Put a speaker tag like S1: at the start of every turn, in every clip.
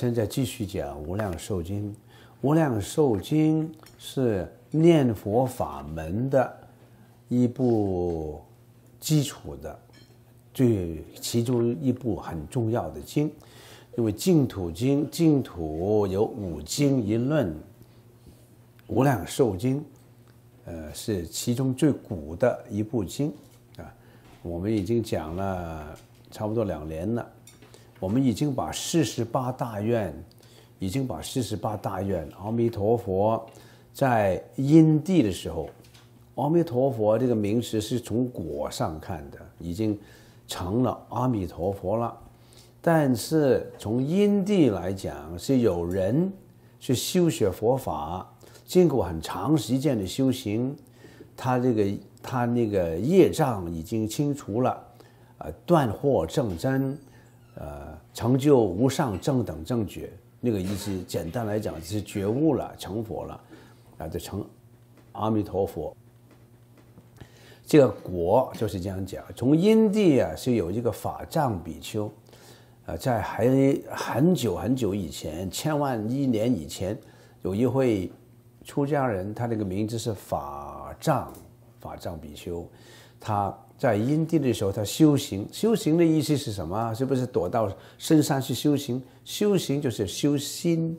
S1: 现在继续讲《无量寿经》，《无量寿经》是念佛法门的一部基础的、最其中一部很重要的经。因为净土经净土有五经一论，《无量寿经》呃是其中最古的一部经啊，我们已经讲了差不多两年了。我们已经把四十八大愿，已经把四十八大愿，阿弥陀佛，在因地的时候，阿弥陀佛这个名词是从果上看的，已经成了阿弥陀佛了。但是从因地来讲，是有人去修学佛法，经过很长时间的修行，他这个他那个业障已经清除了，呃，断惑正真。呃，成就无上正等正觉，那个意思，简单来讲就是觉悟了，成佛了，啊，就成阿弥陀佛。这个果就是这样讲。从因地啊，是有一个法藏比丘，呃，在很很久很久以前，千万亿年以前，有一会出家人，他那个名字是法藏，法藏比丘，他。在阴地的时候，他修行。修行的意思是什么？是不是躲到深山去修行？修行就是修心，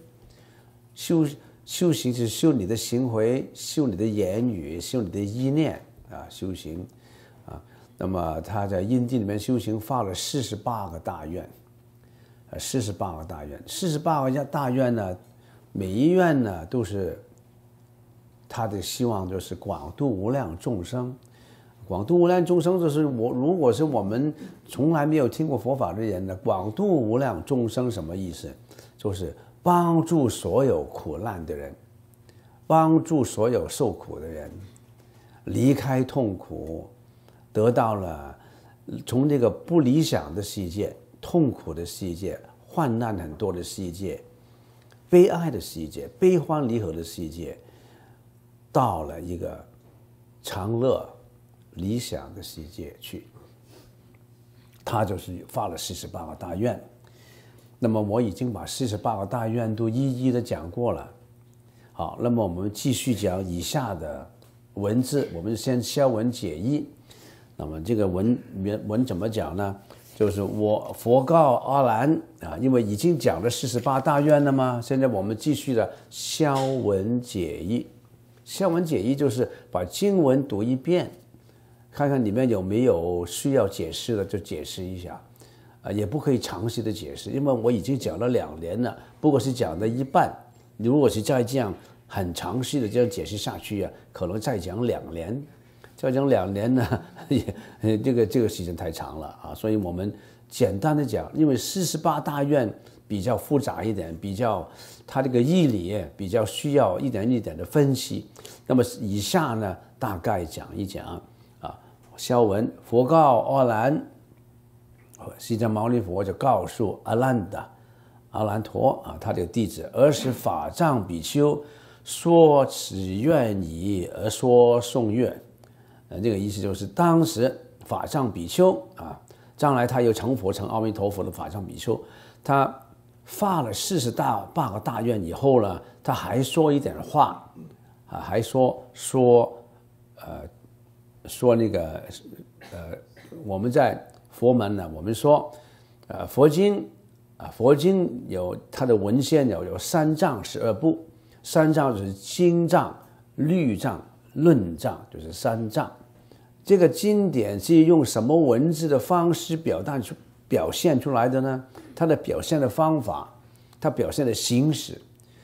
S1: 修修行是修你的行为，修你的言语，修你的意念啊！修行啊，那么他在阴地里面修行，发了四十八个大愿。呃，四十八个大愿，四十八个大愿呢，每一愿呢都是他的希望，就是广度无量众生。广度无量众生，就是我。如果是我们从来没有听过佛法的人呢？广度无量众生什么意思？就是帮助所有苦难的人，帮助所有受苦的人，离开痛苦，得到了从这个不理想的世界、痛苦的世界、患难很多的世界、悲哀的世界、悲欢离合的世界，到了一个长乐。理想的世界去，他就是发了四十八个大愿。那么我已经把四十八个大愿都一一的讲过了。好，那么我们继续讲以下的文字。我们先消文解义。那么这个文原文怎么讲呢？就是我佛告阿兰啊，因为已经讲了四十八大愿了嘛，现在我们继续的消文解义。消文解义就是把经文读一遍。看看里面有没有需要解释的，就解释一下，啊，也不可以长期的解释，因为我已经讲了两年了，不过是讲了一半。如果是再这样很长期的这样解释下去啊，可能再讲两年，再讲两年呢，也这个这个时间太长了啊，所以我们简单的讲，因为四十八大院比较复杂一点，比较它这个义理比较需要一点一点的分析。那么以下呢，大概讲一讲。肖文佛告阿兰，西藏毛尼佛就告诉阿兰的阿兰陀啊，他的弟子，而时法藏比丘说：“此愿你而说颂愿。”呃，这个意思就是，当时法藏比丘啊，将来他又成佛成阿弥陀佛的法藏比丘，他发了四十大八个大愿以后呢，他还说一点话啊，还说说呃。说那个呃，我们在佛门呢，我们说，呃，佛经啊，佛经有它的文献有有三藏十二部，三藏就是经藏、律藏、论藏，就是三藏。这个经典是用什么文字的方式表达出表现出来的呢？它的表现的方法，它表现的形式，《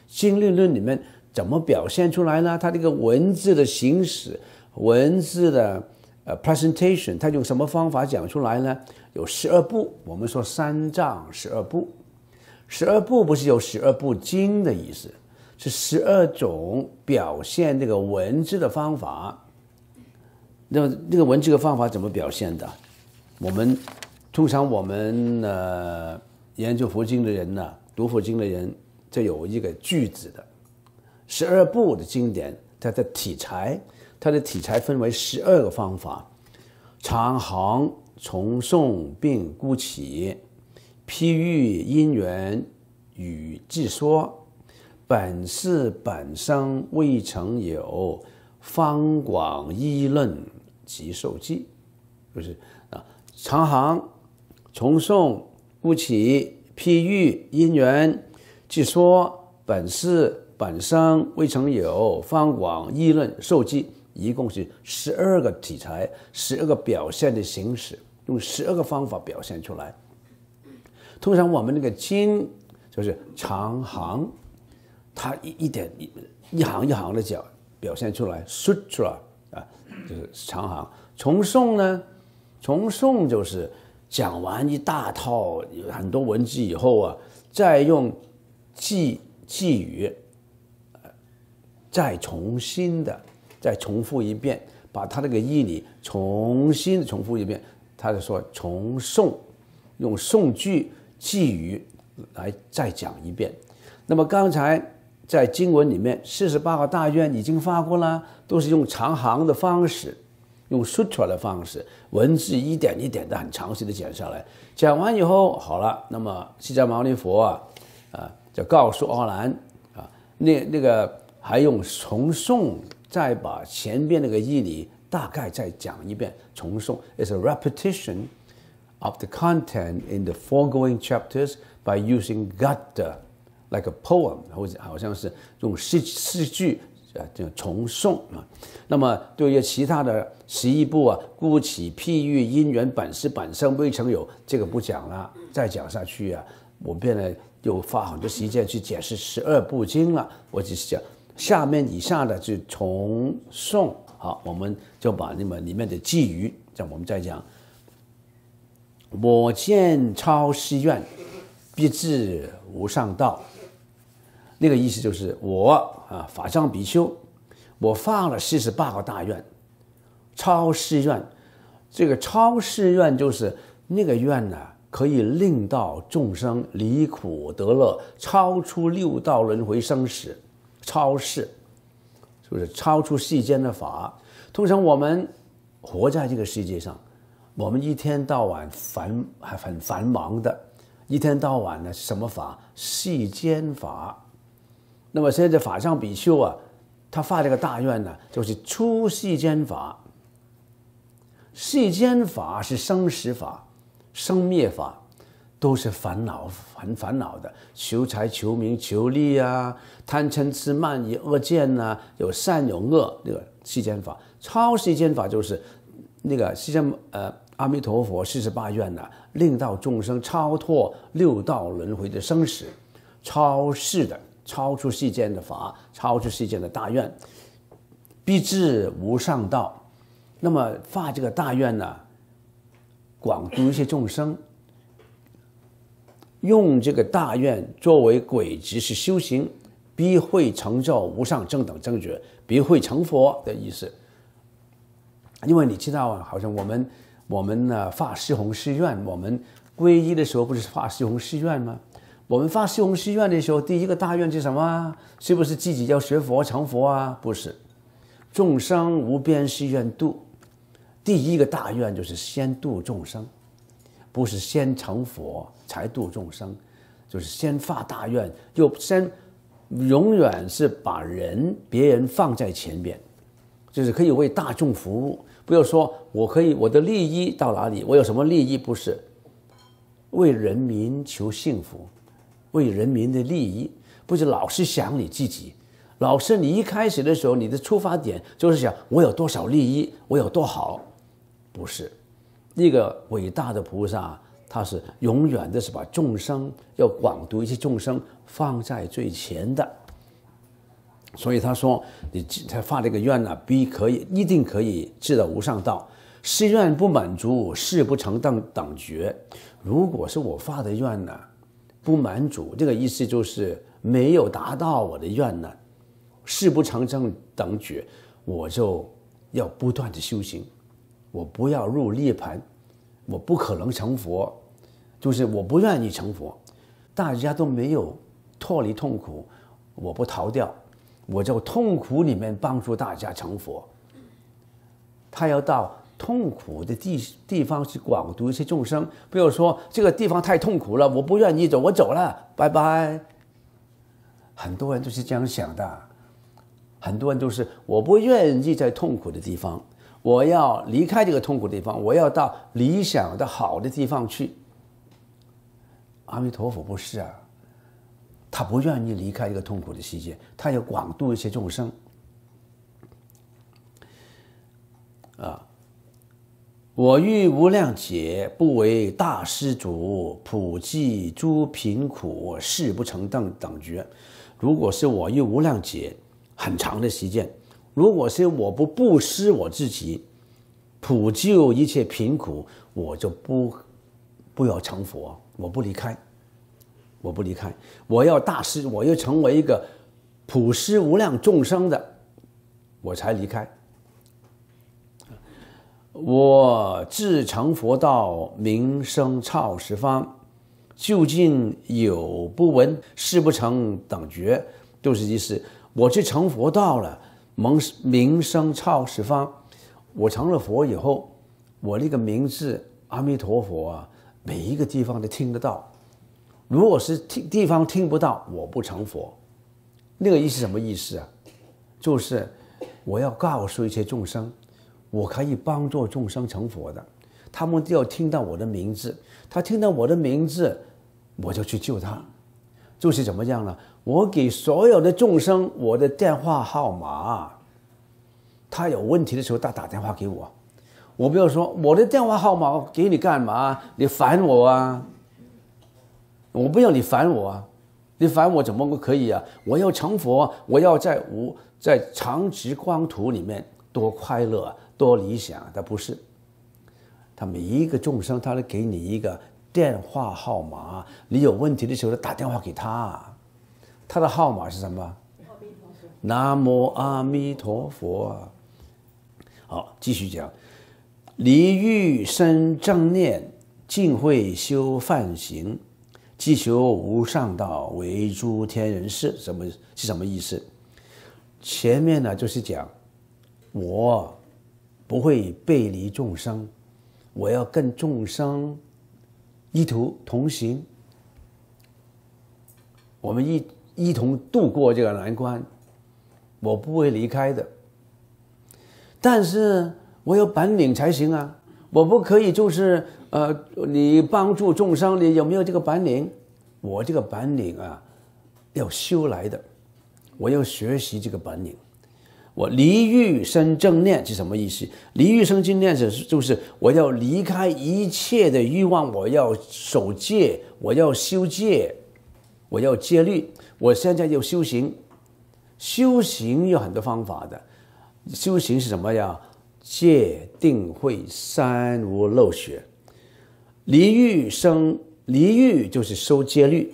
S1: 经律论》里面怎么表现出来呢？它这个文字的形式。文字的呃 presentation，他用什么方法讲出来呢？有十二步，我们说三藏十二部。十二部不是有十二部经的意思，是十二种表现这个文字的方法。那么这个文字的方法怎么表现的？我们通常我们呃研究佛经的人呢，读佛经的人，这有一个句子的十二部的经典，它的体裁。它的体裁分为十二个方法：长行、重诵、并孤起、譬喻、因缘、与记说、本是本生、未曾有、方广议论及受记。就是啊，长行、重诵、孤起、譬喻、因缘、记说、本是本生、未曾有、方广议论、受记。一共是十二个题材，十二个表现的形式，用十二个方法表现出来。通常我们那个经就是长行，它一一点一一行一行的讲表现出来。sutra 啊，就是长行。重诵呢，重诵就是讲完一大套很多文字以后啊，再用寄寄语，再重新的。再重复一遍，把他那个义理重新重复一遍。他就说重诵，用诵句寄语来再讲一遍。那么刚才在经文里面四十八个大愿已经发过了，都是用长行的方式，用 sutra 的方式，文字一点一点的很详细的讲下来。讲完以后好了，那么释迦牟尼佛啊，啊，就告诉阿兰啊，那那个还用重诵。再把前边那个义理大概再讲一遍，重诵。It's a repetition of the content in the foregoing chapters by using gutta like a poem，或者好像是用诗诗句啊，样重诵啊。那么对于其他的十一部啊，故起譬喻因缘本是本身未曾有，这个不讲了。再讲下去啊，我变得又花很多时间去解释十二部经了。我只是讲。下面以下的是从宋，好，我们就把那么里面的寄语，像我们再讲，我见超世愿，必至无上道。那个意思就是我啊，法上比丘，我发了四十八个大愿，超世愿。这个超世愿就是那个愿呢，可以令到众生离苦得乐，超出六道轮回生死。超世，就是超出世间的法。通常我们活在这个世界上，我们一天到晚繁还很繁忙的，一天到晚呢什么法？世间法。那么现在法上比丘啊，他发这个大愿呢，就是出世间法。世间法是生死法、生灭法，都是烦恼。很烦恼的，求财、求名、求利啊，贪嗔痴慢疑、恶见呐，有善有恶，这个世间法。超世间法就是那个世间，呃，阿弥陀佛四十八愿呢，令到众生超脱六道轮回的生死，超世的，超出世间的法，超出世间的大愿，必至无上道。那么发这个大愿呢，广度一切众生。用这个大愿作为轨迹是修行，必会成就无上正等正觉，必会成佛的意思。因为你知道啊，好像我们我们呢发西红柿愿，我们皈依的时候不是发西红柿愿吗？我们发西红柿愿的时候，第一个大愿是什么？是不是自己要学佛成佛啊？不是，众生无边誓愿度。第一个大愿就是先度众生，不是先成佛。才度众生，就是先发大愿，又先永远是把人别人放在前边，就是可以为大众服务。不要说我可以我的利益到哪里，我有什么利益？不是为人民求幸福，为人民的利益，不是老是想你自己，老师，你一开始的时候，你的出发点就是想我有多少利益，我有多好，不是那个伟大的菩萨。他是永远的是把众生要广度一些众生放在最前的，所以他说：“你才发这个愿呢，必可以一定可以治到无上道。誓愿不满足，誓不成等等觉。如果是我发的愿呢，不满足，这个意思就是没有达到我的愿呢，誓不成正等觉，我就要不断的修行。我不要入涅槃，我不可能成佛。”就是我不愿意成佛，大家都没有脱离痛苦，我不逃掉，我就痛苦里面帮助大家成佛。他要到痛苦的地地方去广度一些众生，不要说这个地方太痛苦了，我不愿意走，我走了，拜拜。很多人都是这样想的，很多人都是我不愿意在痛苦的地方，我要离开这个痛苦地方，我要到理想的好的地方去。阿弥陀佛，不是啊，他不愿意离开一个痛苦的世界，他要广度一些众生。啊，我欲无量劫不为大施主，普济诸贫苦，誓不成等等觉。如果是我欲无量劫，很长的时间，如果是我不布施我自己，普救一切贫苦，我就不不要成佛。我不离开，我不离开，我要大师，我要成为一个普施无量众生的，我才离开。我自成佛道，名声超十方，究竟有不闻，事不成等觉，都是意思。我去成佛道了，蒙名声超十方。我成了佛以后，我那个名字阿弥陀佛啊。每一个地方都听得到。如果是听地方听不到，我不成佛。那个意思什么意思啊？就是我要告诉一些众生，我可以帮助众生成佛的。他们都要听到我的名字，他听到我的名字，我就去救他。就是怎么样呢？我给所有的众生我的电话号码。他有问题的时候，他打电话给我。我不要说我的电话号码给你干嘛？你烦我啊！我不要你烦我啊！你烦我怎么可以啊？我要成佛，我要在无在长时光图里面多快乐多理想，他不是。他每一个众生，他都给你一个电话号码，你有问题的时候打电话给他，他的号码是什么？南无阿弥陀佛。好，继续讲。离欲生正念，尽会修梵行，即求无上道，为诸天人士。什么是什么意思？前面呢，就是讲我不会背离众生，我要跟众生一途同行，我们一一同度过这个难关，我不会离开的。但是。我有本领才行啊！我不可以就是呃，你帮助众生，你有没有这个本领？我这个本领啊，要修来的，我要学习这个本领。我离欲生正念是什么意思？离欲生正念是就是我要离开一切的欲望，我要守戒，我要修戒，我要戒律。我现在要修行，修行有很多方法的。修行是什么呀？戒定慧三无漏学，离欲生离欲就是修戒律，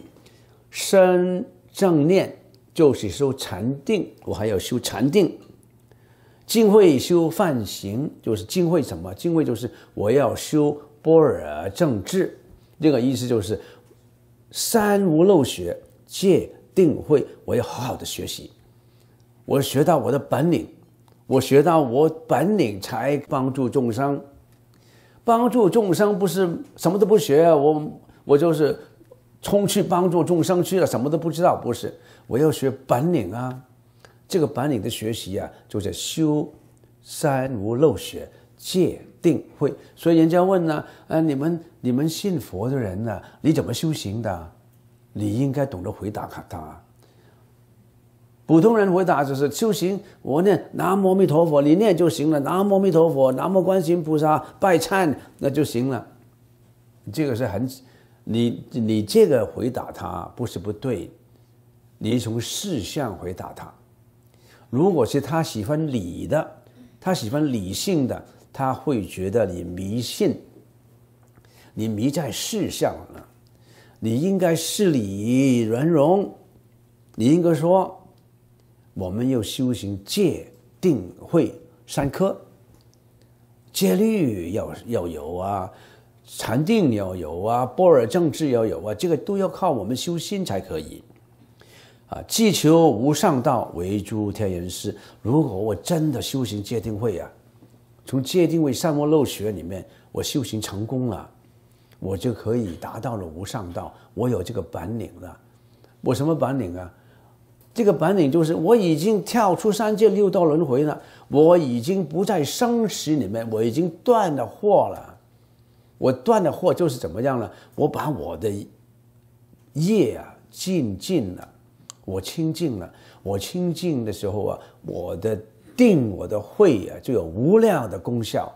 S1: 生正念就是修禅定，我还要修禅定。净慧修梵行就是净慧什么？净慧就是我要修波尔正治。这个意思就是三无漏学，戒定慧我要好好的学习，我学到我的本领。我学到我本领，才帮助众生。帮助众生不是什么都不学啊，我我就是冲去帮助众生去了，什么都不知道，不是？我要学本领啊。这个本领的学习啊，就是修三无漏学、戒定慧。所以人家问呢，啊，你们你们信佛的人呢，你怎么修行的？你应该懂得回答他普通人回答就是修行，我念南无阿弥陀佛，你念就行了。南无阿弥陀佛，南无观世音菩萨，拜忏那就行了。这个是很，你你这个回答他不是不对，你从事相回答他。如果是他喜欢理的，他喜欢理性的，他会觉得你迷信，你迷在事相了。你应该是理圆融，你应该说。我们要修行戒定慧三科，戒律要要有啊，禅定要有啊，波尔正智要有啊，这个都要靠我们修心才可以啊。既求无上道，为诸天人师。如果我真的修行戒定慧啊，从戒定慧三摩漏学里面，我修行成功了，我就可以达到了无上道，我有这个本领了。我什么本领啊？这个本领就是，我已经跳出三界六道轮回了，我已经不在生死里面，我已经断了货了。我断了货就是怎么样呢？我把我的业啊尽尽了，我清净了。我清净的时候啊，我的定、我的慧啊，就有无量的功效。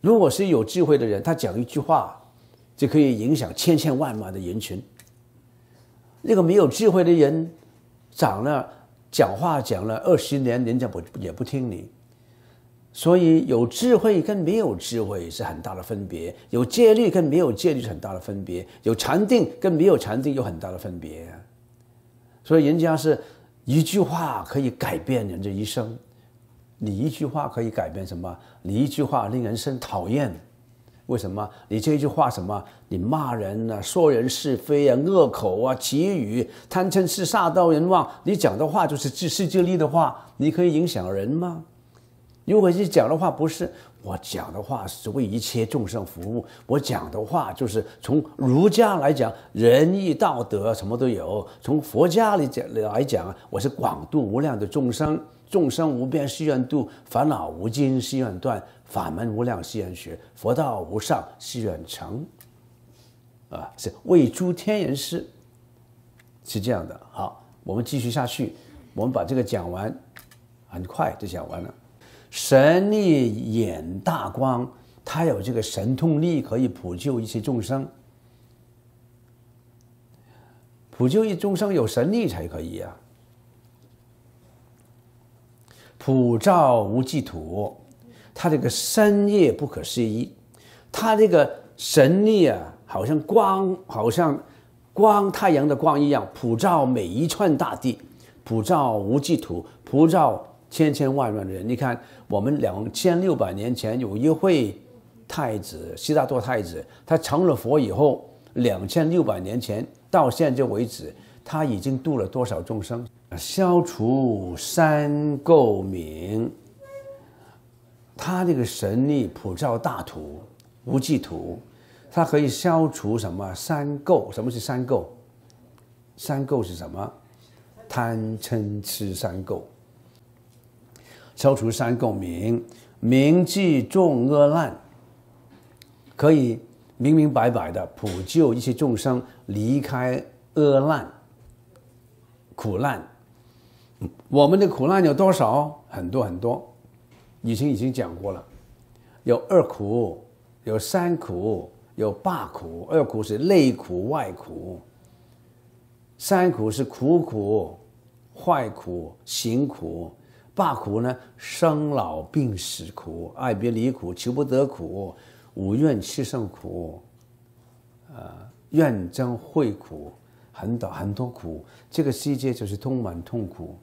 S1: 如果是有智慧的人，他讲一句话，就可以影响千千万万的人群。那个没有智慧的人，长了，讲话讲了二十年，人家不也不听你。所以有智慧跟没有智慧是很大的分别，有戒律跟没有戒律很大的分别，有禅定跟没有禅定有很大的分别。所以人家是一句话可以改变人的一生，你一句话可以改变什么？你一句话令人生讨厌。为什么？你这句话什么？你骂人呢？说人是非啊？恶口啊，绮语，贪嗔痴煞到人妄？你讲的话就是自私自利的话，你可以影响人吗？如果是讲的话，不是。我讲的话是为一切众生服务。我讲的话就是从儒家来讲仁义道德什么都有，从佛家里讲来讲，我是广度无量的众生。众生无边誓愿度，烦恼无尽誓愿断，法门无量誓愿学，佛道无上誓愿成。啊，是为诸天人师，是这样的。好，我们继续下去，我们把这个讲完，很快就讲完了。神力眼大光，他有这个神通力，可以普救一切众生。普救一众生，有神力才可以啊。普照无际土，他这个深夜不可思议，他这个神力啊，好像光，好像光太阳的光一样，普照每一寸大地，普照无际土，普照千千万万的人。你看，我们两千六百年前有一会太子，悉达多太子，他成了佛以后，两千六百年前到现在为止，他已经度了多少众生？消除三垢冥，他这个神力普照大土，无际土，它可以消除什么三垢？什么是三垢？三垢是什么？贪嗔痴三垢。消除三垢冥，冥济众恶难，可以明明白白的普救一些众生离开恶难苦难。我们的苦难有多少？很多很多，以前已经讲过了。有二苦，有三苦，有八苦。二苦是内苦外苦，三苦是苦苦、坏苦、行苦。八苦呢，生老病死苦，爱别离苦，求不得苦，五怨七盛苦。呃，怨憎会苦，很多很多苦。这个世界就是充满痛苦。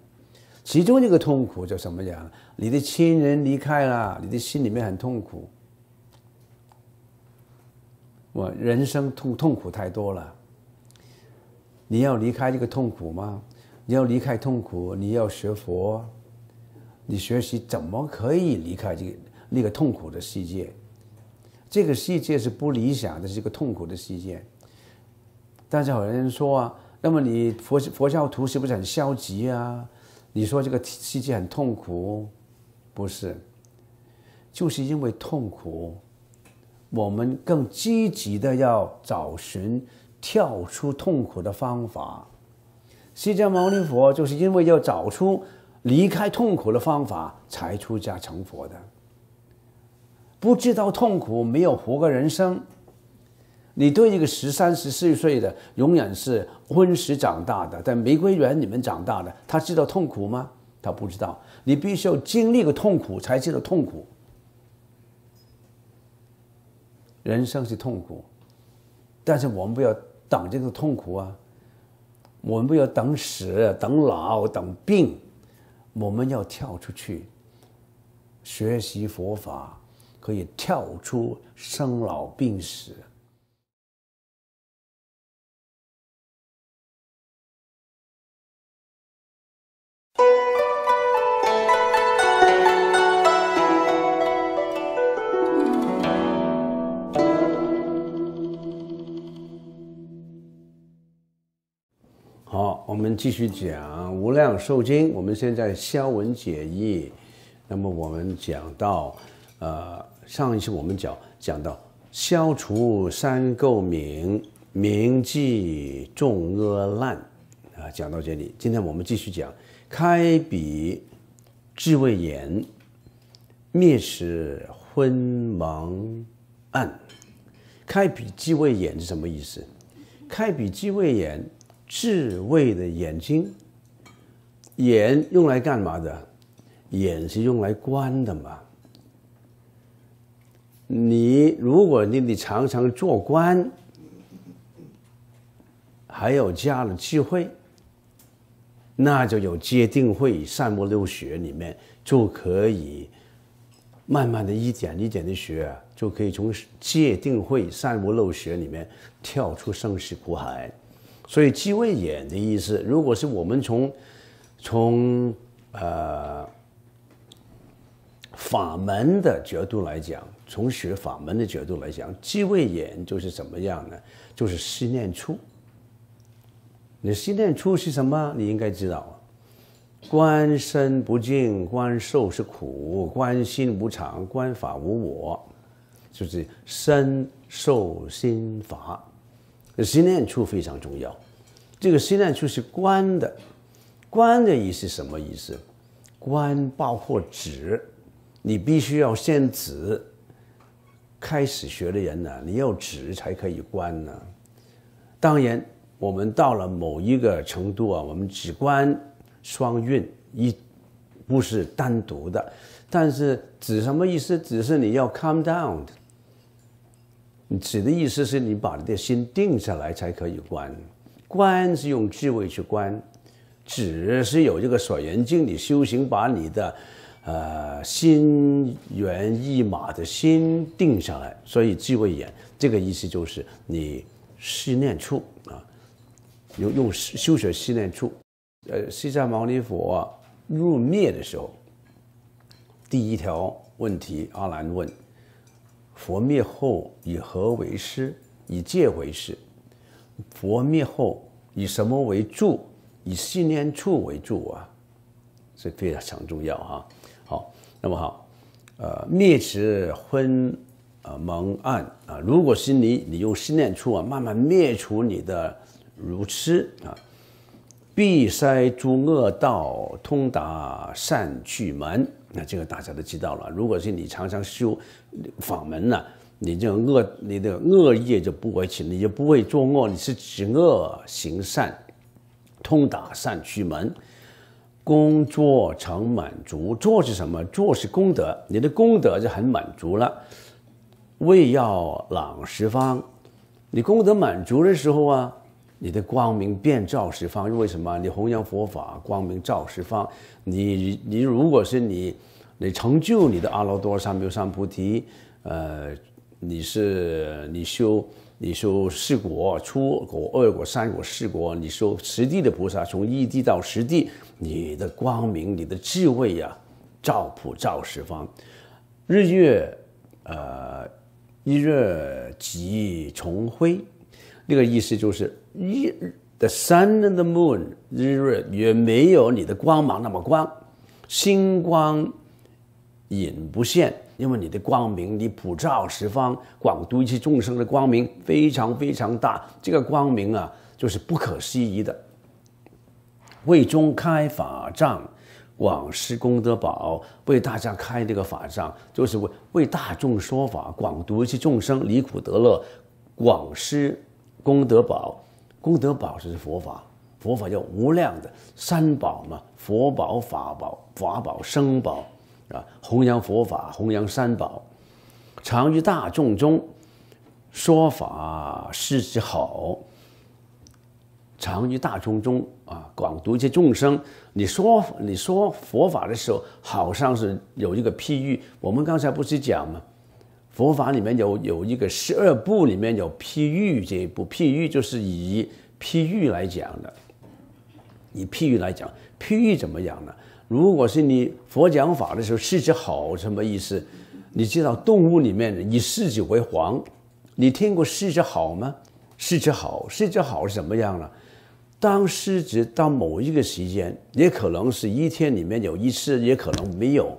S1: 其中一个痛苦叫什么呀？你的亲人离开了，你的心里面很痛苦。我人生痛痛苦太多了。你要离开这个痛苦吗？你要离开痛苦，你要学佛，你学习怎么可以离开这个那个痛苦的世界？这个世界是不理想的，是一个痛苦的世界。但是很多人说啊，那么你佛佛教徒是不是很消极啊？你说这个世界很痛苦，不是？就是因为痛苦，我们更积极的要找寻跳出痛苦的方法。释迦牟尼佛就是因为要找出离开痛苦的方法，才出家成佛的。不知道痛苦，没有活过人生。你对一个十三、十四岁的，永远是温室长大的，在玫瑰园里面长大的，他知道痛苦吗？他不知道。你必须要经历过痛苦才知道痛苦。人生是痛苦，但是我们不要等这个痛苦啊，我们不要等死、等老、等病，我们要跳出去学习佛法，可以跳出生老病死。好，我们继续讲《无量寿经》。我们现在消文解义。那么，我们讲到，呃，上一期我们讲讲到消除三垢名，名记众恶烂，啊，讲到这里。今天我们继续讲。开笔，智未眼，灭时昏蒙暗。开笔智未眼是什么意思？开笔智未眼，智慧的眼睛。眼用来干嘛的？眼是用来观的嘛。你如果你你常常做官，还有这样的机会。那就有戒定慧善无漏学里面就可以，慢慢的一点一点的学啊，就可以从戒定慧善无漏学里面跳出生死苦海。所以即位眼的意思，如果是我们从从呃法门的角度来讲，从学法门的角度来讲，即位眼就是怎么样呢？就是思念处。你心念处是什么？你应该知道，观身不净，观受是苦，观心无常，观法无我，就是身受心法。心念处非常重要。这个心念处是观的，观的意思是什么意思？观包括止，你必须要先止。开始学的人呢，你要止才可以观呢。当然。我们到了某一个程度啊，我们只观双运一，不是单独的。但是指什么意思？只是你要 calm down。你指的意思是你把你的心定下来才可以观。观是用智慧去观，指是有这个所缘境。你修行把你的呃心猿意马的心定下来，所以智慧眼这个意思就是你思念处。有用是修学训练处，呃，释迦牟尼佛入灭的时候，第一条问题阿难问：佛灭后以何为师？以戒为师。佛灭后以什么为住？以信念处为住啊，这非常重要哈。好，那么好，呃，灭是昏啊蒙暗啊，如果是你，你用心念处啊，慢慢灭除你的。如痴啊，闭塞诸恶道，通达善趣门。那这个大家都知道了。如果是你常常修法门呢，你这个恶，你的恶业就不为起，你就不会作恶，你是指恶行善，通达善趣门。工作常满足，做是什么？做是功德，你的功德就很满足了。为要朗十方，你功德满足的时候啊。你的光明遍照十方，因为什么？你弘扬佛法，光明照十方。你你如果是你，你成就你的阿耨多三藐三菩提，呃，你是你修你修四果，初果、二果、三果、四果，你修十地的菩萨，从一地到十地，你的光明、你的智慧呀，照普照十方，日月呃，日月重辉，那个意思就是。日 the s u n and the moon，日月也没有你的光芒那么光，星光，影不现，因为你的光明，你普照十方，广度一切众生的光明非常非常大。这个光明啊，就是不可思议的。为中开法藏，广施功德宝，为大家开这个法藏，就是为为大众说法，广度一切众生，离苦得乐，广施功德宝。功德宝是佛法，佛法叫无量的三宝嘛，佛宝、法宝、法宝、生宝，啊，弘扬佛法，弘扬三宝，常于大众中说法之好，常于大众中啊，广度一切众生。你说你说佛法的时候，好像是有一个譬喻，我们刚才不是讲吗？佛法里面有有一个十二部，里面有譬喻这一部。譬喻就是以譬喻来讲的，以譬喻来讲，譬喻怎么样呢？如果是你佛讲法的时候，狮子吼什么意思？你知道动物里面以狮子为王，你听过狮子吼吗？狮子吼，狮子吼怎么样呢？当狮子到某一个时间，也可能是一天里面有一次，也可能没有，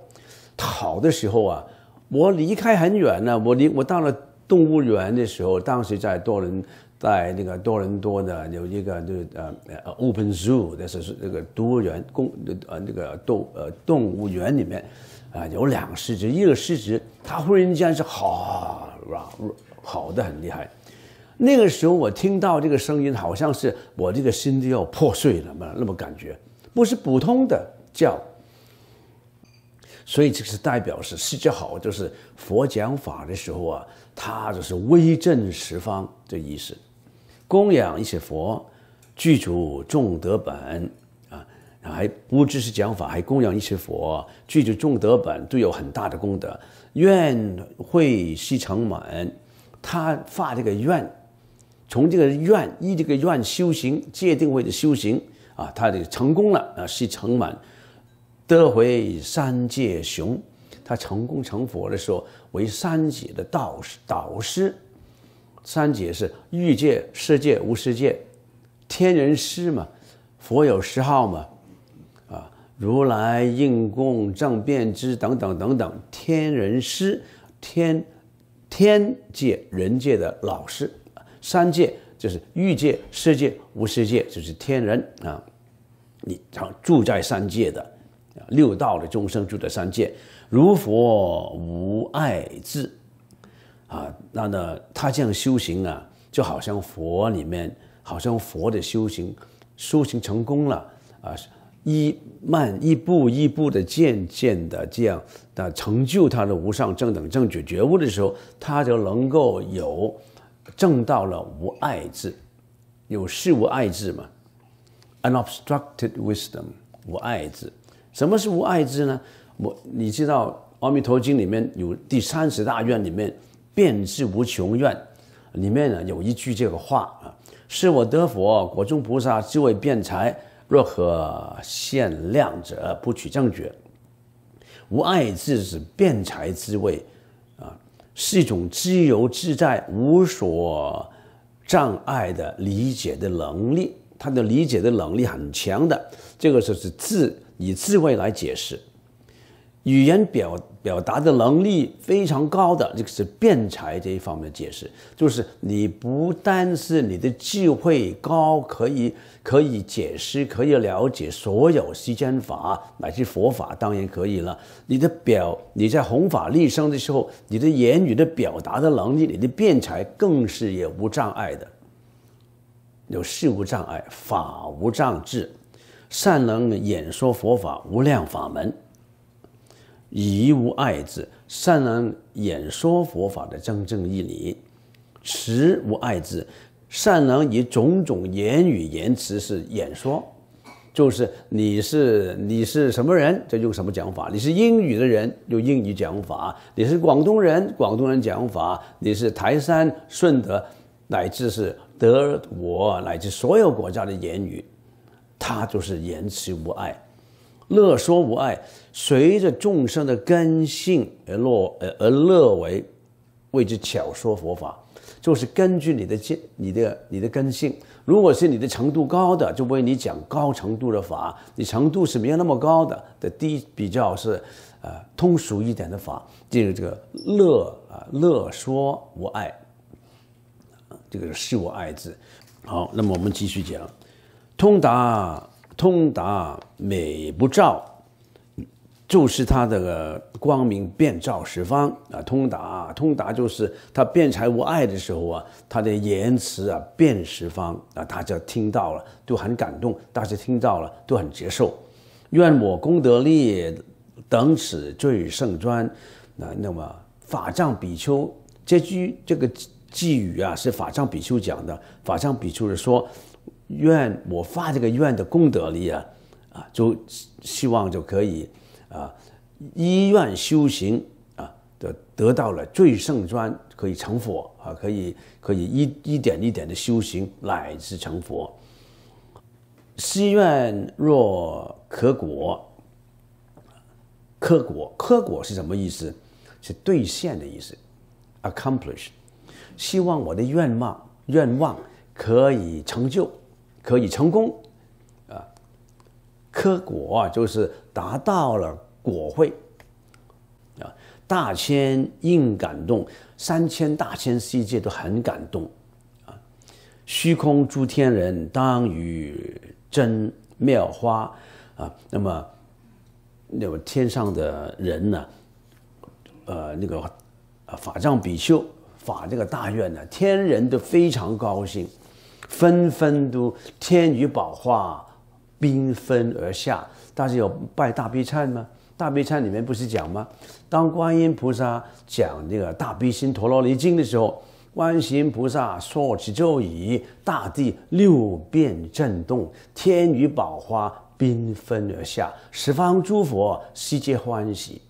S1: 好的时候啊。我离开很远呢，我离我到了动物园的时候，当时在多伦，在那个多伦多的有一个就是呃呃 Open Zoo，那是是那个动物园公呃那个动呃动物园里面，啊有两个狮子，一个狮子它忽然间是好哇，好的很厉害。那个时候我听到这个声音，好像是我这个心都要破碎了嘛，那么感觉不是普通的叫。所以这是代表是世界好，就是佛讲法的时候啊，他就是威震十方的意思，供养一些佛，具足众德本啊，还不只是讲法，还供养一些佛，具足众德本都有很大的功德，愿会悉成满，他发这个愿，从这个愿依这个愿修行界定位的修行啊，他的成功了啊，悉成满。得回三界雄，他成功成佛的时候，为三界的导师导师。三界是欲界、世界、无世界，天人师嘛，佛有十号嘛，啊，如来应供、正遍知等等等等，天人师，天天界人界的老师，三界就是欲界、世界、无世界，就是天人啊，你常住在三界的。六道的众生住在三界，如佛无爱智啊，那呢，他这样修行啊，就好像佛里面，好像佛的修行，修行成功了啊，一慢一步一步的，渐渐的这样的成就他的无上正等正觉觉悟的时候，他就能够有正到了无爱智，有事无爱智嘛，unobstructed wisdom 无爱智。什么是无爱智呢？我你知道，《阿弥陀经》里面有第三十大愿里面，遍智无穷愿里面呢有一句这个话啊：“是我得佛果中菩萨之位，辩才若可限量者，不取正觉。”无爱智是辩才之位，啊，是一种自由自在、无所障碍的理解的能力。他的理解的能力很强的。这个时候是智。以智慧来解释，语言表表达的能力非常高的，这个是辩才这一方面的解释。就是你不但是你的智慧高，可以可以解释，可以了解所有世间法，乃至佛法当然可以了。你的表你在弘法利生的时候，你的言语的表达的能力，你的辩才更是也无障碍的，有事无障碍，法无障碍。善能演说佛法无量法门，以无爱智；善能演说佛法的真正义理，持无爱智；善能以种种言语言辞是演说，就是你是你是什么人，这用什么讲法？你是英语的人，用英语讲法；你是广东人，广东人讲法；你是台山、顺德，乃至是德我，乃至所有国家的言语。他就是言辞无碍，乐说无碍，随着众生的根性而落而而乐为，为之巧说佛法，就是根据你的见、你的、你的根性。如果是你的程度高的，就为你讲高程度的法；你程度是没有那么高的，的低比较是呃通俗一点的法。就是这个乐啊乐说无碍，这个是我爱字。好，那么我们继续讲。通达，通达，美不照，就是他的光明遍照十方啊！通达，通达，就是他辩才无碍的时候啊！他的言辞啊，遍十方啊，大家听到了都很感动，大家听到了都很接受。愿我功德力等此最胜专，啊！那么法藏比丘这句这个寄语啊，是法藏比丘讲的。法藏比丘是说。愿我发这个愿的功德力啊，啊，就希望就可以啊，一愿修行啊，得得到了最胜专，可以成佛啊，可以可以一一点一点的修行，乃至成佛。希愿若可果，可果可果是什么意思？是兑现的意思，accomplish。希望我的愿望愿望可以成就。可以成功，啊，科果啊，就是达到了果会，啊，大千应感动，三千大千世界都很感动，啊，虚空诸天人当与真妙花，啊，那么，那个天上的人呢，呃，那个，法藏比丘法这个大愿呢，天人都非常高兴。纷纷都天雨宝花，缤纷而下。大家有拜大悲忏吗？大悲忏里面不是讲吗？当观音菩萨讲这个《大悲心陀罗尼经》的时候，观音菩萨说起咒语，大地六变震动，天雨宝花缤纷而下，十方诸佛悉皆欢喜。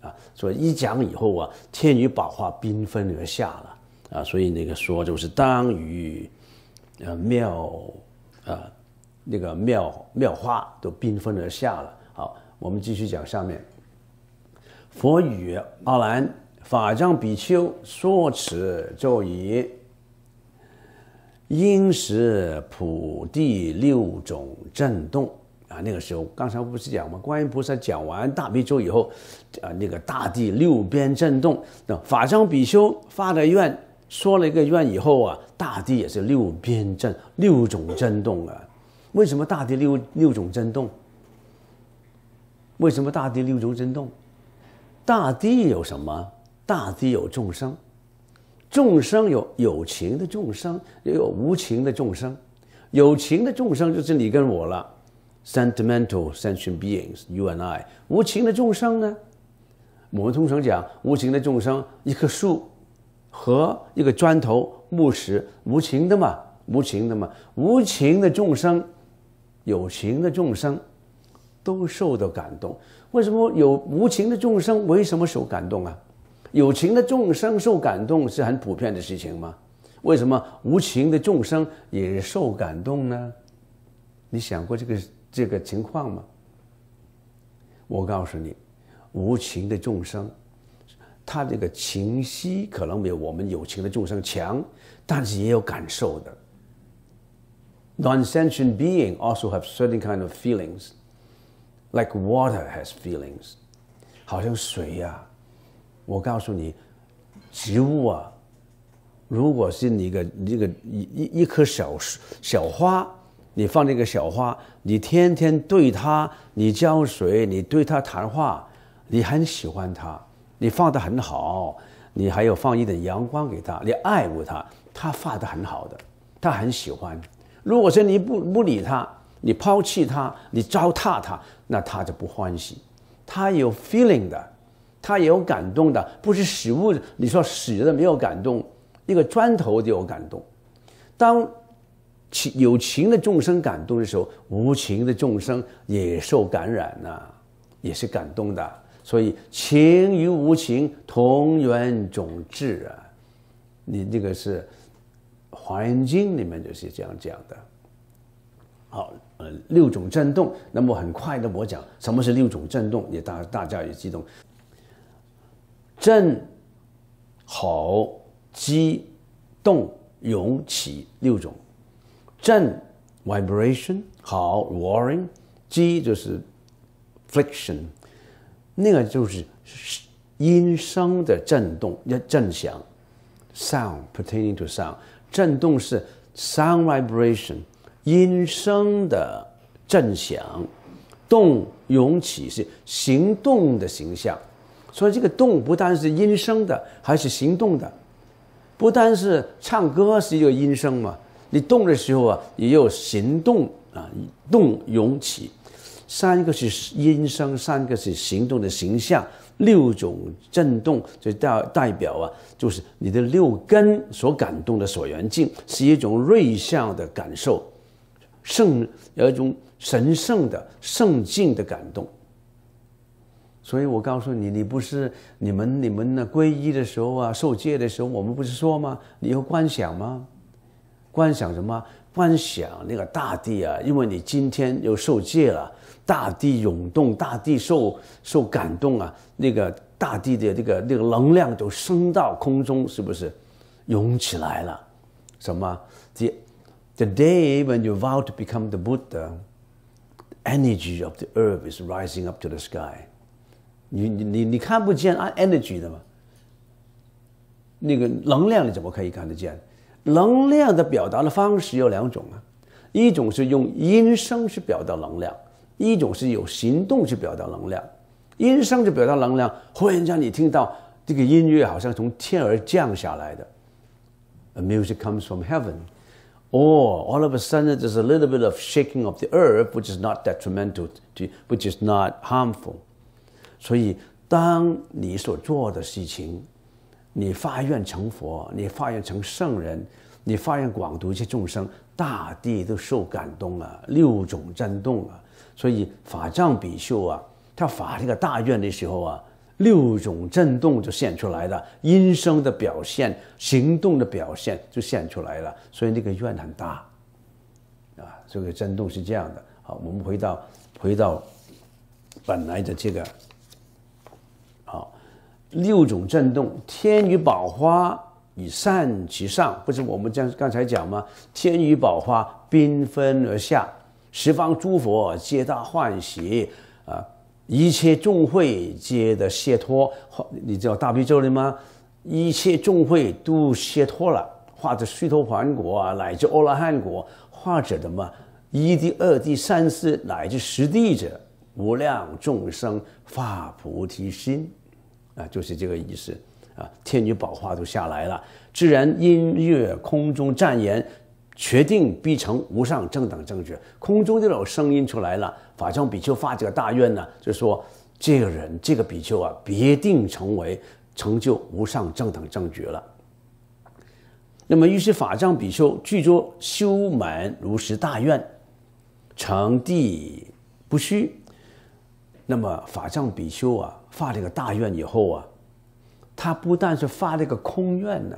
S1: 啊，所以一讲以后啊，天雨宝花缤纷而下了啊，所以那个说就是当于。呃妙啊，那个妙妙花都缤纷而下了。好，我们继续讲下面。佛语阿兰法藏比丘说：“此咒语因时普地六种震动啊。”那个时候，刚才我不是讲吗？观音菩萨讲完大悲咒以后啊，那个大地六边震动。那法藏比丘发了愿，说了一个愿以后啊。大地也是六边震，六种震动啊？为什么大地六六种震动？为什么大地六种震动？大地有什么？大地有众生，众生有有情的众生，也有无情的众生。有情的众生就是你跟我了，sentimental sentient beings you and I。无情的众生呢？我们通常讲无情的众生，一棵树。和一个砖头、木石无情的嘛，无情的嘛，无情的众生，有情的众生都受到感动。为什么有无情的众生为什么受感动啊？有情的众生受感动是很普遍的事情吗？为什么无情的众生也受感动呢？你想过这个这个情况吗？我告诉你，无情的众生。他这个情绪可能没有我们有情的众生强，但是也有感受的。Non-sentient b e i n g also have certain kind of feelings, like water has feelings。好像水呀，我告诉你，植物啊，如果是你一个一个一一一颗小树小花，你放这个小花，你天天对它，你浇水，你对它谈话，你很喜欢它。你放的很好，你还有放一点阳光给他，你爱护他，他放的很好的，他很喜欢。如果说你不不理他，你抛弃他，你糟蹋他，那他就不欢喜。他有 feeling 的，他也有感动的，不是死物。你说死的没有感动，一个砖头就有感动。当情有情的众生感动的时候，无情的众生也受感染呐，也是感动的。所以情与无情同源种质啊，你这个是《华严经》里面就是这样讲的。好，呃，六种震动，那么很快的，我讲什么是六种震动，你大大家也激动，震、吼、激、动、涌、起六种。震 v i b r a t i o n 好 w a r r i n g 激就是 f l i c t i o n 那个就是音声的震动，要震响。Sound pertaining to sound，震动是 sound vibration，音声的震响。动涌起是行动的形象，所以这个动不但是音声的，还是行动的。不单是唱歌是一个音声嘛，你动的时候啊，也有行动啊，动涌起。三个是音声，三个是行动的形象，六种震动就代代表啊，就是你的六根所感动的所缘境，是一种瑞相的感受，圣有一种神圣的圣境的感动。所以我告诉你，你不是你们你们呢皈依的时候啊，受戒的时候，我们不是说吗？你要观想吗？观想什么？幻想那个大地啊，因为你今天又受戒了，大地涌动，大地受受感动啊，那个大地的这个那个能量就升到空中，是不是？涌起来了，什么？The the day when you vow to become the Buddha, e n e r g y of the earth is rising up to the sky. 你你你你看不见啊，energy 的吗？那个能量你怎么可以看得见？能量的表达的方式有两种啊，一种是用音声去表达能量，一种是有行动去表达能量。音声去表达能量，忽然间你听到这个音乐好像从天而降下来的，A music comes from heaven. o r all of a sudden there's a little bit of shaking of the earth, which is not detrimental to, which is not harmful. 所以，当你所做的事情。你发愿成佛，你发愿成圣人，你发愿广度一切众生，大地都受感动了，六种震动啊！所以法藏比丘啊，他发这个大愿的时候啊，六种震动就现出来了，音声的表现、行动的表现就现出来了，所以那个愿很大啊。这个震动是这样的。好，我们回到回到本来的这个。六种震动，天与宝花以善其上，不是我们将刚才讲吗？天与宝花缤纷而下，十方诸佛皆大欢喜啊！一切众会皆得解脱，你叫大悲咒了吗？一切众会都解脱了，化者虚陀洹国啊，乃至阿罗汉国，化者什么一地、二地、三地乃至十地者，无量众生发菩提心。啊，就是这个意思，啊，天女宝花都下来了，自然音乐空中赞言，决定必成无上正等正觉，空中就有声音出来了。法藏比丘发这个大愿呢，就说这个人这个比丘啊，必定成为成就无上正等正觉了。那么，于是法藏比丘具说修满如实大愿，成地不虚。那么法藏比丘啊发这个大愿以后啊，他不但是发这个空愿呢，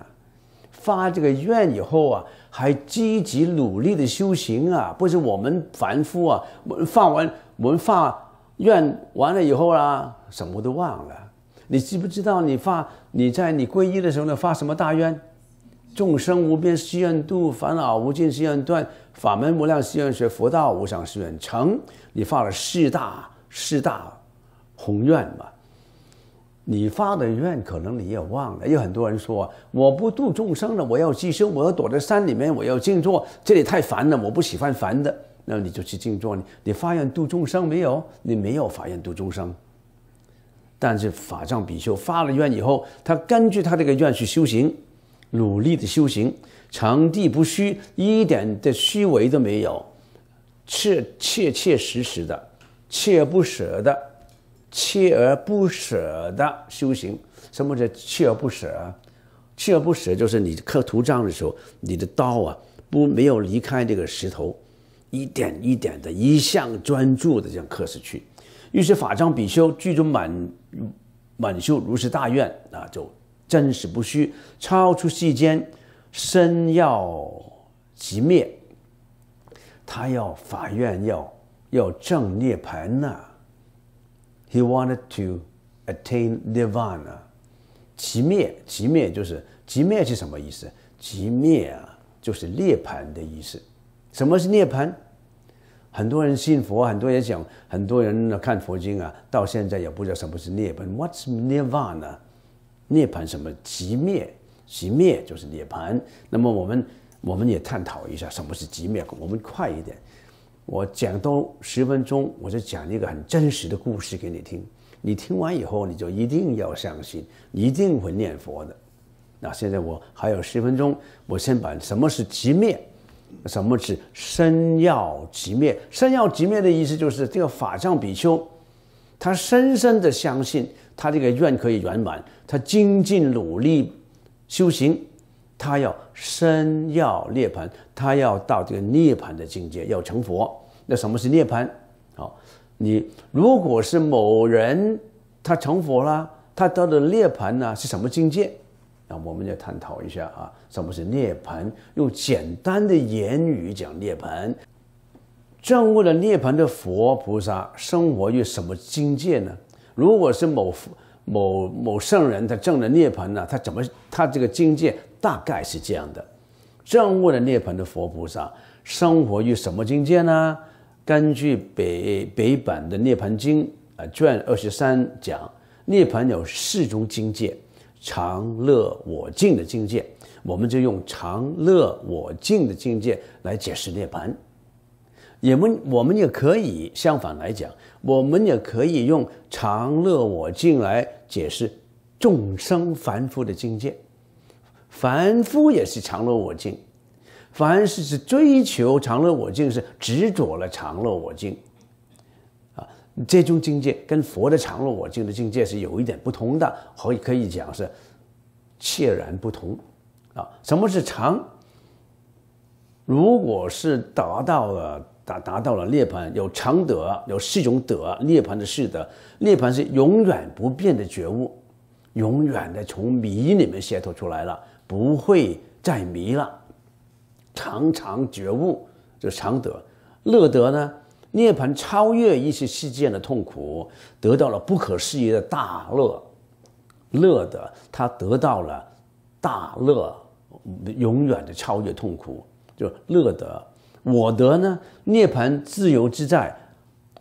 S1: 发这个愿以后啊，还积极努力的修行啊，不是我们凡夫啊，我们发完我们发愿完了以后啊，什么都忘了。你知不知道？你发你在你皈依的时候呢，发什么大愿？众生无边誓愿度，烦恼无尽誓愿断，法门无量誓愿学，佛道无上誓愿成。你发了四大。四大宏愿嘛，你发的愿可能你也忘了。有很多人说我不度众生了，我要寄生，我要躲在山里面，我要静坐。这里太烦了，我不喜欢烦的，那你就去静坐。你你发愿度众生没有？你没有发愿度众生。但是法藏比丘发了愿以后，他根据他这个愿去修行，努力的修行，场地不虚，一点的虚伪都没有，切切切实实的。锲而不舍的，锲而不舍的修行。什么叫锲而不舍？锲而不舍就是你刻图章的时候，你的刀啊不没有离开这个石头，一点一点的，一向专注的这样刻下去。于是法章比修，最终满满修如是大愿啊，就真实不虚，超出世间，生要即灭。他要法愿要。要证涅槃呐，He wanted to attain nirvana。极灭，极灭就是极灭是什么意思？极灭啊，就是涅槃的意思。什么是涅槃？很多人信佛，很多人讲，很多人看佛经啊，到现在也不知道什么是涅槃。What's nirvana？涅盘什么？极灭，极灭就是涅槃。那么我们我们也探讨一下什么是极灭。我们快一点。我讲到十分钟，我就讲一个很真实的故事给你听。你听完以后，你就一定要相信，一定会念佛的。那现在我还有十分钟，我先把什么是极灭，什么是身要即灭。身要即灭的意思就是，这个法藏比丘，他深深的相信他这个愿可以圆满，他精进努力修行。他要生要涅槃，他要到这个涅槃的境界要成佛。那什么是涅槃？好，你如果是某人他成佛了，他到的涅槃呢是什么境界？那我们要探讨一下啊，什么是涅槃？用简单的言语讲涅槃，证悟了涅槃的佛菩萨生活于什么境界呢？如果是某某某圣人他证了涅槃呢，他怎么他这个境界？大概是这样的，正悟了涅槃的佛菩萨，生活于什么境界呢？根据北北版的《涅槃经》啊卷二十三讲，涅槃有四种境界，常乐我净的境界，我们就用常乐我净的境界来解释涅槃。也们我们也可以相反来讲，我们也可以用常乐我净来解释众生凡夫的境界。凡夫也是常乐我净，凡是是追求常乐我净，是执着了常乐我净啊。这种境界跟佛的常乐我净的境界是有一点不同的，可以可以讲是切然不同啊。什么是常？如果是达到了达达到了涅槃，有常德，有四种德，涅槃的四德，涅槃是永远不变的觉悟，永远的从迷里面解脱出来了。不会再迷了，常常觉悟就常得乐德呢？涅槃超越一切世间的痛苦，得到了不可思议的大乐，乐的他得到了大乐永远的超越痛苦，就乐德。我得呢？涅槃自由自在，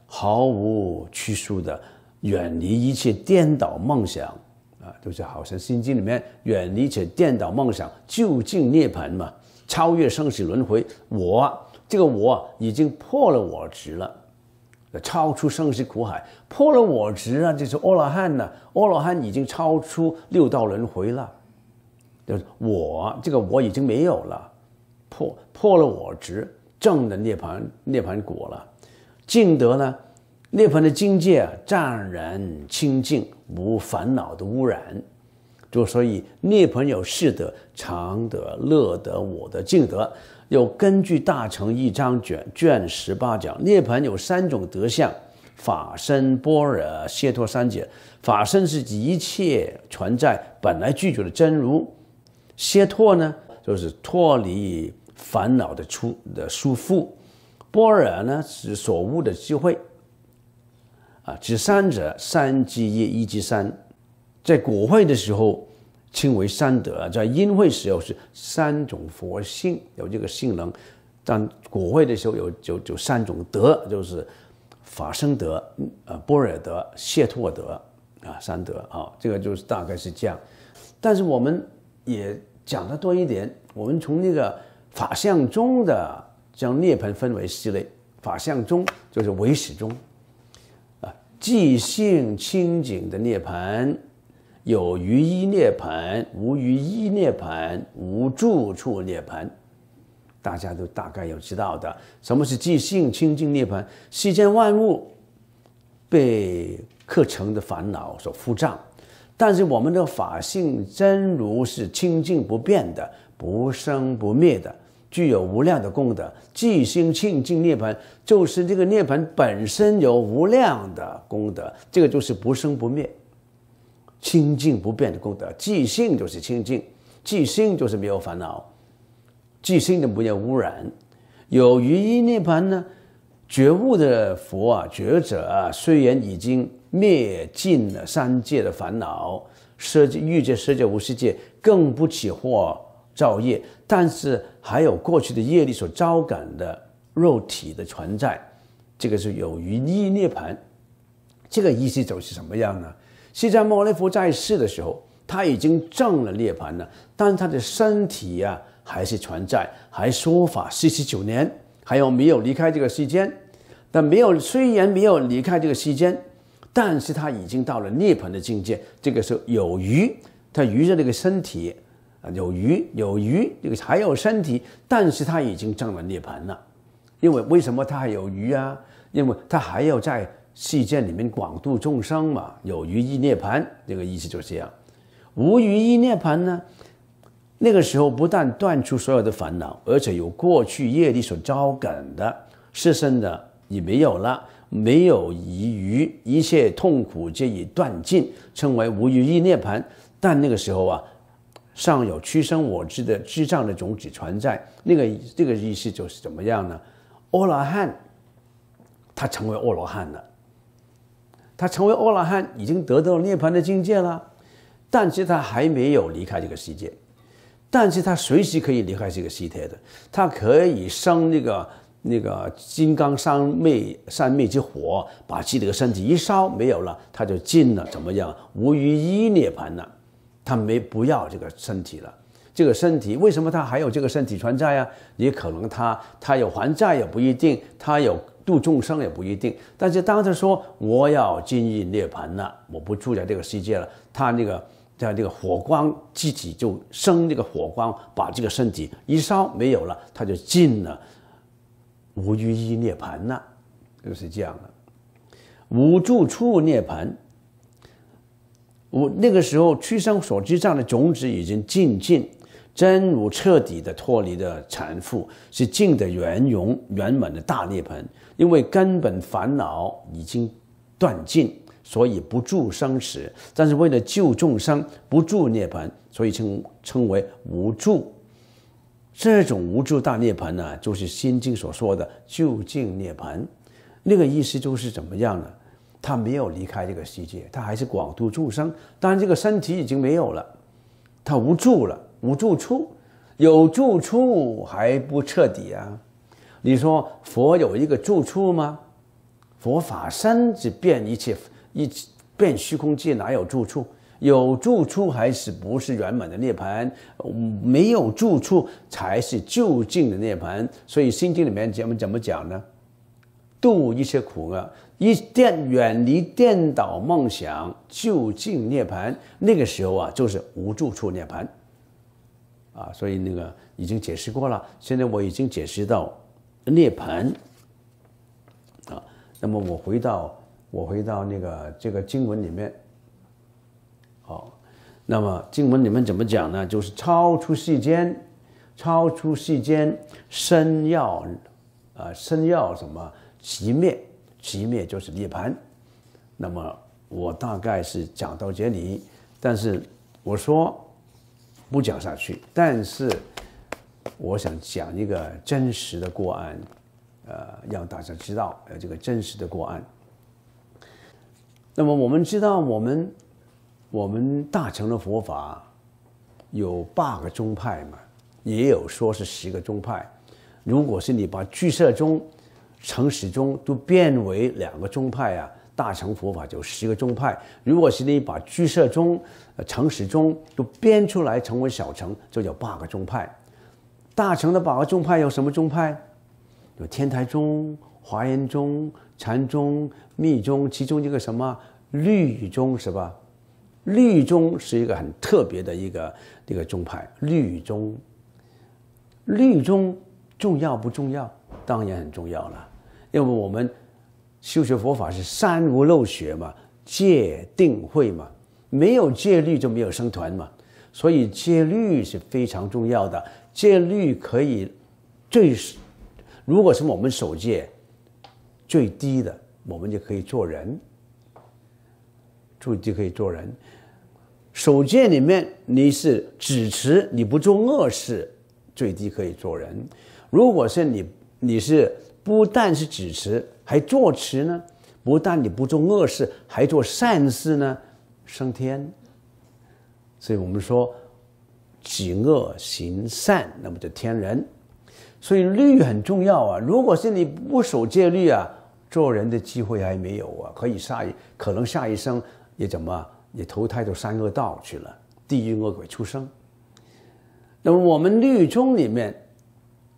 S1: 毫无拘束的，远离一切颠倒梦想。就是好像《心经》里面，远离且颠倒梦想，究竟涅槃嘛，超越生死轮回。我这个我已经破了我执了，超出生死苦海，破了我执啊，就是阿罗汉了。阿罗汉已经超出六道轮回了，就是我这个我已经没有了，破破了我执，正的涅槃涅槃果了，净德呢？涅槃的境界啊，湛然清净，无烦恼的污染。就所以涅槃有四德、常德、乐德、我的净德。又根据《大乘一章》卷卷十八讲，涅槃有三种德相：法身、般若、解脱三者。法身是一切存在本来具足的真如，解脱呢，就是脱离烦恼的出的束缚；般若呢，是所悟的智慧。啊，指三者三即一，一即三，在古会的时候称为三德，在音会时候是三种佛性有这个性能，但古会的时候有就就三种德，就是法身德、呃波尔德、谢托德啊，三德啊，这个就是大概是这样。但是我们也讲的多一点，我们从那个法相中的将涅槃分为四类，法相中就是唯识中。即性清净的涅槃，有余一涅槃，无余一涅槃，无住处涅槃，大家都大概要知道的。什么是即性清净涅槃？世间万物被课程的烦恼所覆障，但是我们的法性真如是清净不变的，不生不灭的。具有无量的功德，即心清净涅槃，就是这个涅槃本身有无量的功德，这个就是不生不灭、清净不变的功德。即性就是清净，即性就是没有烦恼，即性的不染污染。有余一涅槃呢？觉悟的佛啊，觉者啊，虽然已经灭尽了三界的烦恼，世界、欲界、世界、无世界，更不起惑造业。但是还有过去的业力所招感的肉体的存在，这个是有余涅槃。这个意思就是什么样呢？是在牟尼佛在世的时候，他已经证了涅槃了，但他的身体呀还是存在，还说法四十九年，还有没有离开这个世间？但没有，虽然没有离开这个世间，但是他已经到了涅槃的境界。这个时候有余，他余着那个身体。有鱼有鱼，这个还有身体，但是他已经证了涅槃了。因为为什么他还有鱼啊？因为他还要在世间里面广度众生嘛。有鱼亦涅槃，这个意思就是这样。无余亦涅槃呢？那个时候不但断出所有的烦恼，而且有过去业力所招感的失身的也没有了，没有疑余，一切痛苦皆已断尽，称为无余亦涅槃。但那个时候啊。尚有屈生我之的智障的种子存在，那个这个意思就是怎么样呢？阿罗汉，他成为阿罗汉了，他成为阿罗汉已经得到涅槃的境界了，但是他还没有离开这个世界，但是他随时可以离开这个世界的，他可以生那个那个金刚三昧三昧之火，把自己的身体一烧没有了，他就进了怎么样无余一涅槃了。他没不要这个身体了，这个身体为什么他还有这个身体存在啊？也可能他他有还债也不一定，他有度众生也不一定。但是当他说我要进入涅槃了，我不住在这个世界了，他那个在这个火光自己就生这个火光，把这个身体一烧没有了，他就进了无余一涅槃了，就是这样的无住处涅槃。我那个时候屈生所知障的种子已经尽尽，真如彻底的脱离的缠缚，是尽的圆融圆满的大涅槃。因为根本烦恼已经断尽，所以不住生死；但是为了救众生，不住涅槃，所以称称为无助。这种无助大涅槃呢，就是《心经》所说的究竟涅槃。那个意思就是怎么样呢？他没有离开这个世界，他还是广度众生。当然，这个身体已经没有了，他无助了，无住处，有住处还不彻底啊！你说佛有一个住处吗？佛法身子变一切一变虚空界，哪有住处？有住处还是不是圆满的涅槃？没有住处才是究竟的涅槃。所以《心经》里面怎么怎么讲呢？度一切苦厄。一电远离电导梦想，就近涅槃。那个时候啊，就是无住处涅槃。啊。所以那个已经解释过了。现在我已经解释到涅槃。啊。那么我回到我回到那个这个经文里面。好，那么经文里面怎么讲呢？就是超出世间，超出世间，身要啊，身要什么熄灭。熄灭就是涅槃，那么我大概是讲到这里，但是我说不讲下去，但是我想讲一个真实的过案，呃，让大家知道呃这个真实的过案。那么我们知道我们我们大乘的佛法有八个宗派嘛，也有说是十个宗派，如果是你把俱摄宗。成始终都变为两个宗派啊，大乘佛法就十个宗派。如果是你把舍中、呃、成始终都编出来成为小城，就叫八个宗派。大乘的八个宗派有什么宗派？有天台宗、华严宗、禅宗、密宗，其中一个什么律宗是吧？律宗是一个很特别的一个一个宗派。律宗，律宗重要不重要？当然很重要了。要么我们修学佛法是三无漏学嘛，戒定慧嘛，没有戒律就没有生团嘛，所以戒律是非常重要的。戒律可以最，如果是我们守戒最低的，我们就可以做人，最低可以做人。守戒里面你是只持你不做恶事，最低可以做人。如果是你你是。不但是止持，还作持呢；不但你不做恶事，还做善事呢，升天。所以我们说，己恶行善，那么就天人。所以律很重要啊！如果是你不守戒律啊，做人的机会还没有啊，可以下，一可能下一生也怎么也投胎到三恶道去了，地狱恶鬼出生。那么我们律宗里面，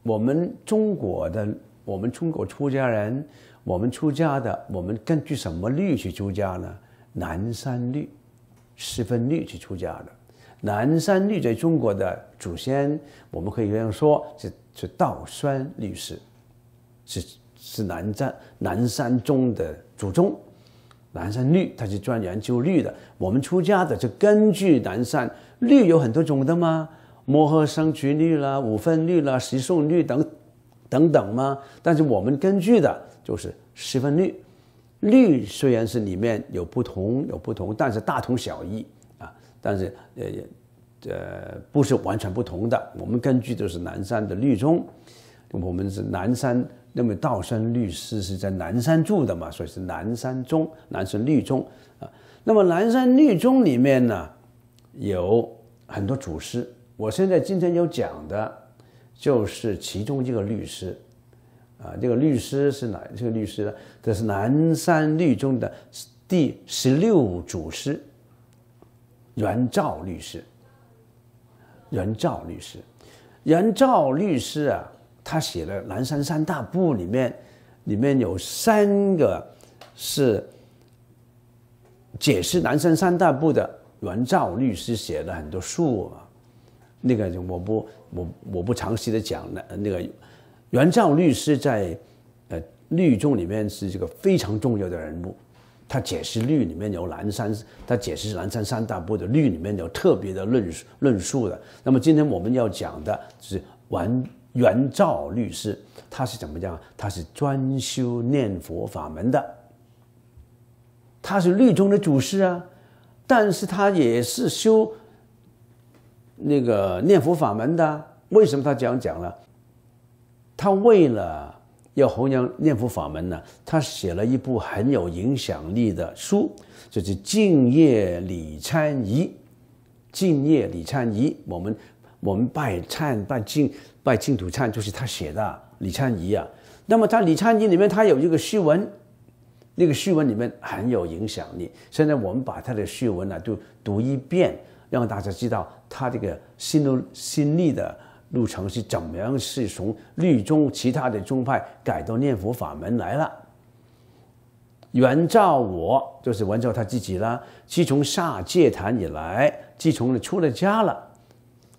S1: 我们中国的。我们中国出家人，我们出家的，我们根据什么律去出家呢？南山律、十分律去出家的。南山律在中国的祖先，我们可以这样说，是是道宣律师，是是南山南山宗的祖宗。南山律他是专研究律的。我们出家的就根据南山律，有很多种的嘛，摩诃僧祇律啦、五分律啦、十诵律等。等等吗？但是我们根据的就是十分律，律虽然是里面有不同有不同，但是大同小异啊。但是呃，呃，不是完全不同的。我们根据就是南山的律宗，我们是南山。那么道生律师是在南山住的嘛，所以是南山宗，南山律宗啊。那么南山律宗里面呢，有很多祖师。我现在今天要讲的。就是其中这个律师，啊，这个律师是哪？这个律师呢？这是南山律中的第十六祖师，袁照律师。袁照律师，袁照律师啊，他写的南山三大部里面，里面有三个是解释南山三大部的。袁照律师写了很多书啊。那个我不我我不详细的讲了那个袁照律师在呃律宗里面是这个非常重要的人物，他解释律里面有南山，他解释南山三大部的律里面有特别的论述论述的。那么今天我们要讲的是完。袁照律师，他是怎么样？他是专修念佛法门的，他是律宗的祖师啊，但是他也是修。那个念佛法门的，为什么他这样讲呢？他为了要弘扬念佛法门呢，他写了一部很有影响力的书，就是《敬业李灿仪》。《敬业李灿仪》，我们我们拜忏、拜敬拜净土忏，就是他写的《李灿仪》啊。那么他李灿仪》里面，他有一个序文，那个序文里面很有影响力。现在我们把他的序文呢，就读一遍。让大家知道他这个心路心历的路程是怎么样，是从律宗其他的宗派改到念佛法门来了。元照我就是元照他自己啦，自从下戒坛以来，自从出了家了，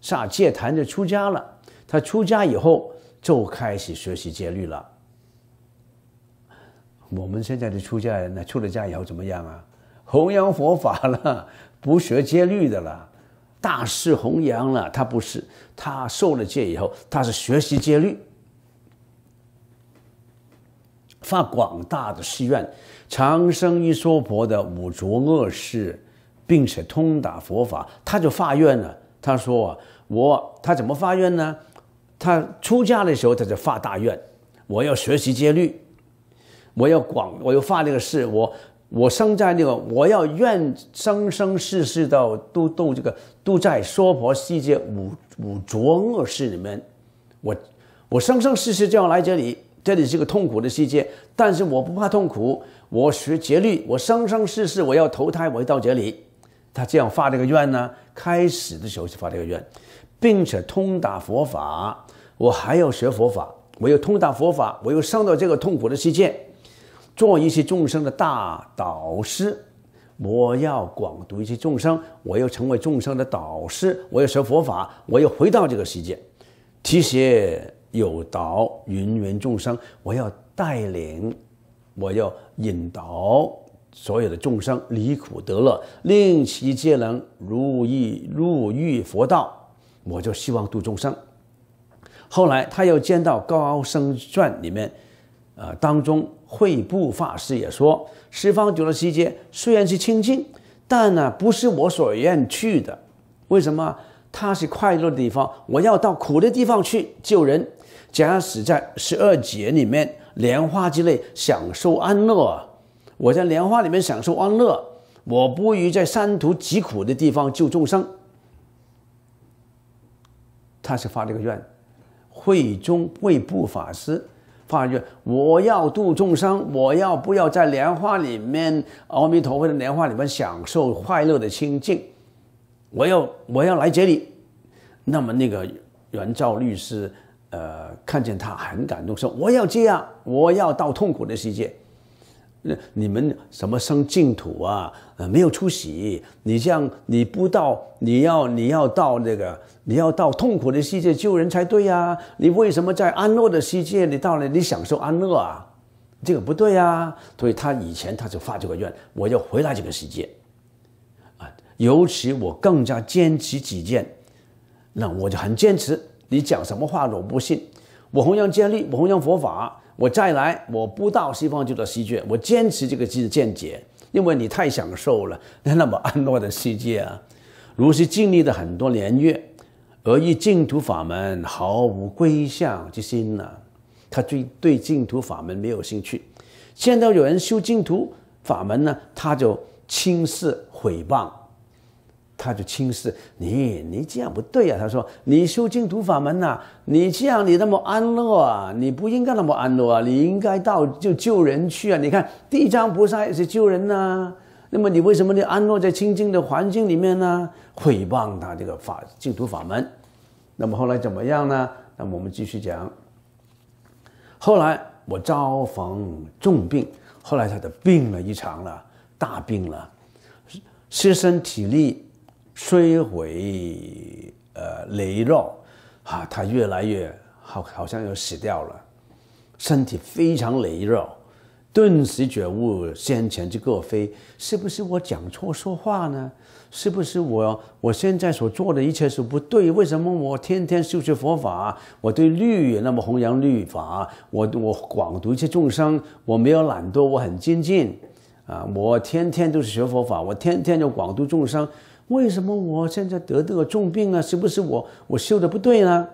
S1: 下戒坛就出家了。他出家以后就开始学习戒律了。我们现在的出家人呢，出了家以后怎么样啊？弘扬佛法了。不学戒律的了，大势弘扬了。他不是，他受了戒以后，他是学习戒律，发广大的誓愿，长生于娑婆的五浊恶世，并且通达佛法，他就发愿了。他说我他怎么发愿呢？他出家的时候他就发大愿，我要学习戒律，我要广，我要发这个誓，我。我生在那个，我要愿生生世世的都都这个，都在娑婆世界五五浊恶世里面。我我生生世世就要来这里，这里是个痛苦的世界，但是我不怕痛苦，我学戒律，我生生世世我要投胎，我要到这里。他这样发这个愿呢，开始的时候就发这个愿，并且通达佛法，我还要学佛法，我要通达佛法，我又上到这个痛苦的世界。做一些众生的大导师，我要广度一些众生，我要成为众生的导师，我要学佛法，我要回到这个世界，提携有道芸芸众生，我要带领，我要引导所有的众生离苦得乐，令其皆能如意入狱佛道，我就希望度众生。后来他又见到高僧传里面，呃当中。惠布法师也说：“十方九乐世界虽然是清净，但呢不是我所愿去的。为什么？它是快乐的地方，我要到苦的地方去救人。假使在十二劫里面莲花之内享受安乐，我在莲花里面享受安乐，我不如在三途极苦的地方救众生。”他是发这个愿，会中为布法师。发愿，我要度众生，我要不要在莲花里面，阿弥陀佛的莲花里面享受快乐的清净？我要，我要来这里。那么那个袁照律师，呃，看见他很感动，说我要这样，我要到痛苦的世界。那你们什么生净土啊？呃，没有出息。你像你不到，你要你要到那个，你要到痛苦的世界救人才对呀。你为什么在安乐的世界你到了你享受安乐啊？这个不对啊。所以他以前他就发这个愿，我要回来这个世界，啊，尤其我更加坚持己见。那我就很坚持，你讲什么话我不信。我弘扬建立，我弘扬佛法。我再来，我不到西方就到西界，我坚持这个的见解，因为你太享受了，那那么安乐的世界啊，如是经历的很多年月，而遇净土法门毫无归向之心呢？他对对净土法门没有兴趣，见到有人修净土法门呢，他就轻视毁谤。他就轻视你，你这样不对啊。他说：“你修净土法门呐，你这样你那么安乐啊，你不应该那么安乐啊，你应该到就救人去啊！你看地藏菩萨也是救人呐，那么你为什么你安乐在清净的环境里面呢？诽谤他这个法净土法门，那么后来怎么样呢？那么我们继续讲，后来我遭逢重病，后来他就病了一场了，大病了，失身体力。”摧毁，呃，羸弱，啊，他越来越好，好像要死掉了，身体非常羸弱，顿时觉悟，先前就各非是不是我讲错说话呢？是不是我我现在所做的一切是不对？为什么我天天修学佛法？我对律也那么弘扬律法，我我广度一切众生，我没有懒惰，我很精进，啊，我天天都是学佛法，我天天就广度众生。为什么我现在得这个重病啊？是不是我我修的不对呢？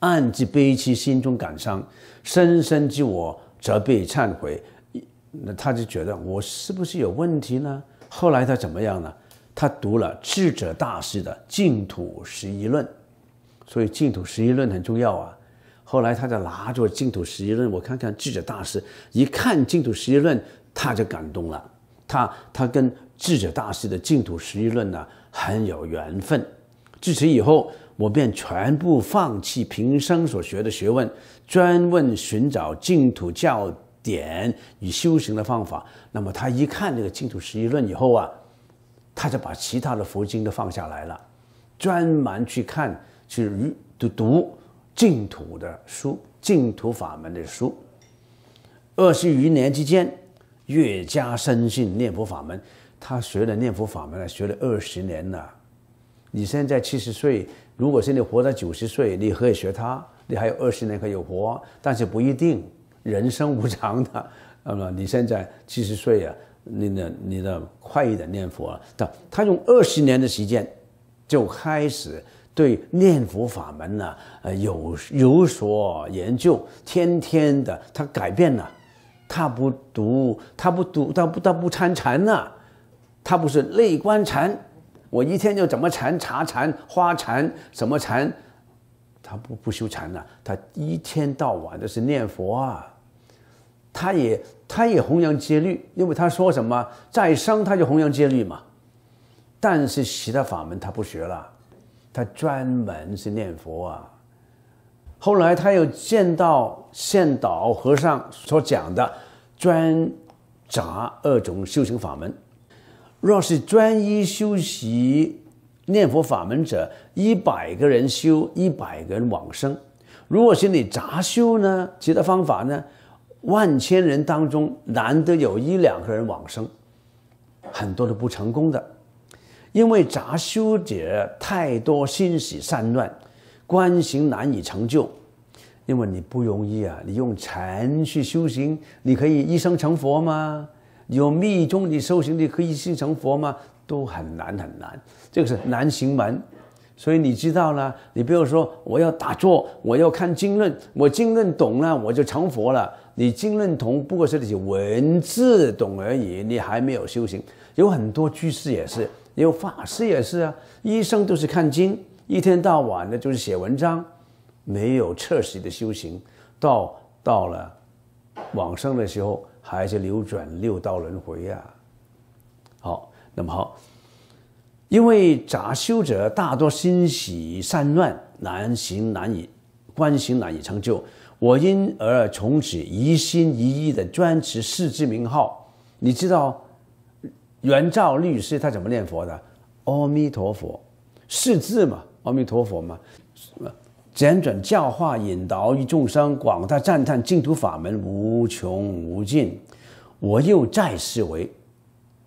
S1: 暗自悲戚，心中感伤，深深自我责备忏悔，那他就觉得我是不是有问题呢？后来他怎么样呢？他读了智者大师的《净土十一论》，所以《净土十一论》很重要啊。后来他就拿着《净土十一论》，我看看智者大师，一看《净土十一论》，他就感动了，他他跟。智者大师的《净土十一论》呢，很有缘分。自此以后，我便全部放弃平生所学的学问，专问寻找净土教典与修行的方法。那么他一看这个《净土十一论》以后啊，他就把其他的佛经都放下来了，专门去看去读读净土的书、净土法门的书。二十余年之间，越加深信念佛法门。他学了念佛法门了，学了二十年了。你现在七十岁，如果是你活到九十岁，你可以学他，你还有二十年可以活。但是不一定，人生无常的。那么你现在七十岁啊，你的你的快一点念佛啊，他他用二十年的时间，就开始对念佛法门呢，呃，有有所研究。天天的他改变了，他不读，他不读，他不他不参禅了。他不是内观禅，我一天就怎么禅茶禅花禅什么禅，他不不修禅了，他一天到晚都是念佛啊，他也他也弘扬戒律，因为他说什么在生他就弘扬戒律嘛，但是其他法门他不学了，他专门是念佛啊。后来他又见到现导和尚所讲的专、杂二种修行法门。若是专一修习念佛法门者，一百个人修，一百个人往生；如果是你杂修呢，其他方法呢，万千人当中难得有一两个人往生，很多都不成功的，因为杂修者太多心喜散乱，观行难以成就。因为你不容易啊，你用禅去修行，你可以一生成佛吗？有密宗，你修行，你可以成佛吗？都很难很难，这个是难行门。所以你知道了，你不要说，我要打坐，我要看经论，我经论懂了，我就成佛了。你经论懂，不过是那些文字懂而已，你还没有修行。有很多居士也是，有法师也是啊，医生都是看经，一天到晚的就是写文章，没有彻实的修行。到到了往生的时候。还是流转六道轮回啊！好，那么好，因为杂修者大多心喜善乱，难行难以观行，难以成就。我因而从此一心一意的专持四字名号。你知道，圆照律师他怎么念佛的？阿弥陀佛，四字嘛，阿弥陀佛嘛。辗转教化引导于众生，广大赞叹净土法门无穷无尽。我又再思维，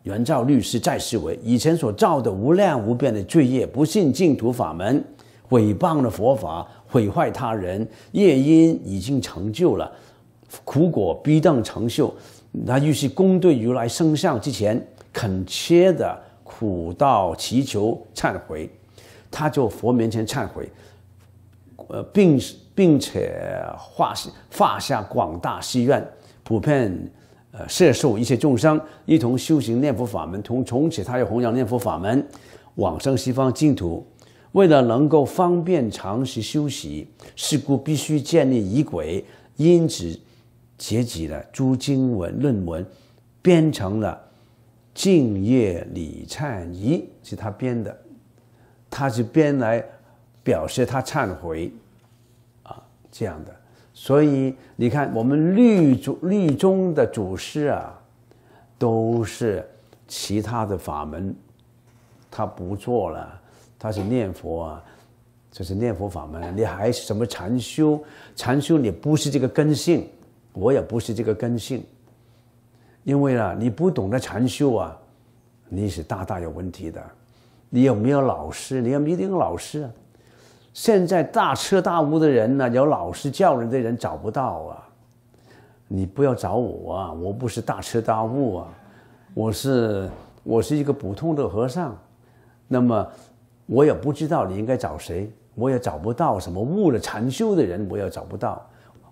S1: 原造律师再思维，以前所造的无量无边的罪业，不信净土法门，毁谤了佛法，毁坏他人业因，已经成就了苦果，必当成就。那于是功对如来圣相之前，恳切的苦道祈求忏悔，他就佛面前忏悔。呃，并并且化化下广大寺院，普遍呃，摄受一些众生，一同修行念佛法门，从从此他又弘扬念佛法门，往生西方净土。为了能够方便长时修习，是故必须建立仪轨，因此结集了诸经文论文，编成了净业礼忏仪，是他编的，他是编来。表示他忏悔，啊，这样的，所以你看，我们律宗律宗的祖师啊，都是其他的法门，他不做了，他是念佛啊，这是念佛法门。你还什么禅修？禅修你不是这个根性，我也不是这个根性，因为呢，你不懂得禅修啊，你是大大有问题的。你有没有老师？你要没定老师。啊。现在大彻大悟的人呢，有老师教人的人找不到啊！你不要找我啊，我不是大彻大悟啊，我是我是一个普通的和尚，那么我也不知道你应该找谁，我也找不到什么悟了禅修的人，我也找不到，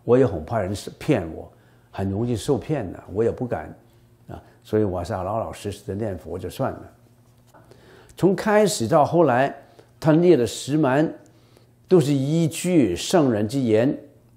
S1: 我也很怕人是骗我，很容易受骗的，我也不敢啊，所以我是老老实实的念佛就算了。从开始到后来，他念了十门。都是依据圣人之言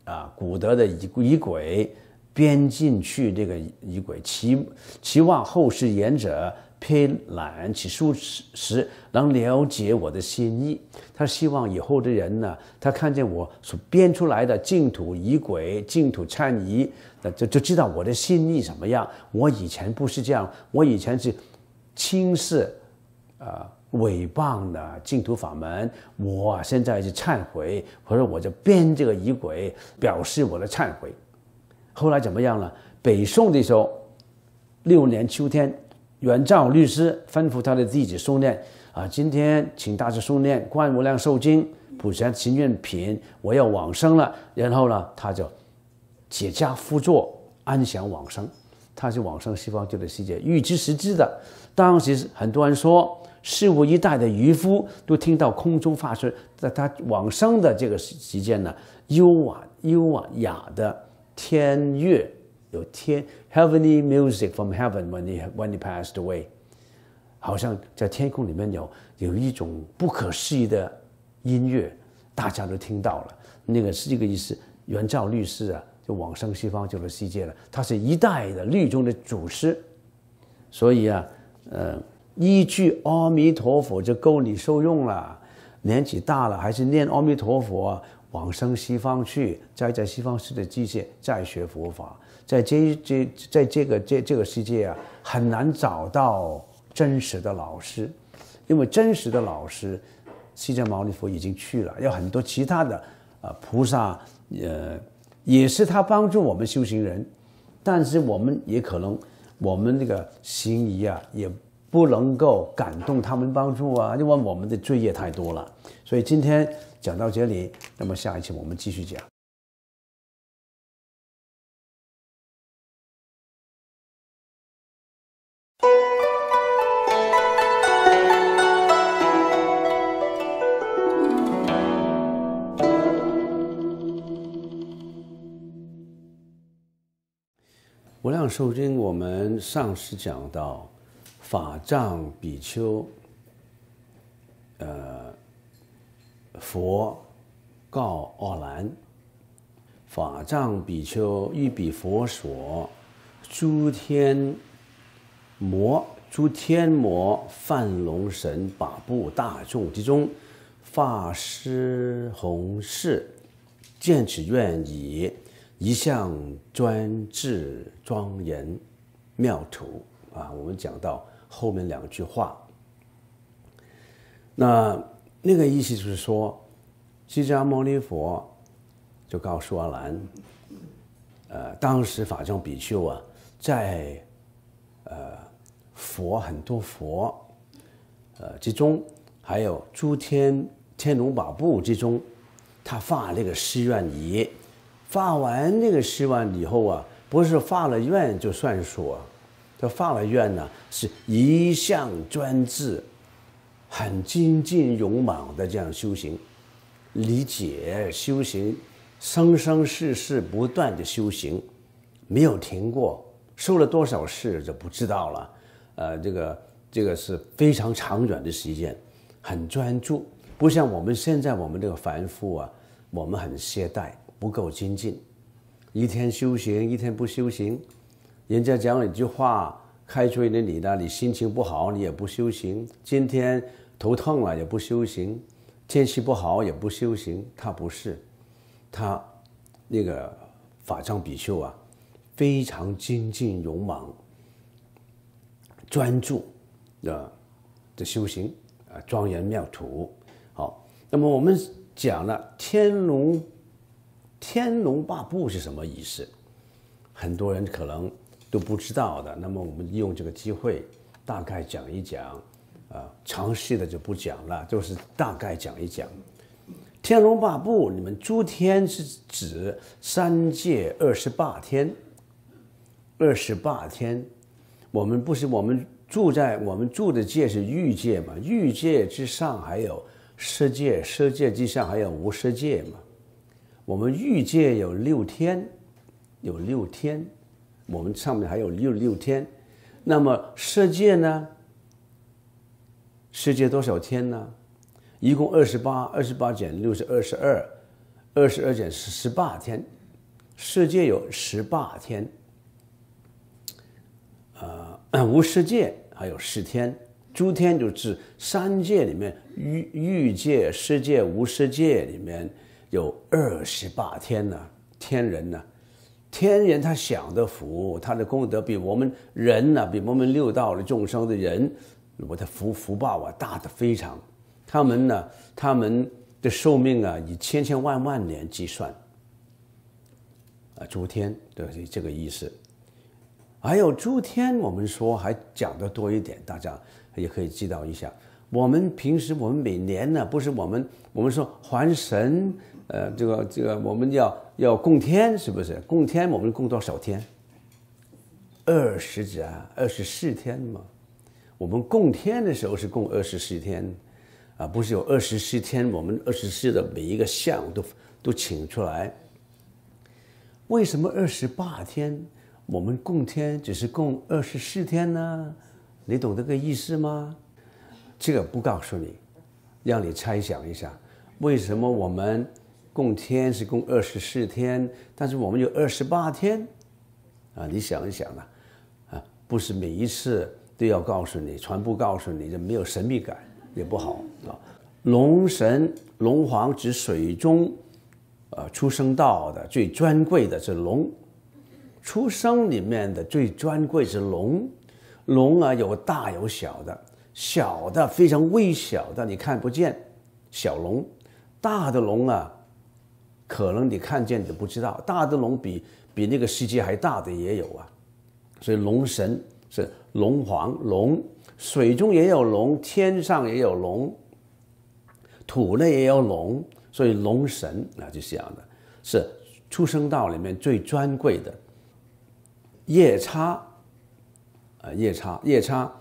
S1: 啊，古德的仪仪轨编进去这个仪轨，期期望后世言者偏览其书时能了解我的心意。他希望以后的人呢，他看见我所编出来的净土仪轨、净土忏仪，那就就知道我的心意什么样。我以前不是这样，我以前是轻视啊。诽谤的净土法门，我现在是忏悔，或者我就编这个仪轨，表示我的忏悔。后来怎么样了？北宋的时候，六年秋天，元照律师吩咐他的弟子诵念：“啊，今天请大师诵念《观无量寿经》，普贤勤愿品，我要往生了。”然后呢，他就解家复坐，安详往生。他是往生西方极乐世界，预知时至的。当时很多人说。世无一代的渔夫都听到空中发出，在他往生的这个时间呢，幽婉幽婉雅的天乐，有天 Heavenly music from heaven when he when he passed away，好像在天空里面有有一种不可思议的音乐，大家都听到了，那个是这个意思。元照律师啊，就往生西方极乐世界了，他是一代的律宗的祖师，所以啊，呃。一句阿弥陀佛就够你受用了。年纪大了，还是念阿弥陀佛，往生西方去，再在西方世界的机械，再学佛法。在这这在这个这这个世界啊，很难找到真实的老师，因为真实的老师，西迦牟尼佛已经去了，有很多其他的呃菩萨，呃，也是他帮助我们修行人，但是我们也可能我们这个心仪啊也。不能够感动他们帮助啊，因为我们的罪业太多了。所以今天讲到这里，那么下一期我们继续讲《无量寿经》。我们上次讲到。法藏比丘，呃，佛告阿兰，法藏比丘欲比佛所，诸天魔、诸天魔、梵龙神、把布大众之中，法师弘誓，见此愿已，一向专制庄严妙土啊！我们讲到。后面两句话，那那个意思就是说，释迦牟尼佛就告诉阿兰，呃，当时法藏比丘啊，在呃佛很多佛呃之中，还有诸天天龙八部之中，他发那个誓愿，仪，发完那个誓愿以后啊，不是发了愿就算数。啊。这法王院呢，是一向专制，很精进勇猛的这样修行，理解修行，生生世世不断的修行，没有停过，受了多少事就不知道了。呃，这个这个是非常长远的时间，很专注，不像我们现在我们这个凡夫啊，我们很懈怠，不够精进，一天修行，一天不修行。人家讲一句话，开除你的你呢？你心情不好，你也不修行；今天头痛了也不修行，天气不好也不修行。他不是，他那个法藏比丘啊，非常精进勇猛、专注的的修行啊，庄严妙土。好，那么我们讲了天龙天龙八部是什么意思？很多人可能。都不知道的，那么我们利用这个机会，大概讲一讲，啊，详细的就不讲了，就是大概讲一讲。天龙八部，你们诸天是指三界二十八天，二十八天，我们不是我们住在我们住的界是欲界嘛？欲界之上还有世界，世界之上还有无世界嘛？我们欲界有六天，有六天。我们上面还有六六天，那么世界呢？世界多少天呢？一共二十八，二十八减六是二十二，二十二减十八天，世界有十八天。啊，无世界还有十天，诸天就指三界里面欲欲界、世界、无世界里面有二十八天呢，天人呢？天人他享的福，他的功德比我们人呢，比我们六道的众生的人，我的福福报啊大的非常。他们呢，他们的寿命啊以千千万万年计算，啊，诸天对这个意思。还有诸天，我们说还讲得多一点，大家也可以知道一下。我们平时我们每年呢，不是我们我们说还神。呃，这个这个，我们要要供天，是不是供天？我们供多少天？二十几啊？二十四天嘛。我们供天的时候是供二十四天，啊，不是有二十四天？我们二十四的每一个像都都请出来。为什么二十八天我们供天只是供二十四天呢？你懂这个意思吗？这个不告诉你，让你猜想一下，为什么我们？共天是共二十四天，但是我们有二十八天，啊，你想一想呢，啊，不是每一次都要告诉你，全部告诉你，这没有神秘感也不好啊。龙神龙皇指水中，呃，出生道的最尊贵的是龙，出生里面的最尊贵是龙，龙啊有大有小的，小的非常微小的你看不见，小龙，大的龙啊。可能你看见的不知道，大的龙比比那个世界还大的也有啊，所以龙神是龙皇，龙水中也有龙，天上也有龙，土内也有龙，所以龙神啊就是这样的，是出生道里面最尊贵的。夜叉，啊夜叉夜叉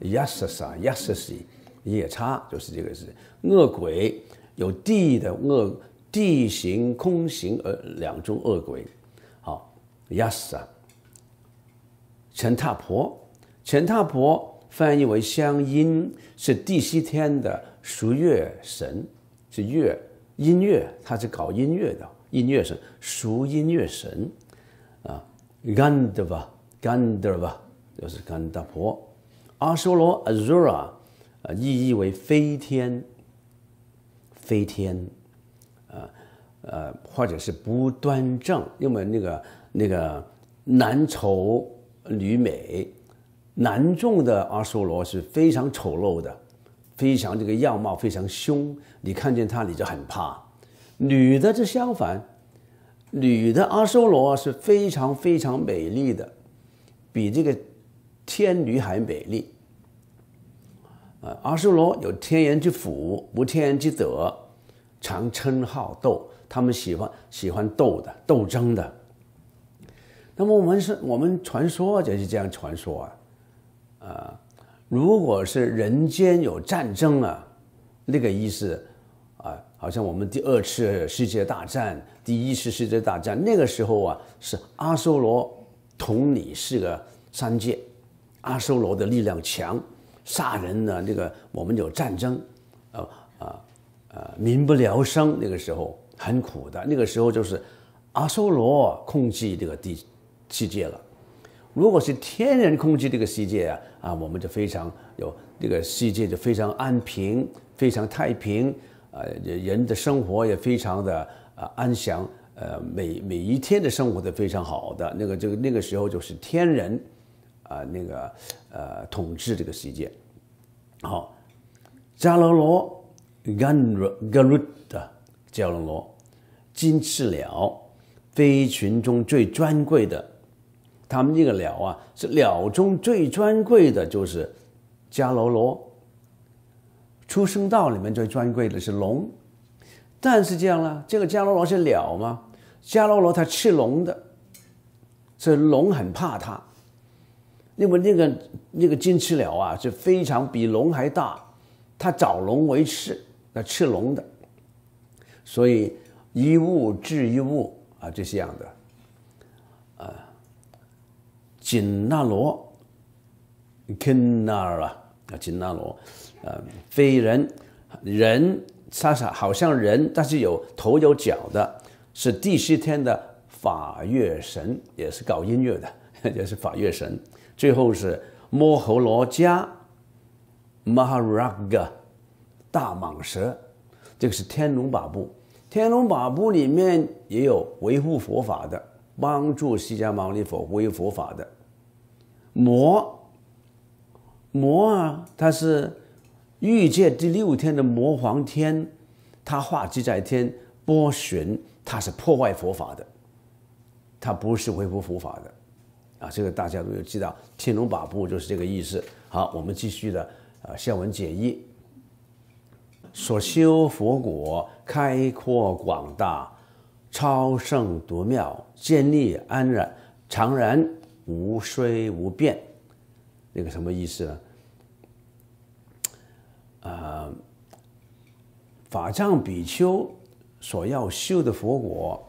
S1: ，yasasasasy 夜叉就是这个是恶鬼，有地的恶。地形、空行而两种恶鬼，好，yasas，钱踏婆，钱踏婆翻译为乡音，是地西天的熟乐神，是乐音乐，他是搞音乐的音乐神熟音乐神，啊，gandava，gandava 就是甘达婆，阿修罗 azura，意译为飞天，飞天。呃，或者是不端正，要么那个那个男丑女美，男众的阿修罗是非常丑陋的，非常这个样貌非常凶，你看见他你就很怕。女的就相反，女的阿修罗是非常非常美丽的，比这个天女还美丽。呃，阿修罗有天人之福，无天人之德，常称好斗。他们喜欢喜欢斗的斗争的，那么我们是我们传说就是这样传说啊，啊，如果是人间有战争啊，那个意思啊，好像我们第二次世界大战、第一次世界大战那个时候啊，是阿修罗统你是个三界，阿修罗的力量强，杀人呢，那个我们有战争，啊啊啊，民不聊生那个时候。很苦的那个时候，就是阿修罗控制这个地世界了。如果是天人控制这个世界啊啊，我们就非常有这个世界就非常安平，非常太平，呃，人的生活也非常的安详，呃，每每一天的生活都非常好的。那个这个那个时候就是天人啊那个呃统治这个世界。好，迦楼罗，Garud 迦楼罗。金翅鸟，飞群中最尊贵的。他们这个鸟啊，是鸟中最尊贵的，就是迦罗罗。出生道里面最尊贵的是龙，但是这样了，这个迦罗罗是鸟吗？迦罗罗它吃龙的，以龙很怕它。因为那个那个金翅鸟啊，是非常比龙还大，它找龙为食，那吃龙的，所以。一物治一物啊，这些样的啊，紧那罗 k i n a r a 啊，紧那罗，呃，飞人，人，啥是好像人，但是有头有脚的，是第七天的法乐神，也是搞音乐的，也是法乐神。最后是摩诃罗伽，Mahraga，大蟒蛇，这个是天龙八部。天龙八部里面也有维护佛法的，帮助释迦牟尼佛维护佛法的魔魔啊，他是欲界第六天的魔皇天，他化机在天波旬，他是破坏佛法的，他不是维护佛法的啊！这个大家都要知道，天龙八部就是这个意思。好，我们继续的呃，下文解义。所修佛果开阔广大，超胜独妙，建立安然，常然无衰无变。那个什么意思呢？啊，法藏比丘所要修的佛果，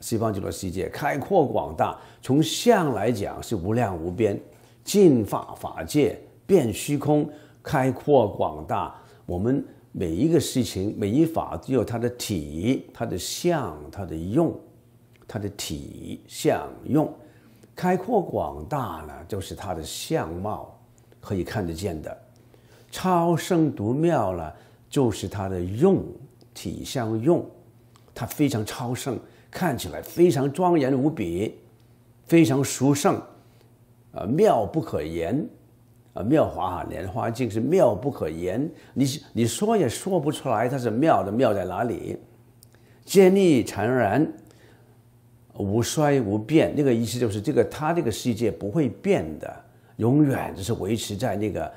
S1: 西方极乐世界开阔广大，从相来讲是无量无边，净法法界遍虚空开阔广大。我们。每一个事情，每一法都有它的体、它的相、它的用。它的体、相、用，开阔广大呢，就是它的相貌可以看得见的；超生独妙呢，就是它的用体相用，它非常超胜，看起来非常庄严无比，非常殊胜，啊，妙不可言。妙华啊，莲花净是妙不可言，你你说也说不出来，它是妙的妙在哪里？坚立常然，无衰无变，那个意思就是这个它这个世界不会变的，永远只是维持在那个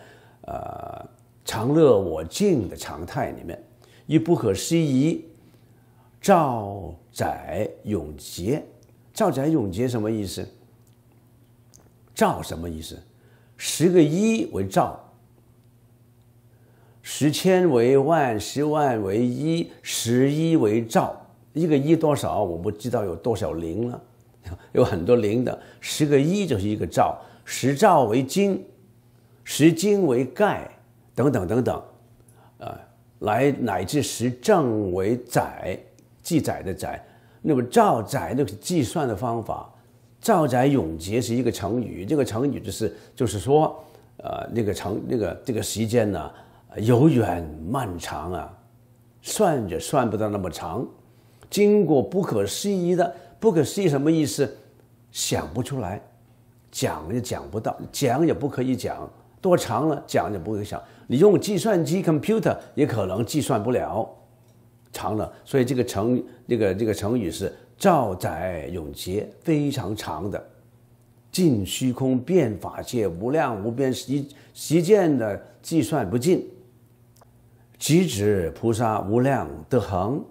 S1: 呃常乐我净的常态里面。亦不可思议，照载永劫，照载永劫什么意思？照什么意思？十个一为兆，十千为万，十万为一，十一为兆。一个一多少？我不知道有多少零了，有很多零的。十个一就是一个兆，十兆为金，十金为钙，等等等等，啊，来乃至十正为载，记载的载，那么兆载的计算的方法。赵宅永劫”是一个成语，这个成语就是就是说，呃，那个长那个这个时间呢，悠远漫长啊，算也算不到那么长，经过不可思议的不可思议什么意思？想不出来，讲也讲不到，讲也不可以讲，多长了讲也不会想，你用计算机 computer 也可能计算不了，长了，所以这个成那个这个成语是。照载永劫，非常长的，尽虚空遍法界无量无边，实实践的计算不尽。即指菩萨无量德行，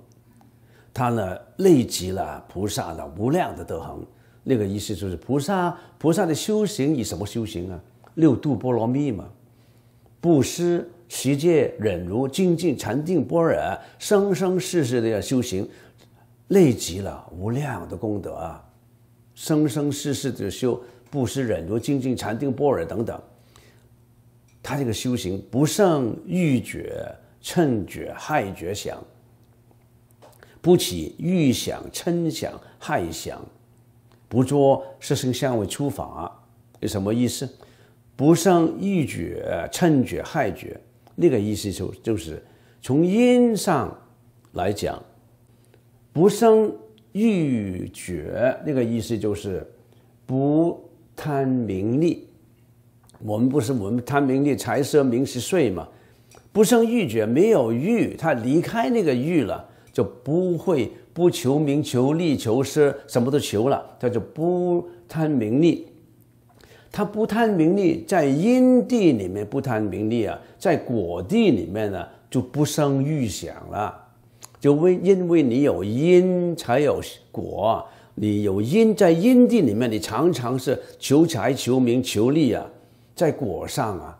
S1: 他呢累积了菩萨的无量的德行。那个意思就是，菩萨菩萨的修行以什么修行啊？六度波罗蜜嘛，布施、持戒、忍辱、精进、禅定、般若，生生世世的要修行。累积了无量的功德啊，生生世世的修布施、忍辱、精进、禅定、波尔等等，他这个修行不胜欲觉、称觉、害觉想，不起欲想、嗔想、害想，不做色声香味触法，有什么意思？不胜欲觉、称觉、害觉，那个意思就就是从因上来讲。不生欲觉，那个意思就是不贪名利。我们不是我们贪名利、财奢、名食、睡嘛？不生欲觉，没有欲，他离开那个欲了，就不会不求名、求利、求奢，什么都求了，他就不贪名利。他不贪名利，在阴地里面不贪名利啊，在果地里面呢，就不生欲想了。就为因为你有因才有果，你有因在因地里面，你常常是求财、求名、求利啊，在果上啊，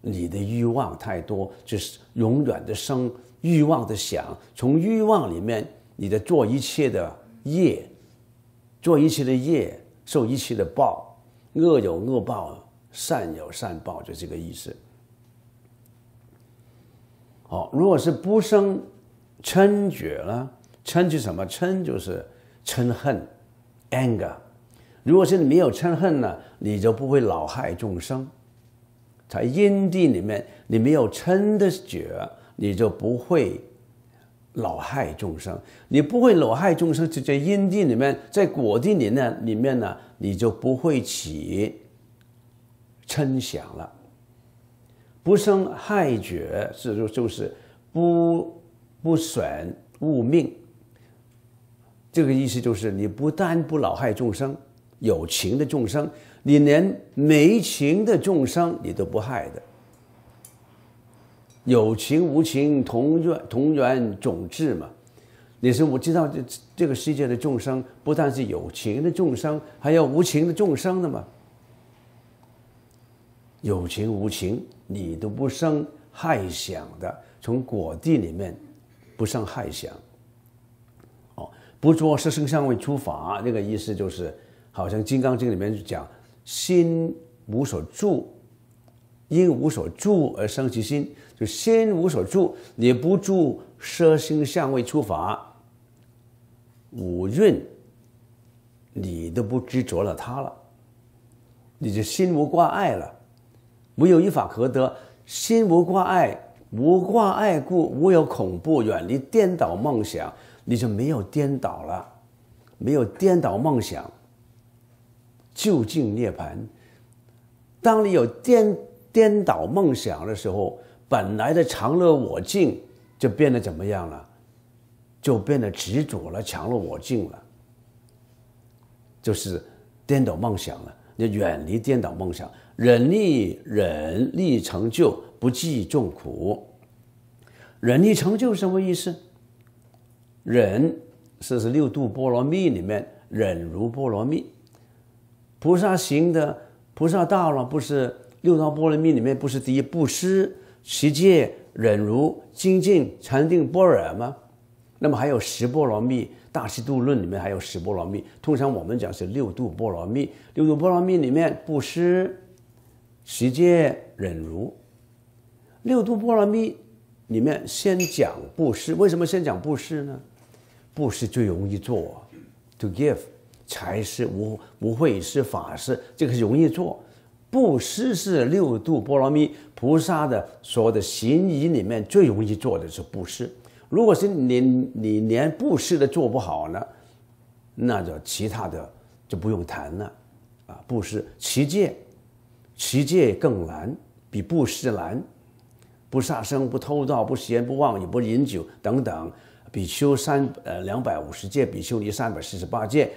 S1: 你的欲望太多，就是永远的生欲望的想，从欲望里面，你的做一切的业，做一切的业受一切的报，恶有恶报，善有善报，就这个意思。好，如果是不生。嗔觉呢？嗔就什么？嗔就是嗔恨，anger。如果是你没有嗔恨呢，你就不会老害众生。在因地里面，你没有嗔的觉，你就不会老害众生。你不会老害众生，就在因地里面，在果地里面里面呢，你就不会起嗔想了。不生害觉是就就是不。不损物命，这个意思就是你不但不老害众生，有情的众生，你连没情的众生你都不害的。有情无情同源同源种质嘛，你是我知道这这个世界的众生不但是有情的众生，还有无情的众生的嘛。有情无情你都不生害想的，从果地里面。不生害想，哦，不做舍身相位出法，那个意思就是，好像《金刚经》里面就讲：心无所住，因无所住而生其心。就心无所住，你不住色心相位出法，五蕴，你都不执着了它了，你就心无挂碍了，唯有依法可得，心无挂碍。无挂碍故，无有恐怖，远离颠倒梦想，你就没有颠倒了，没有颠倒梦想，究竟涅槃。当你有颠颠倒梦想的时候，本来的常乐我净就变得怎么样了？就变得执着了，强了我净了，就是颠倒梦想了。你远离颠倒梦想，忍力忍力成就。不计众苦，忍力成就什么意思？忍四十六度波罗蜜里面，忍如波罗蜜，菩萨行的菩萨道了，不是六道波罗蜜里面不是第一布施、持戒、忍如、精进、禅定、般若吗？那么还有十波罗蜜，《大智度论》里面还有十波罗蜜。通常我们讲是六度波罗蜜，六度波罗蜜里面布施、持戒、忍如。六度波罗蜜里面先讲布施，为什么先讲布施呢？布施最容易做，to give，才是无无畏施、法施，这个是容易做。布施是六度波罗蜜菩萨的所有的行仪里面最容易做的是布施。如果是你你连布施都做不好呢，那就其他的就不用谈了啊！布施、持戒、持戒更难，比布施难。不杀生、不偷盗、不言，不妄，也不饮酒等等。比丘三呃两百五十戒，比丘尼三百四十八戒，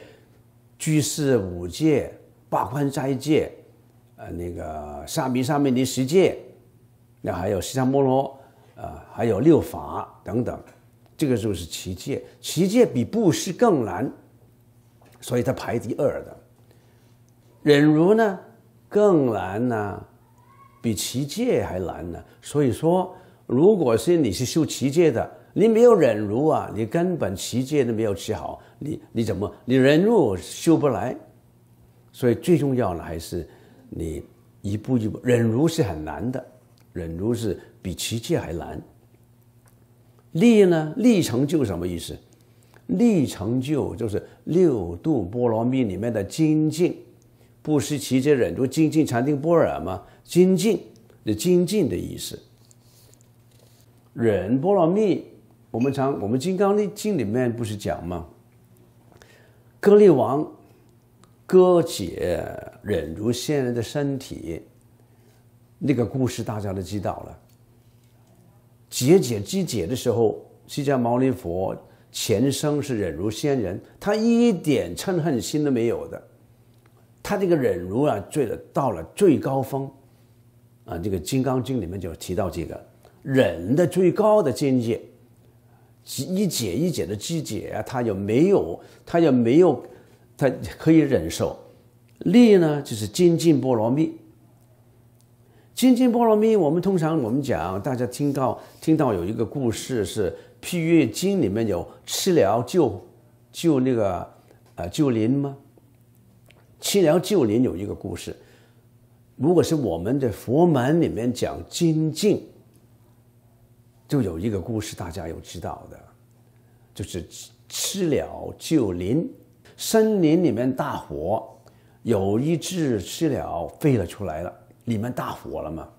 S1: 居士五戒，八宽斋戒，呃那个沙弥、沙弥尼十戒，那还有十善波罗，呃还有六法等等，这个就是七戒，七戒比布施更难，所以它排第二的。忍辱呢更难呢。比持戒还难呢，所以说，如果是你是修持戒的，你没有忍辱啊，你根本持戒都没有起好，你你怎么你忍辱修不来？所以最重要的还是你一步一步忍辱是很难的，忍辱是比持戒还难。力呢？力成就什么意思？力成就就是六度波罗蜜里面的精进，不是持戒、忍住精进、禅定、波尔吗？精进，是精进的意思。忍波罗蜜，我们常我们《金刚经》里面不是讲吗？割力王割解忍如仙人的身体，那个故事大家都知道了。解解解解的时候，释迦牟尼佛前生是忍如仙人，他一点嗔恨心都没有的，他这个忍如啊，醉了到了最高峰。啊，这个《金刚经》里面就提到这个忍的最高的境界，一节一节的积解啊，他也没有，他也没有，他可以忍受。力呢，就是精进波罗蜜。精进波罗蜜，我们通常我们讲，大家听到听到有一个故事，是《辟月经》里面有七疗救救那个啊救临吗？吃疗救临有一个故事。如果是我们的佛门里面讲精进，就有一个故事大家有知道的，就是吃了救林。森林里面大火，有一只知了飞了出来了，里面大火了嘛。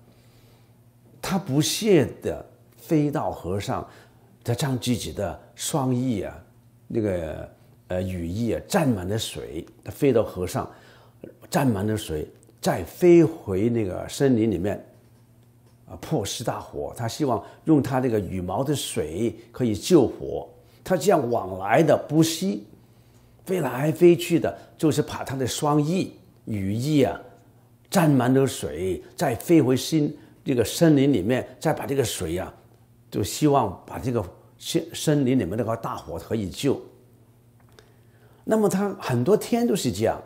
S1: 它不屑的飞到和尚，它将自己的双翼啊，那个呃羽翼啊，沾满了水。它飞到和尚，沾满了水。再飞回那个森林里面，啊，扑熄大火。他希望用他那个羽毛的水可以救火。他这样往来的不息，飞来飞去的，就是怕他的双翼、羽翼啊沾满了水，再飞回森这个森林里面，再把这个水啊，就希望把这个森森林里面那个大火可以救。那么他很多天都是这样。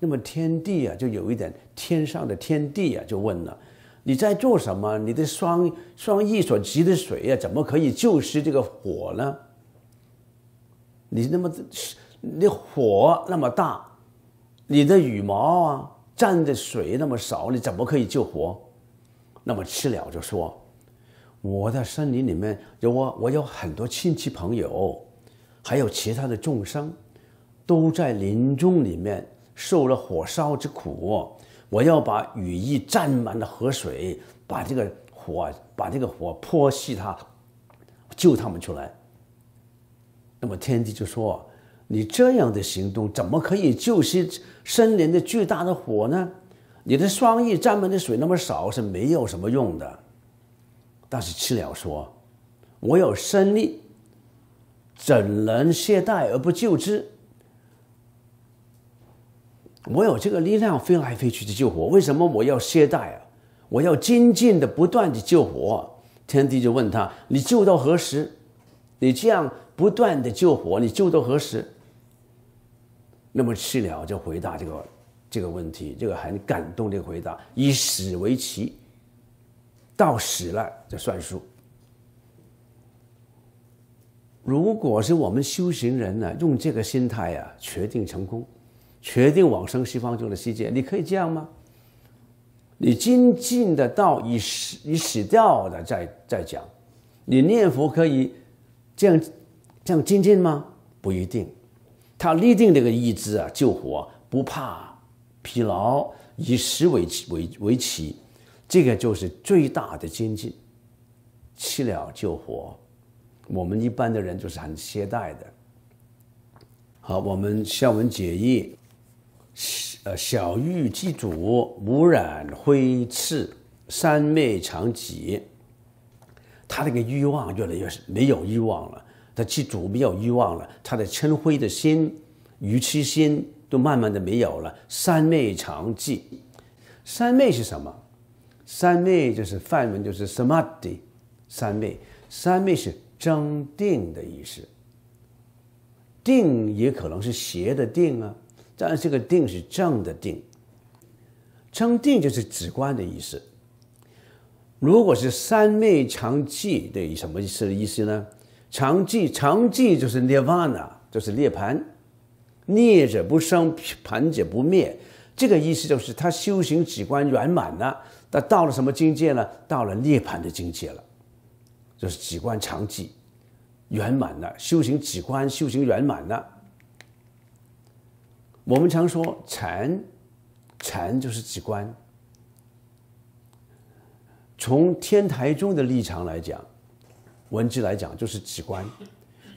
S1: 那么天地啊，就有一点天上的天地啊，就问了：你在做什么？你的双双翼所及的水啊，怎么可以救熄这个火呢？你那么你火那么大，你的羽毛啊蘸的水那么少，你怎么可以救火？那么吃了就说：我的森林里面有我我有很多亲戚朋友，还有其他的众生，都在林中里面。受了火烧之苦，我要把羽翼沾满的河水，把这个火，把这个火泼熄它，救他们出来。那么天帝就说：“你这样的行动，怎么可以救熄森林的巨大的火呢？你的双翼沾满的水那么少，是没有什么用的。”但是赤鸟说：“我有生力，怎能懈怠而不救之？”我有这个力量飞来飞去的救火，为什么我要懈怠啊？我要精进的不断的救火。天帝就问他：“你救到何时？你这样不断的救火，你救到何时？”那么赤鸟就回答这个这个问题，这个很感动的回答：“以死为棋，到死了就算数。”如果是我们修行人呢，用这个心态啊，决定成功。确定往生西方中的世界，你可以这样吗？你精进的到以死以死掉的再再讲，你念佛可以这样这样精进吗？不一定，他立定这个意志啊，救火不怕疲劳，以死为为为奇，这个就是最大的精进，弃了救活。我们一般的人就是很懈怠的。好，我们下文解义。呃，小玉祭祖，无染灰赤，三昧常寂。他那个欲望越来越没有欲望了，他祭祖没有欲望了，他的嗔恚的心、愚痴心都慢慢的没有了。三昧常寂，三昧是什么？三昧就是梵文，就是 samadhi，三昧。三昧是正定的意思，定也可能是邪的定啊。但这个定是正的定，称定就是直观的意思。如果是三昧常寂于什么意思意思呢？常寂常寂就是涅槃呐，就是涅槃。涅者不生，盘者不灭。这个意思就是他修行止观圆满了。他到了什么境界呢？到了涅槃的境界了。就是止观常寂，圆满了。修行止观，修行圆满了。我们常说禅，禅就是止观。从天台宗的立场来讲，文字来讲就是止观；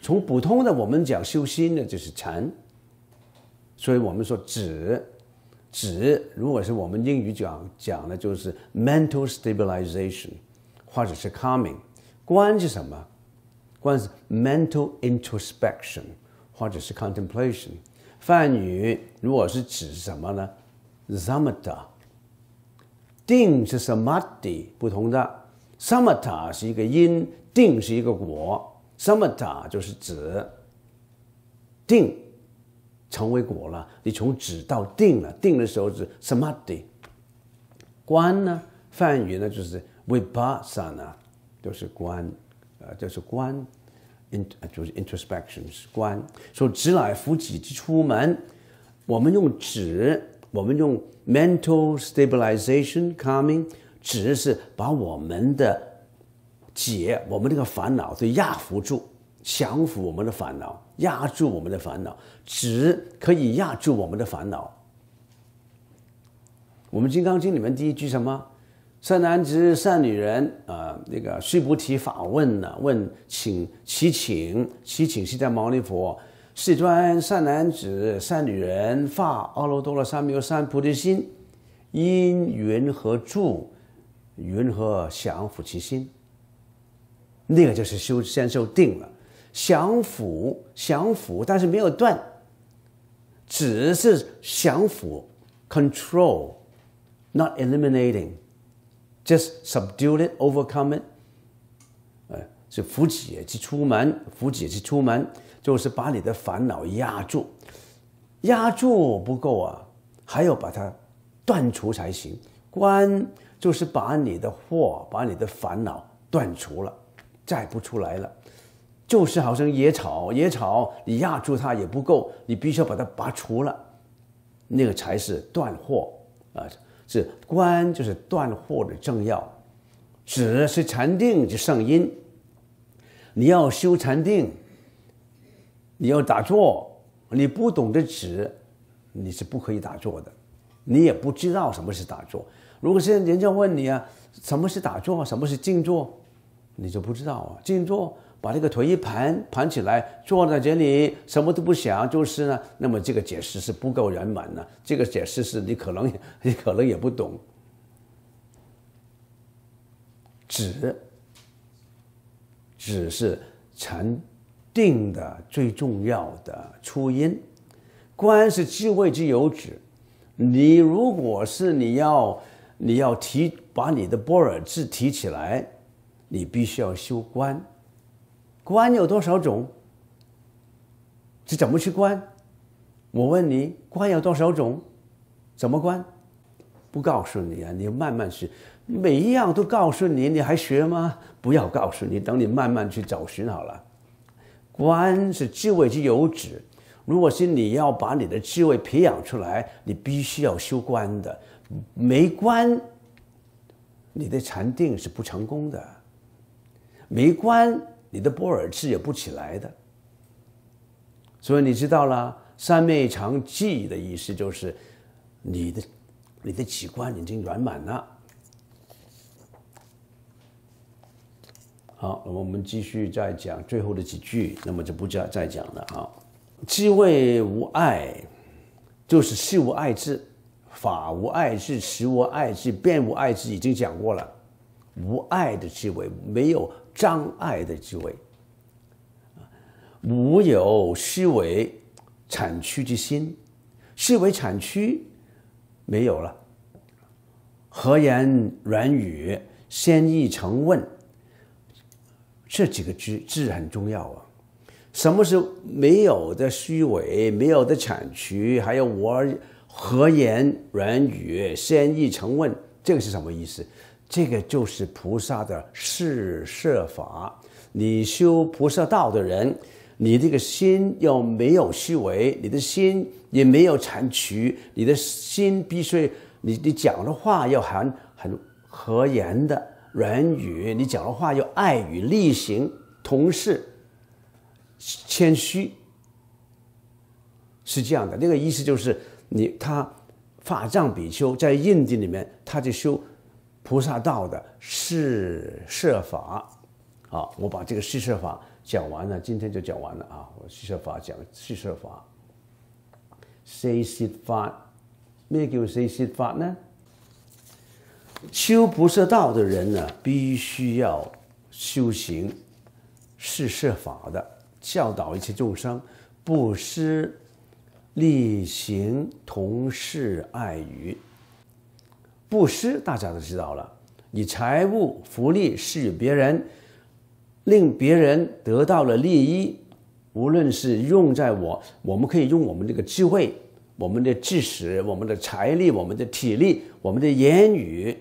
S1: 从普通的我们讲修心的，就是禅。所以我们说止，止如果是我们英语讲讲的就是 mental stabilization，或者是 coming；观是什么？观是 mental introspection，或者是 contemplation。梵语如果是指什么呢？samata，定是 samadhi 不同的，samata 是一个因，定是一个果，samata 就是指定成为果了，你从指到定了，定的时候指 samadhi。观呢，梵语呢就是 vipasa n a 就是观，呃，就是观。in 就是 introspections 关，说直来福己之出门。我们用纸，我们用 mental stabilization coming。纸是把我们的解，我们这个烦恼，所以压服住，降服我们的烦恼，压住我们的烦恼。纸可以压住我们的烦恼。我们《金刚经》里面第一句什么？善男子、善女人啊，那个须菩提法问呢？问请其请其请，是在牟尼佛世尊善男子、善女人发阿耨多罗三藐三菩提心，因缘何住？云何降伏其心？那个就是修先修定了，降伏降伏，但是没有断，只是降伏，control，not eliminating。Just subdue it, overcome it。哎，扶起姐去出门，扶姐去出门，就是把你的烦恼压住。压住不够啊，还要把它断除才行。关就是把你的祸、把你的烦恼断除了，再不出来了。就是好像野草，野草你压住它也不够，你必须要把它拔除了，那个才是断货啊。指观就是断惑的正要，止是禅定之圣因。你要修禅定，你要打坐，你不懂得止，你是不可以打坐的，你也不知道什么是打坐。如果是人家问你啊，什么是打坐，什么是静坐，你就不知道啊，静坐。把这个腿一盘盘起来，坐在这里什么都不想，就是呢。那么这个解释是不够圆满的。这个解释是，你可能 你可能也不懂。止，止是禅定的最重要的初音，观是智慧之有止。你如果是你要你要提把你的波尔智提起来，你必须要修观。官有多少种？是怎么去关？我问你，官有多少种？怎么关？不告诉你啊，你慢慢学。每一样都告诉你，你还学吗？不要告诉你，等你慢慢去找寻好了。官是智慧之油旨，如果是你要把你的智慧培养出来，你必须要修官的。没官，你的禅定是不成功的。没官，你的波尔治也不起来的，所以你知道了三昧常寂的意思，就是你的你的器官已经圆满了。好，那么我们继续再讲最后的几句，那么就不叫再讲了啊。智位无碍，就是事无碍智、法无碍智、实无碍智、变无碍智，已经讲过了。无碍的智位，没有。障碍的智慧，无有虚伪、产区之心，虚伪产区没有了。和言软语，先意成问，这几个字字很重要啊。什么是没有的虚伪？没有的产区？还有我和言软语，先意成问，这个是什么意思？这个就是菩萨的示设法。你修菩萨道的人，你这个心要没有虚伪，你的心也没有残曲，你的心必须，你你讲的话要含很和言的软语，你讲的话要爱与力行同事，谦虚是这样的。那个意思就是，你他法藏比丘在印地里面，他就修。菩萨道的四摄法，啊，我把这个四摄法讲完了，今天就讲完了啊。我四摄法讲四摄法，四摄法，咩叫四摄法呢？修菩萨道的人呢，必须要修行四摄法的，教导一切众生，不失利行、同事、爱语。布施大家都知道了，你财物、福利施与别人，令别人得到了利益，无论是用在我，我们可以用我们这个智慧、我们的知识、我们的财力、我们的体力、我们的言语，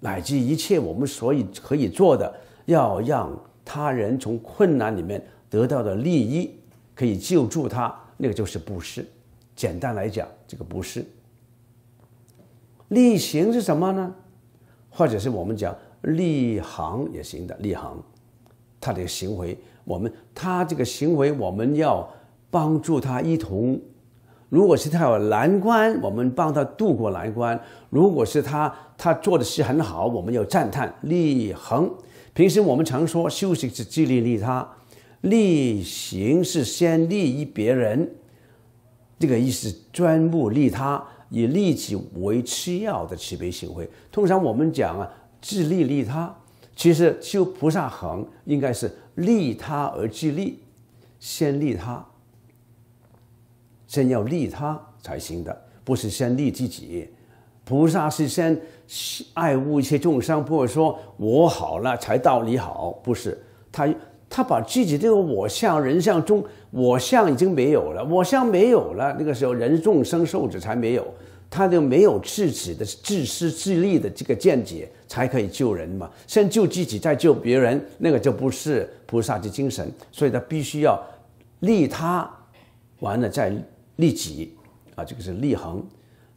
S1: 乃至一切我们所以可以做的，要让他人从困难里面得到的利益，可以救助他，那个就是布施。简单来讲，这个布施。立行是什么呢？或者是我们讲立行也行的立行，他的行为，我们他这个行为，我们要帮助他一同。如果是他有难关，我们帮他渡过难关；如果是他他做的事很好，我们要赞叹立行。平时我们常说，修行是自利利他，立行是先利益别人，这个意思专目利他。以利己为吃药的慈悲行为，通常我们讲啊，自利利他。其实修菩萨行应该是利他而自利，先利他，先要利他才行的，不是先利自己。菩萨是先爱物切众生，不会说我好了才道你好，不是他他把自己这个我相人相中。我相已经没有了，我相没有了。那个时候，人众生受者才没有，他就没有自己的自私自利的这个见解，才可以救人嘛。先救自己，再救别人，那个就不是菩萨之精神。所以他必须要利他，完了再利己，啊，这个是利恒。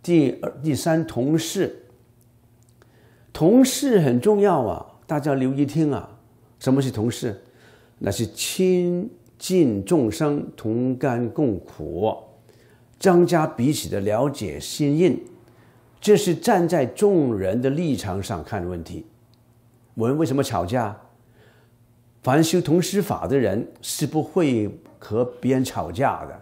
S1: 第二、第三，同事，同事很重要啊，大家留意听啊。什么是同事？那是亲。尽众生同甘共苦，张家彼此的了解心印，这是站在众人的立场上看问题。我们为什么吵架？凡修同师法的人是不会和别人吵架的。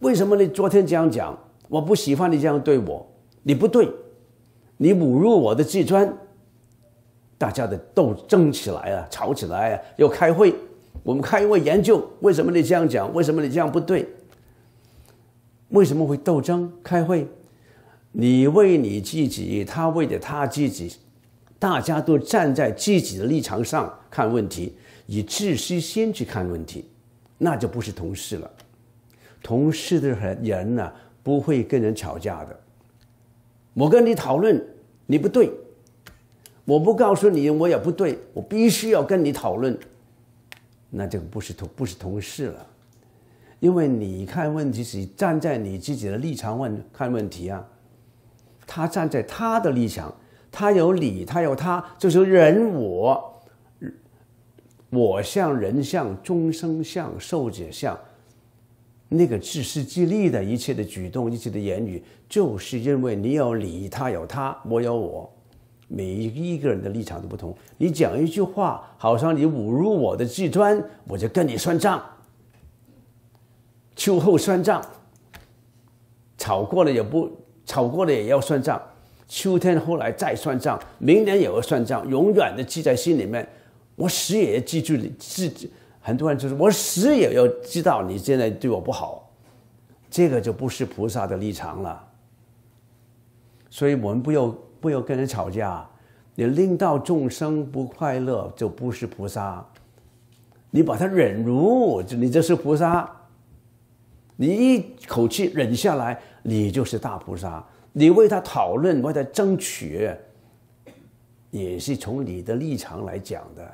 S1: 为什么你昨天这样讲？我不喜欢你这样对我，你不对，你侮辱我的自尊。大家的斗争起来啊，吵起来啊，要开会。我们开会研究，为什么你这样讲？为什么你这样不对？为什么会斗争？开会，你为你自己，他为了他自己，大家都站在自己的立场上看问题，以自私心去看问题，那就不是同事了。同事的人呢，不会跟人吵架的。我跟你讨论，你不对，我不告诉你，我也不对，我必须要跟你讨论。那就不是同不是同事了，因为你看问题是站在你自己的立场问看问题啊，他站在他的立场，他有理他有他，就是人我，我相人相众生相寿者相，那个自私自利的一切的举动一切的言语，就是因为你有理他有他我有我。每一一个人的立场都不同，你讲一句话，好像你侮辱我的自尊，我就跟你算账。秋后算账，吵过了也不吵过了也要算账，秋天后来再算账，明年也要算账，永远的记在心里面，我死也要记住你自。己，很多人就是我死也要知道你现在对我不好，这个就不是菩萨的立场了。所以我们不要。不要跟人吵架，你令到众生不快乐就不是菩萨。你把他忍辱，你这是菩萨。你一口气忍下来，你就是大菩萨。你为他讨论，为他争取，也是从你的立场来讲的。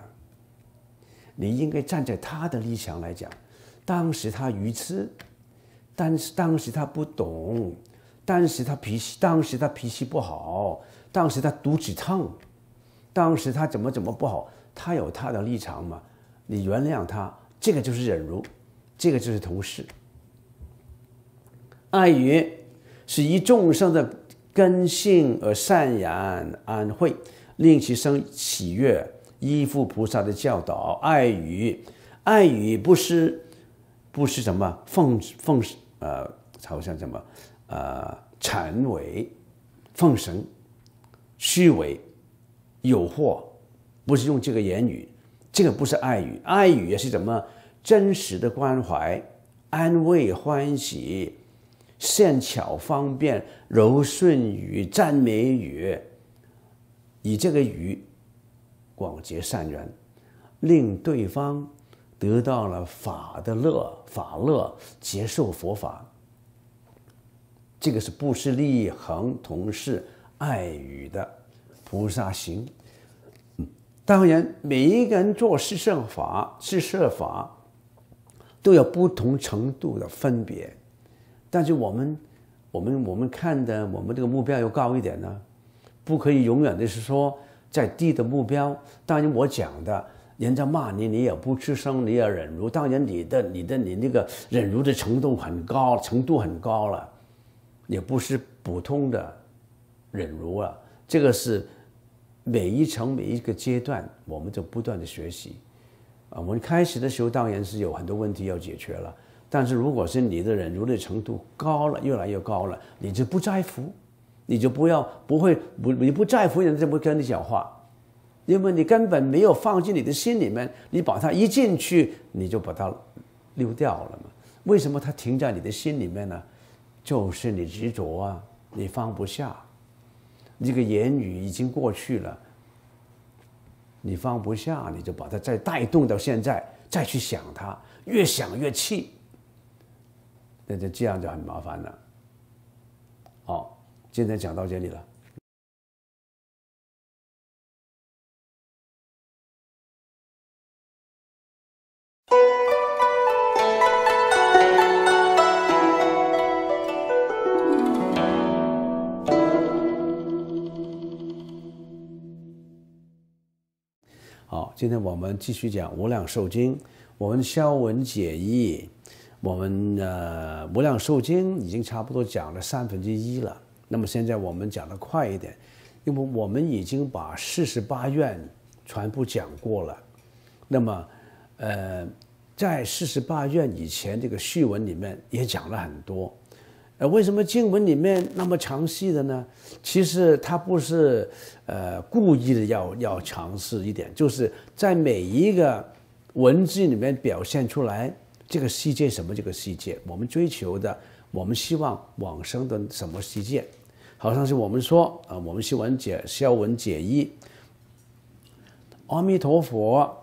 S1: 你应该站在他的立场来讲。当时他愚痴，但是当时他不懂，当时他脾气，当时他脾气不好。当时他肚子痛，当时他怎么怎么不好，他有他的立场嘛？你原谅他，这个就是忍辱，这个就是同事。爱语是以众生的根性而善言安慧，令其生喜悦；依附菩萨的教导，爱语，爱语不是不是什么奉奉呃，好像什么呃禅委奉神。虚伪、诱惑，不是用这个言语，这个不是爱语，爱语也是怎么真实的关怀、安慰、欢喜、现巧方便、柔顺语、赞美语，以这个语广结善缘，令对方得到了法的乐，法乐接受佛法，这个是不施利益恒同事。爱语的菩萨行，嗯，当然每一个人做施设法、施设法都有不同程度的分别，但是我们、我们、我们看的，我们这个目标要高一点呢，不可以永远的是说在低的目标。当然我讲的，人家骂你，你也不出声，你也忍辱。当然你的、你的、你那个忍辱的程度很高，程度很高了，也不是普通的。忍辱啊，这个是每一层每一个阶段，我们就不断的学习啊。我们开始的时候，当然是有很多问题要解决了。但是如果是你的忍辱的程度高了，越来越高了，你就不在乎，你就不要，不会，不，你不在乎，人家不跟你讲话，因为你根本没有放进你的心里面。你把它一进去，你就把它溜掉了嘛。为什么它停在你的心里面呢？就是你执着啊，你放不下。一个言语已经过去了，你放不下，你就把它再带动到现在，再去想它，越想越气，那就这样就很麻烦了。好，今天讲到这里了。好，今天我们继续讲《无量寿经》，我们消文解义，我们呃《无量寿经》已经差不多讲了三分之一了。那么现在我们讲的快一点，因为我们已经把四十八愿全部讲过了。那么，呃，在四十八愿以前这个序文里面也讲了很多。呃，为什么经文里面那么详细的呢？其实他不是，呃，故意的要要强势一点，就是在每一个文字里面表现出来这个世界什么这个世界，我们追求的，我们希望往生的什么世界，好像是我们说啊，我们希文解消文解义，阿弥陀佛，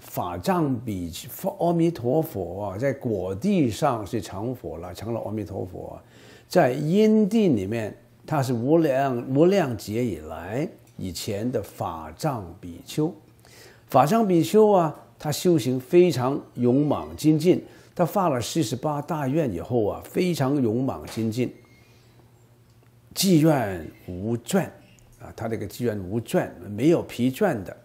S1: 法藏比阿弥陀佛在果地上是成佛了，成了阿弥陀佛。在阴地里面，他是无量无量劫以来以前的法藏比丘。法藏比丘啊，他修行非常勇猛精进。他发了四十八大愿以后啊，非常勇猛精进，寂愿无倦啊。他这个寂愿无倦，没有疲倦的，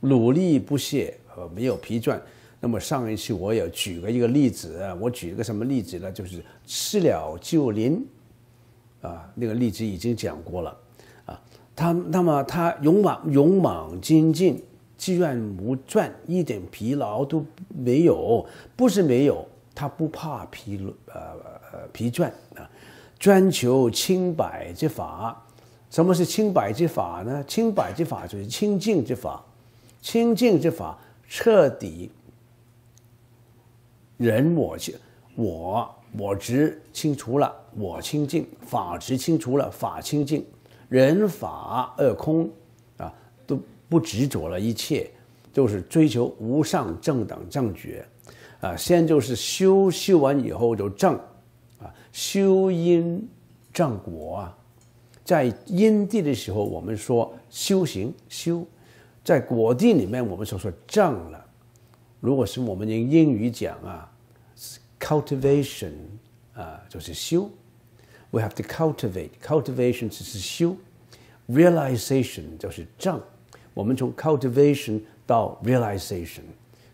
S1: 努力不懈，呃，没有疲倦。那么上一期我也举个一个例子，我举个什么例子呢？就是吃了就灵，啊，那个例子已经讲过了，啊，他那么他勇往勇往精进，志愿无倦，一点疲劳都没有，不是没有，他不怕疲呃疲倦啊，专求清白之法。什么是清白之法呢？清白之法就是清净之法，清净之法彻底。人我执，我我执清除了，我清净；法执清除了，法清净。人法二空，啊，都不执着了一切，就是追求无上正等正觉，啊，先就是修，修完以后就正，啊，修因正果啊。在因地的时候，我们说修行修；在果地里面，我们所说正了。如果是我们用英语讲啊，cultivation 啊就是修，we have to cultivate，cultivation 就是修，realization 就是证，我们从 cultivation 到 realization，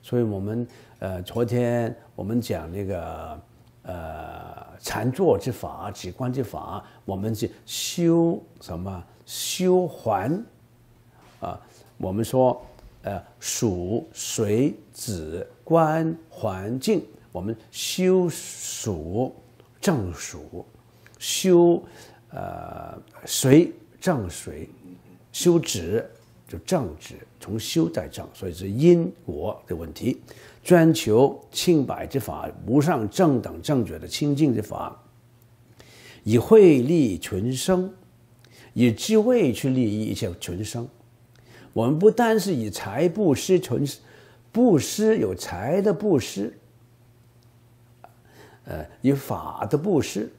S1: 所以我们呃昨天我们讲那个呃禅坐之法、止观之法，我们是修什么？修还啊，我们说。呃，属水、子官、环境，我们修属正属，修呃水正水，修止就正止，从修再正，所以是因果的问题。专求清白之法，无上正等正觉的清净之法，以惠利群生，以智慧去利益一切群生。我们不但是以财布施存，布施有财的布施，呃，以法的布施，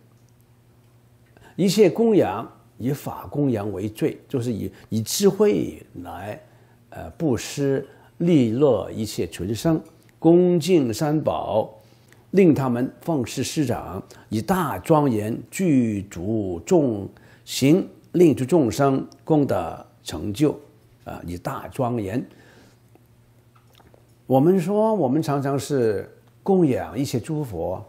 S1: 一切供养以法供养为最，就是以以智慧来，呃，布施利乐一切群生，恭敬三宝，令他们放世师长，以大庄严具足众行，令诸众生功德成就。啊，以大庄严。我们说，我们常常是供养一些诸佛，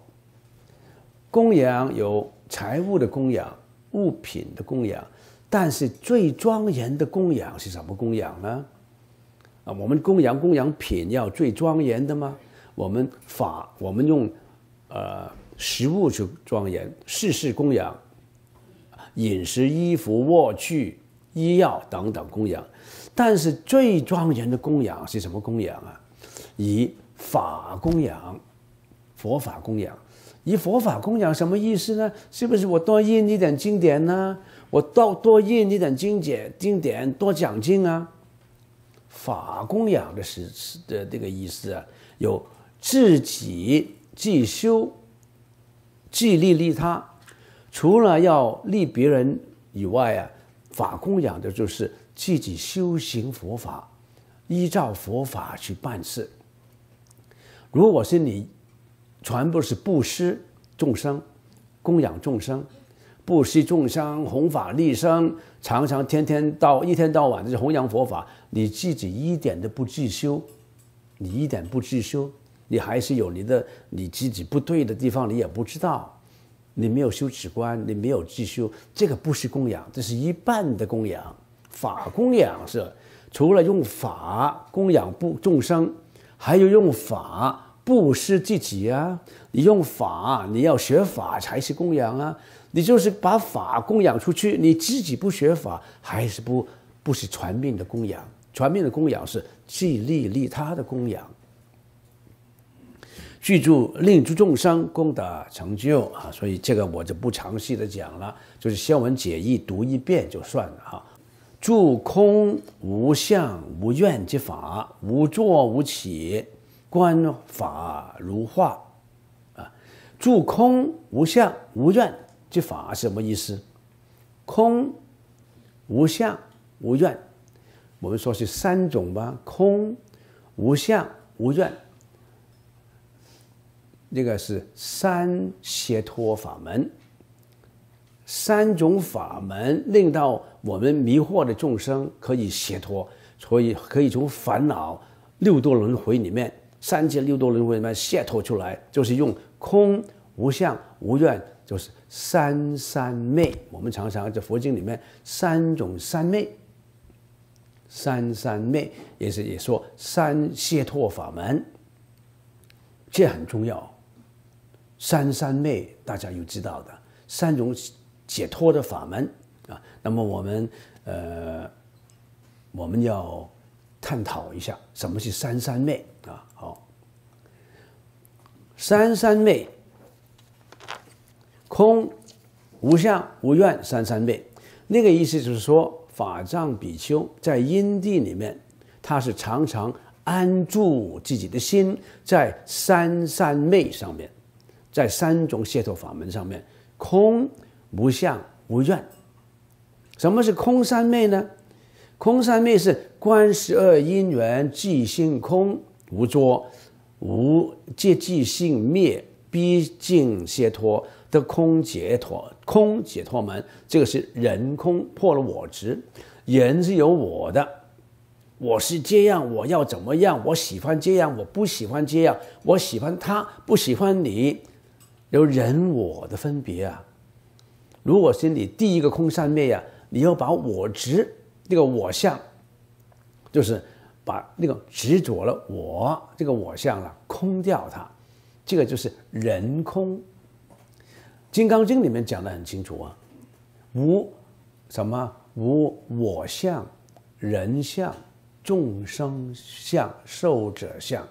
S1: 供养有财物的供养、物品的供养，但是最庄严的供养是什么供养呢？啊，我们供养供养品要最庄严的吗？我们法，我们用呃食物去庄严，世事供养饮食、衣服、卧具、医药等等供养。但是最庄严的供养是什么供养啊？以法供养，佛法供养，以佛法供养什么意思呢？是不是我多印一点经典呢？我多多印一点经典，经典多讲经啊？法供养的是是的这个意思啊，有自己既修，既利利他，除了要利别人以外啊，法供养的就是。自己修行佛法，依照佛法去办事。如果是你全部是布施众生、供养众生、布施众生、弘法利生，常常天天到一天到晚就是弘扬佛法，你自己一点都不自修，你一点不自修，你还是有你的你自己不对的地方，你也不知道，你没有修止观，你没有自修，这个不是供养，这是一半的供养。法供养是，除了用法供养不众生，还有用法布施自己啊！你用法，你要学法才是供养啊！你就是把法供养出去，你自己不学法，还是不不是传命的供养。传命的供养是自利利他的供养。具住令诸众生功德成就啊！所以这个我就不详细的讲了，就是先文解义，读一遍就算了哈。住空无相无愿之法，无作无起，观法如画，啊！住空无相无愿之法是什么意思？空、无相、无愿，我们说是三种吧。空、无相、无愿，那个是三解脱法门。三种法门令到我们迷惑的众生可以解脱，所以可以从烦恼六度轮回里面、三界六度轮回里面解脱出来，就是用空、无相、无愿，就是三三昧。我们常常在佛经里面，三种三昧，三三昧也是也说三解脱法门，这很重要。三三昧大家有知道的三种。解脱的法门啊，那么我们呃，我们要探讨一下什么是三三昧啊。好，三三昧，空、无相、无愿，三三昧。那个意思就是说，法藏比丘在阴地里面，他是常常安住自己的心在三三昧上面，在三种解脱法门上面空。无相无愿，什么是空三昧呢？空三昧是观十二因缘即性空无作，无即即性灭，逼近解脱的空解脱，空解脱门。这个是人空破了我执，人是有我的，我是这样，我要怎么样？我喜欢这样，我不喜欢这样，我喜欢他，不喜欢你，有人我的分别啊。如果心里第一个空善灭呀，你要把我执那个我相，就是把那个执着了我这个我相了空掉它，这个就是人空。《金刚经》里面讲的很清楚啊，无什么无我相、人相、众生相、寿者相，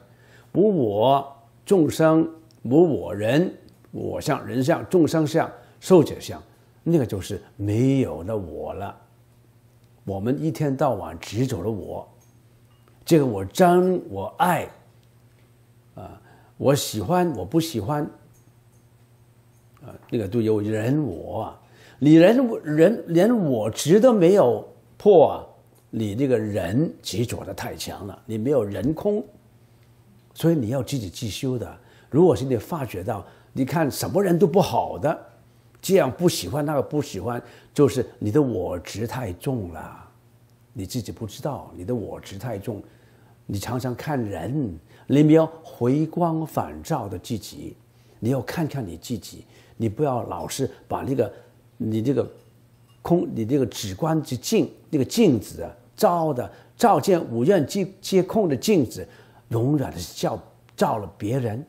S1: 无我众生，无我人我相、人相、众生相、寿者相。那个就是没有了我了，我们一天到晚执着的我，这个我真我爱，啊，我喜欢我不喜欢，啊，那个都有人我，你人人连我执都没有破啊，你这个人执着的太强了，你没有人空，所以你要自己自修的。如果是你发觉到，你看什么人都不好的。这样不喜欢那个不喜欢，就是你的我执太重了，你自己不知道，你的我执太重。你常常看人，你要回光返照的自己，你要看看你自己，你不要老是把那个你这个空，你这个直观之镜，那个镜子啊，照的照见五院皆皆空的镜子，永远的照照了别人，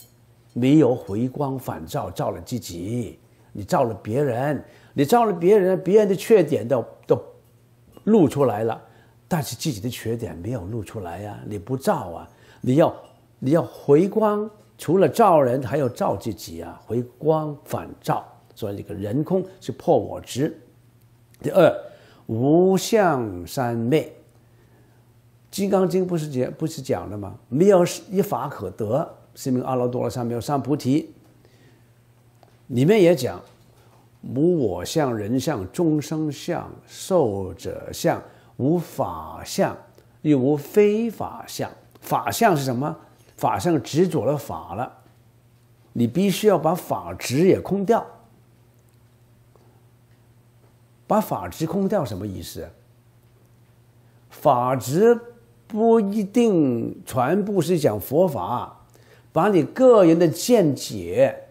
S1: 没有回光返照照了自己。你照了别人，你照了别人，别人的缺点都都露出来了，但是自己的缺点没有露出来呀。你不照啊，你要你要回光，除了照人，还要照自己啊。回光返照，所以这个人空是破我执。第二，无相三昧，《金刚经》不是讲不是讲的吗？没有一法可得，是名阿罗多罗三藐三菩提。里面也讲，无我相、人相、众生相、寿者相，无法相，亦无非法相。法相是什么？法相执着了法了。你必须要把法执也空掉。把法执空掉什么意思？法执不一定全部是讲佛法，把你个人的见解。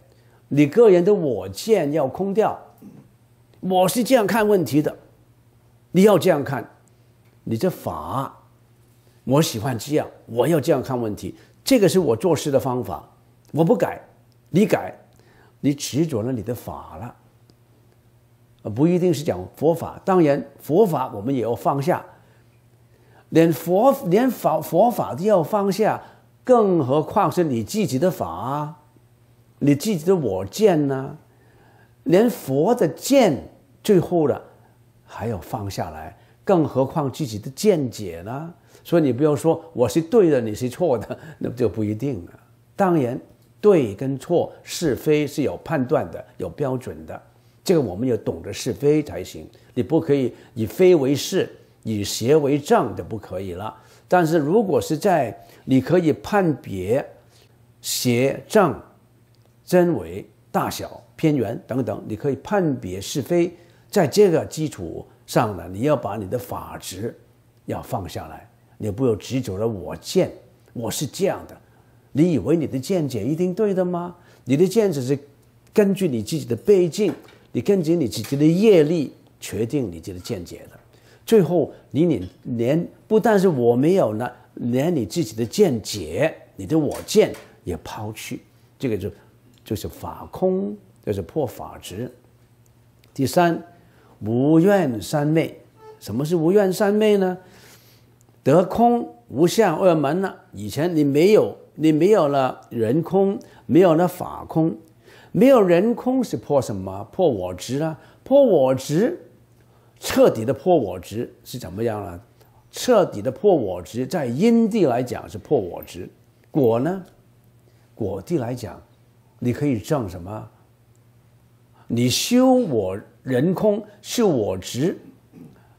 S1: 你个人的我见要空掉，我是这样看问题的，你要这样看，你这法，我喜欢这样，我要这样看问题，这个是我做事的方法，我不改，你改，你执着了你的法了，不一定是讲佛法，当然佛法我们也要放下，连佛连法佛法都要放下，更何况是你自己的法啊。你自己的我见呢？连佛的见最后了，还要放下来，更何况自己的见解呢？所以你不要说我是对的，你是错的，那就不一定了。当然，对跟错、是非是有判断的、有标准的，这个我们要懂得是非才行。你不可以以非为是，以邪为正就不可以了。但是如果是在你可以判别邪正。真伪、大小、偏圆等等，你可以判别是非。在这个基础上呢，你要把你的法执要放下来。你不要执着了，我见我是这样的。你以为你的见解一定对的吗？你的见解是根据你自己的背景，你根据你自己的业力决定你这个见解的。最后，你你连不但是我没有了，连你自己的见解，你的我见也抛去，这个就。就是法空，就是破法执。第三，无愿三昧。什么是无愿三昧呢？得空无相二门呢？以前你没有，你没有了人空，没有了法空，没有人空是破什么？破我执啊！破我执，彻底的破我执是怎么样呢？彻底的破我执，在因地来讲是破我执，果呢？果地来讲。你可以证什么？你修我人空，修我执，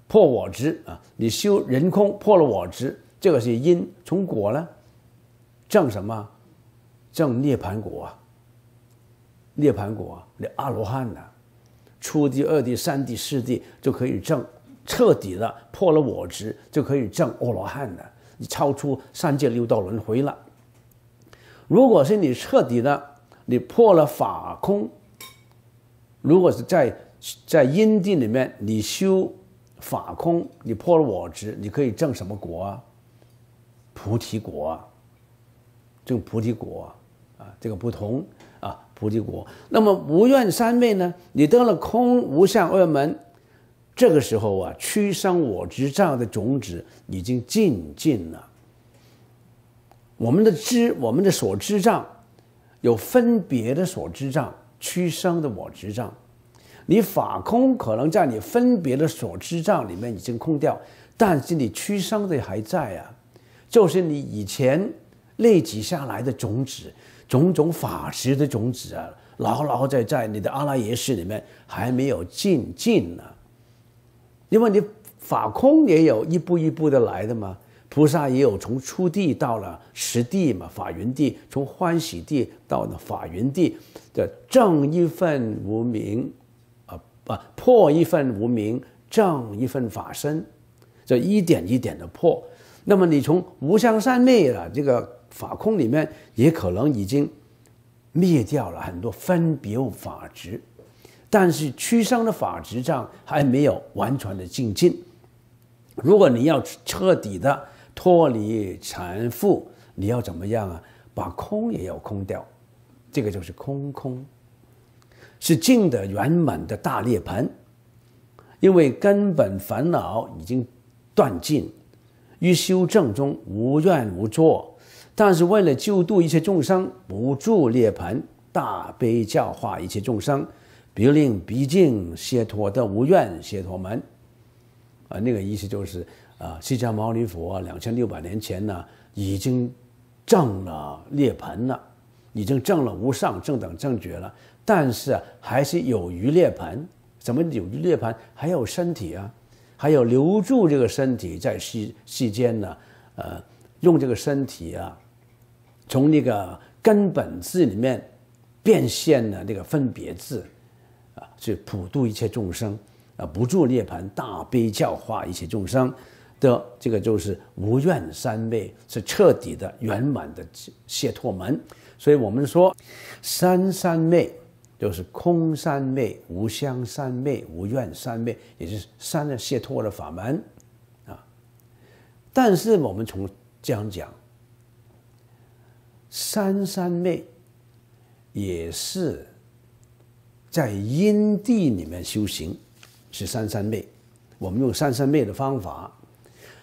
S1: 破我执啊！你修人空，破了我执，这个是因。从果呢，证什么？证涅盘果啊！涅盘果啊！你阿罗汉的，初地、二地、三地、四地就可以证，彻底的破了我执，就可以证阿罗汉的，你超出三界六道轮回了。如果是你彻底的。你破了法空，如果是在在阴定里面，你修法空，你破了我执，你可以证什么果？啊？菩提果，啊，证菩提果啊，这个不同啊，菩提果。那么无愿三昧呢？你得了空无相二门，这个时候啊，驱生我执障的种子已经尽尽了。我们的知，我们的所知障。有分别的所知障、屈生的我执障，你法空可能在你分别的所知障里面已经空掉，但是你屈生的还在啊，就是你以前累积下来的种子、种种法执的种子啊，牢牢在在你的阿拉耶识里面还没有尽尽呢。因为你法空也有一步一步的来的嘛。菩萨也有从初地到了实地嘛，法云地从欢喜地到了法云地，的正一份无名，啊不破一份无名，正一份法身，就一点一点的破。那么你从无相三昧了这个法空里面，也可能已经灭掉了很多分别法执，但是屈生的法执上还没有完全的精进。如果你要彻底的。脱离缠缚，你要怎么样啊？把空也要空掉，这个就是空空，是静的圆满的大涅槃。因为根本烦恼已经断尽，于修正中无怨无作。但是为了救度一切众生，不住涅槃，大悲教化一切众生，别令毕竟解脱的无怨解脱门。啊，那个意思就是。啊，释迦牟尼佛两千六百年前呢，已经证了涅槃了，已经证了无上正等正觉了，但是啊，还是有余涅槃。怎么有余涅槃？还有身体啊，还有留住这个身体在世世间呢？呃，用这个身体啊，从那个根本字里面变现的那个分别字，啊，去普度一切众生啊，不住涅槃，大悲教化一切众生。的这个就是无怨三昧，是彻底的圆满的解脱门。所以，我们说三三昧就是空三昧、无相三昧、无怨三昧，也就是三的解脱的法门啊。但是，我们从这样讲，三三昧也是在因地里面修行是三三昧。我们用三三昧的方法。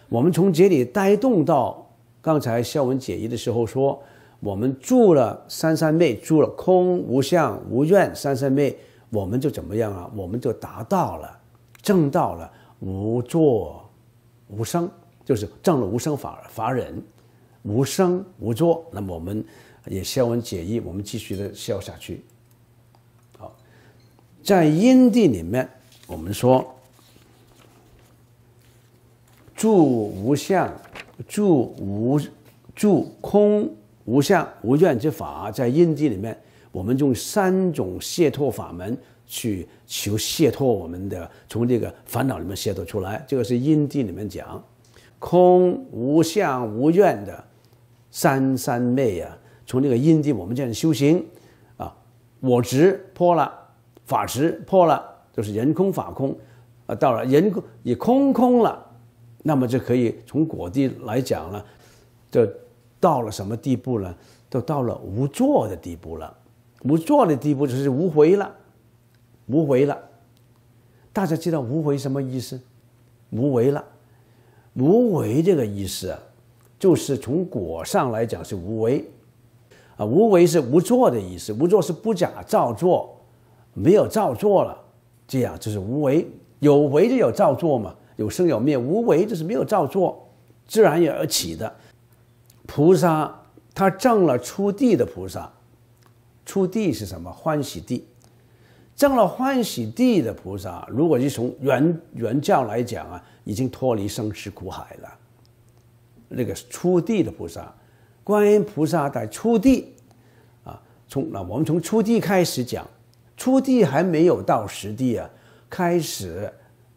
S1: 我们从这里带动到刚才消文解义的时候说，我们住了三三昧，住了空无相无愿三三昧，我们就怎么样啊？我们就达到了，正到了无作无生，就是正了无生法法忍，无生无作。那么我们也消文解义，我们继续的消下去。好，在因地里面，我们说。住无相，住无，住空无相无愿之法，在印地里面，我们用三种解脱法门去求解脱我们的从这个烦恼里面解脱出来。这个是印地里面讲，空无相无愿的三三昧啊。从这个印地我们这样修行啊，我执破了，法执破了，就是人空法空，啊，到了人也空空了。那么就可以从果地来讲了，就到了什么地步呢？都到了无作的地步了。无作的地步就是无为了，无为了。大家知道无为什么意思？无为了。无为这个意思，啊，就是从果上来讲是无为。啊，无为是无作的意思，无作是不假造作，没有造作了，这样就是无为。有为就有造作嘛。有生有灭，无为就是没有造作，自然而而起的。菩萨他证了出地的菩萨，出地是什么？欢喜地，证了欢喜地的菩萨，如果是从原原教来讲啊，已经脱离生死苦海了。那个出地的菩萨，观音菩萨在出地啊，从那我们从出地开始讲，出地还没有到实地啊，开始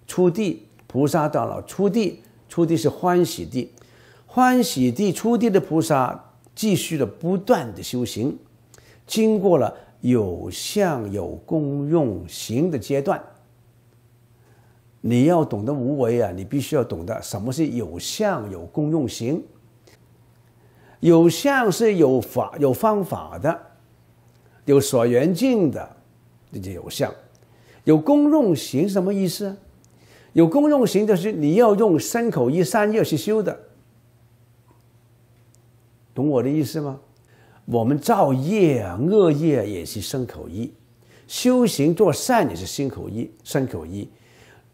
S1: 出地。菩萨到了初地，初地是欢喜地，欢喜地初地的菩萨继续的不断的修行，经过了有相有功用行的阶段。你要懂得无为啊，你必须要懂得什么是有相有功用行。有相是有法有方法的，有所缘境的，这就有相。有功用行什么意思？有功用行的是你要用身口意三业去修的，懂我的意思吗？我们造业、啊，恶业也是身口意，修行做善也是身口意，身口意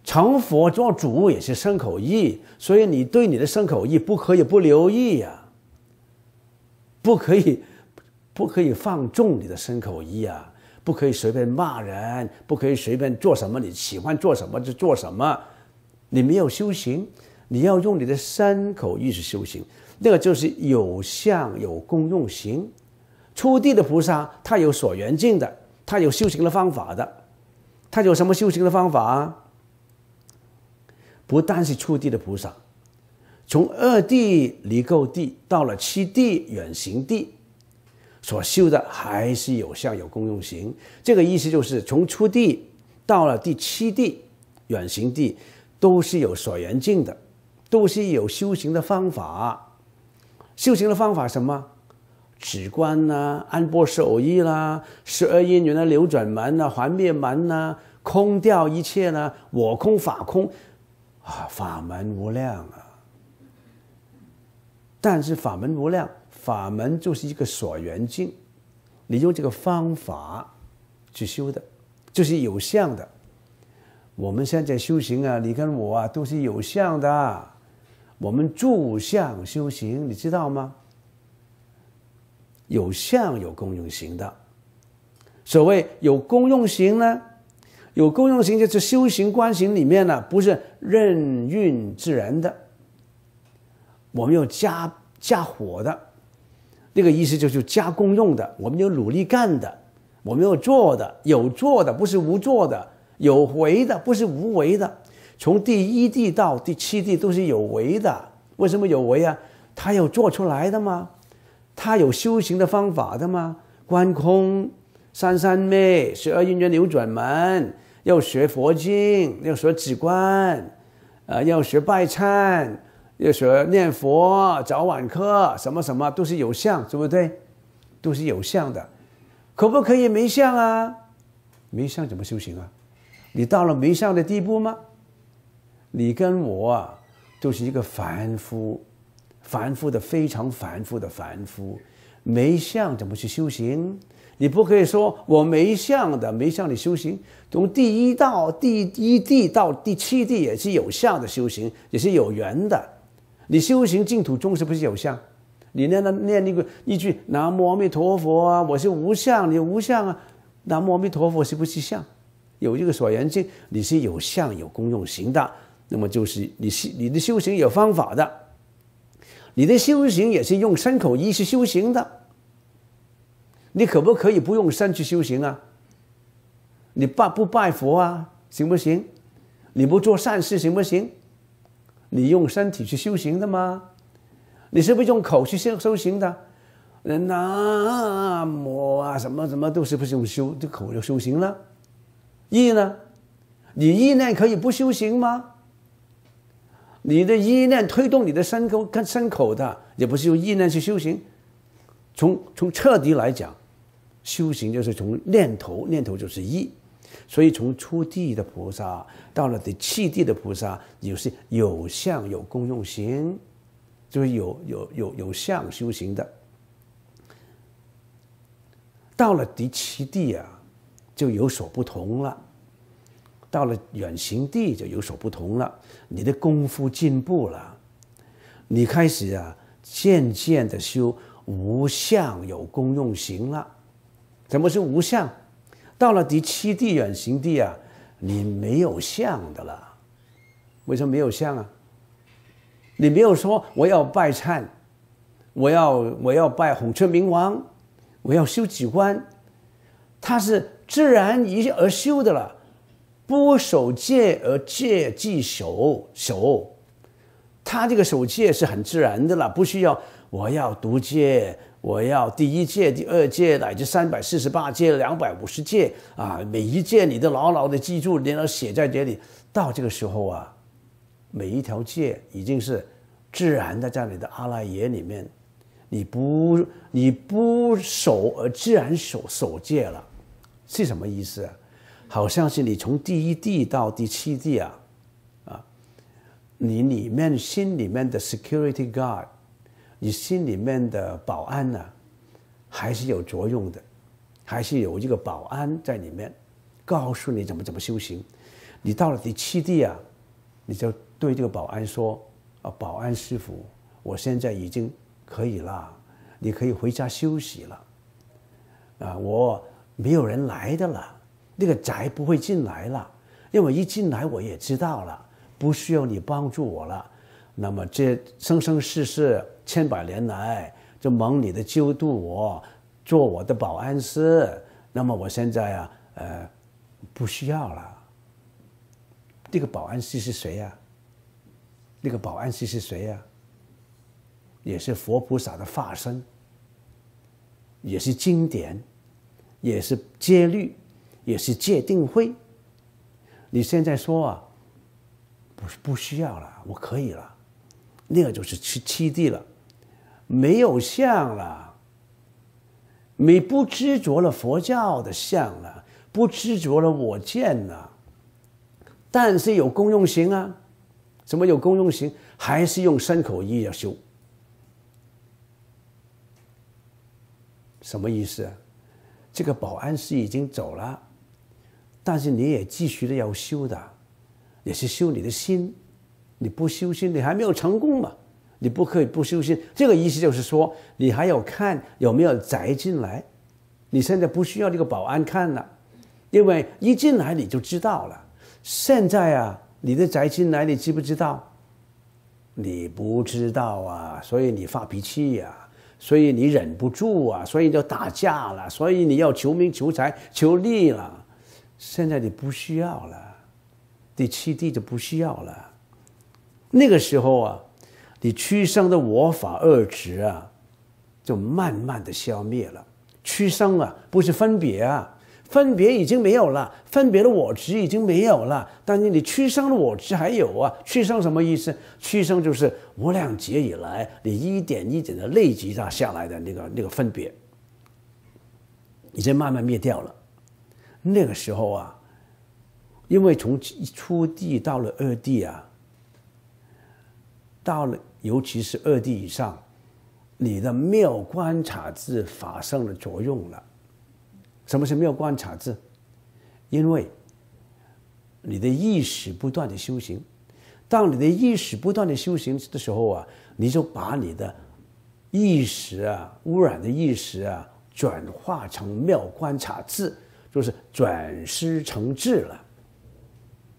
S1: 成佛做主也是身口意，所以你对你的身口意不可以不留意呀，不可以不可以放纵你的身口意啊。不可以随便骂人，不可以随便做什么。你喜欢做什么就做什么。你没有修行，你要用你的三口意识修行。那个就是有相有功用行。初地的菩萨，他有所缘境的，他有修行的方法的。他有什么修行的方法？不但是初地的菩萨，从二地离垢地到了七地远行地。所修的还是有相有功用行，这个意思就是从初地到了第七地远行地，都是有所缘境的，都是有修行的方法。修行的方法什么？止观呐，安波守意啦，十二因缘的流转门呐，还灭门呐，空掉一切啦，我空法空啊，法门无量啊。但是法门无量。法门就是一个所缘境，你用这个方法去修的，就是有相的。我们现在修行啊，你跟我啊都是有相的。我们住相修行，你知道吗？有相有功用行的。所谓有功用行呢，有功用行就是修行观行里面呢，不是任运自然的，我们要加加火的。这个意思就是加工用的，我们有努力干的，我们有做的，有做的不是无做的，有为的不是无为的。从第一地到第七地都是有为的，为什么有为啊？他有做出来的吗？他有修行的方法的吗？观空、三三昧、十二因缘流转门，要学佛经，要学止观，呃，要学拜忏。要学念佛，早晚课，什么什么都是有相，对不对？都是有相的，可不可以没相啊？没相怎么修行啊？你到了没相的地步吗？你跟我啊，都是一个凡夫，凡夫的非常凡夫的凡夫，没相怎么去修行？你不可以说我没相的，没相的修行，从第一道第一地到第七地也是有相的修行，也是有缘的。你修行净土宗是不是有相？你念那念那个一句“南无阿弥陀佛”啊，我是无相，你无相啊？“南无阿弥陀佛”是不是相？有一个所缘境，你是有相有功用行的，那么就是你是你的修行有方法的，你的修行也是用身口意识修行的。你可不可以不用身去修行啊？你拜不拜佛啊？行不行？你不做善事行不行？你用身体去修行的吗？你是不是用口去修修行的？人哪、魔啊、什么什么都是不是用修，这口就修行了。意呢？你意念可以不修行吗？你的意念推动你的身口，跟身口的也不是用意念去修行。从从彻底来讲，修行就是从念头，念头就是意。所以，从初地的菩萨到了第七地的菩萨，有些有相有功用行，就是有有有有相修行的。到了第七地啊，就有所不同了。到了远行地就有所不同了。你的功夫进步了，你开始啊，渐渐的修无相有功用行了。什么是无相？到了第七地远行地啊，你没有相的了。为什么没有相啊？你没有说我要拜忏，我要我要拜孔雀明王，我要修几关，他是自然一而修的了。不守戒而戒即守守，他这个守戒是很自然的了，不需要我要读戒。我要第一届、第二届，乃至三百四十八届、两百五十届啊！每一届你都牢牢的记住，你要写在这里。到这个时候啊，每一条戒已经是自然的在你的阿赖耶里面，你不你不守而自然守守戒了，是什么意思？好像是你从第一地到第七地啊啊，你里面心里面的 security guard。你心里面的保安呢，还是有作用的，还是有一个保安在里面，告诉你怎么怎么修行。你到了第七地啊，你就对这个保安说：“啊，保安师傅，我现在已经可以了，你可以回家休息了。啊，我没有人来的了，那个宅不会进来了，因为一进来我也知道了，不需要你帮助我了。”那么这生生世世千百年来，就蒙你的救度，我做我的保安师。那么我现在啊，呃，不需要了。这个保安师是谁呀？那个保安师是谁呀？也是佛菩萨的化身，也是经典，也是戒律，也是戒定慧。你现在说啊，不不需要了，我可以了。那个就是七七地了，没有相了，你不执着了佛教的相了，不执着了我见了，但是有功用行啊，怎么有功用行？还是用三口意要修。什么意思？这个保安是已经走了，但是你也继续的要修的，也是修你的心。你不修心，你还没有成功嘛？你不可以不修心。这个意思就是说，你还要看有没有宅进来。你现在不需要这个保安看了，因为一进来你就知道了。现在啊，你的宅进来，你知不知道？你不知道啊，所以你发脾气呀，所以你忍不住啊，所以就打架了，所以你要求名、求财、求利了。现在你不需要了，第七弟就不需要了。那个时候啊，你屈生的我法二执啊，就慢慢的消灭了。屈生啊，不是分别啊，分别已经没有了，分别的我执已经没有了。但是你屈生的我执还有啊，屈生什么意思？屈生就是无量劫以来，你一点一点的累积下下来的那个那个分别，已经慢慢灭掉了。那个时候啊，因为从初地到了二地啊。到了，尤其是二地以上，你的妙观察智发生了作用了。什么是妙观察智？因为你的意识不断的修行，当你的意识不断的修行的时候啊，你就把你的意识啊，污染的意识啊，转化成妙观察智，就是转失成智了。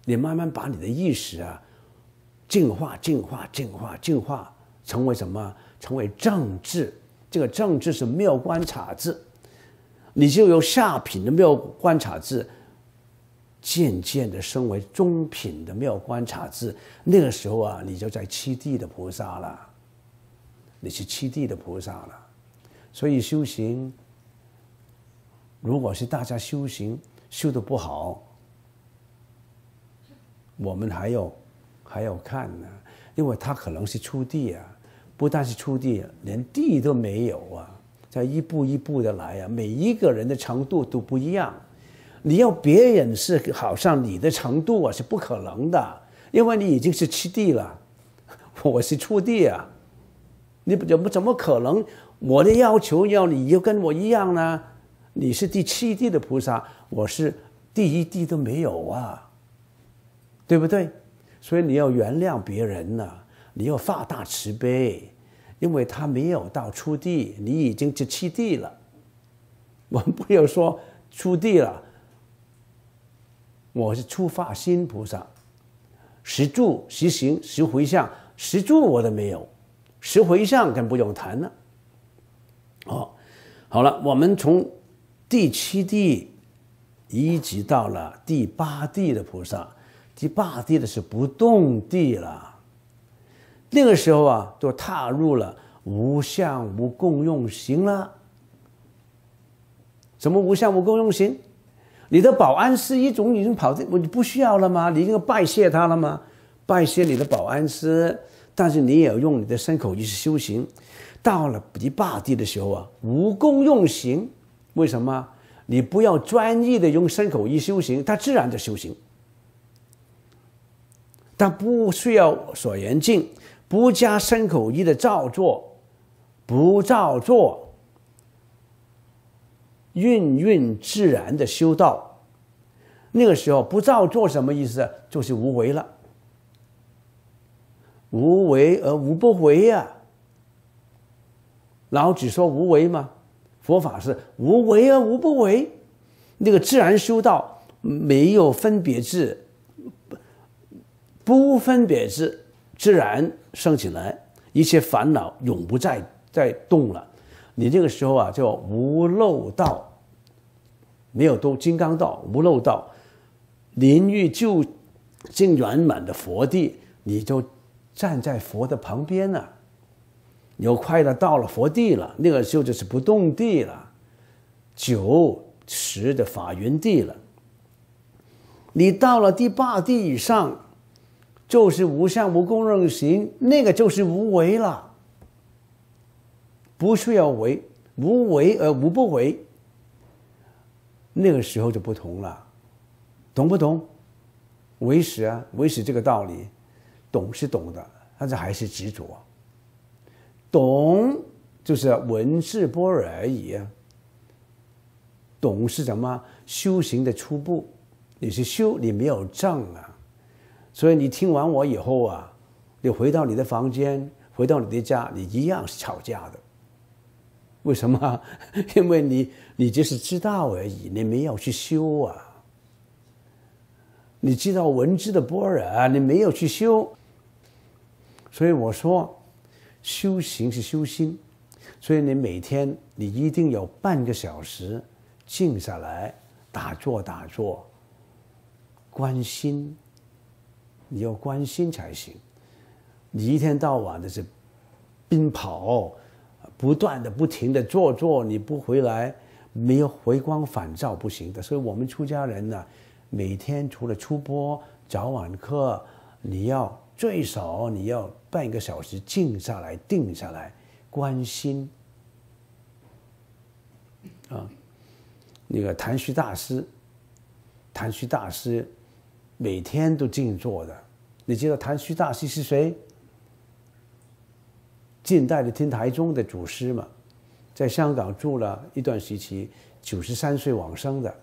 S1: 你慢慢把你的意识啊。净化，净化，净化，净化，成为什么？成为正智。这个正智是妙观察智，你就由下品的妙观察智，渐渐的升为中品的妙观察智。那个时候啊，你就在七地的菩萨了，你是七地的菩萨了。所以修行，如果是大家修行修的不好，我们还要。还要看呢，因为他可能是初地啊，不但是初地，连地都没有啊，在一步一步的来啊，每一个人的程度都不一样，你要别人是好像你的程度啊是不可能的，因为你已经是七地了，我是初地啊，你怎么怎么可能我的要求要你又跟我一样呢？你是第七地的菩萨，我是第一地都没有啊，对不对？所以你要原谅别人呢，你要发大慈悲，因为他没有到初地，你已经是七地了。我们不要说初地了，我是初发心菩萨，十住、十行、十回向、十住我都没有，十回向更不用谈了。好，好了，我们从第七地一直到了第八地的菩萨。第霸地的是不动地了，那个时候啊，就踏入了无相无功用行了。什么无相无功用行？你的保安师一种已经跑这，你不需要了吗？你这个拜谢他了吗？拜谢你的保安师，但是你也要用你的牲口意去修行。到了第霸地的时候啊，无功用行，为什么？你不要专一的用牲口意修行，他自然的修行。但不需要所言尽，不加牲口意的造作，不造作，运运自然的修道。那个时候不造作什么意思？就是无为了，无为而无不为呀。老子说无为吗？佛法是无为而无不为，那个自然修道没有分别智。不分别智自然升起来，一切烦恼永不再再动了。你这个时候啊，叫无漏道，没有都金刚道，无漏道，临欲就近圆满的佛地，你就站在佛的旁边了。有快的到了佛地了，那个时候就是不动地了，九十的法云地了。你到了第八地以上。就是无相无功任行，那个就是无为了，不需要为，无为而无不为。那个时候就不同了，懂不懂？为始啊，为始这个道理，懂是懂的，但是还是执着。懂就是文字波而已啊。懂是什么？修行的初步，你是修你没有障啊。所以你听完我以后啊，你回到你的房间，回到你的家，你一样是吵架的。为什么？因为你你就是知道而已，你没有去修啊。你知道文字的波尔，你没有去修。所以我说，修行是修心。所以你每天你一定要半个小时静下来打坐打坐，关心。你要关心才行。你一天到晚的是，奔跑，不断的、不停的做做，你不回来，没有回光返照不行的。所以，我们出家人呢，每天除了出播，早晚课，你要最少你要半个小时静下来、定下来、关心啊。那个谭旭大师，谭旭大师。每天都静坐的，你知道谭虚大师是谁？近代的天台宗的祖师嘛，在香港住了一段时期，九十三岁往生的。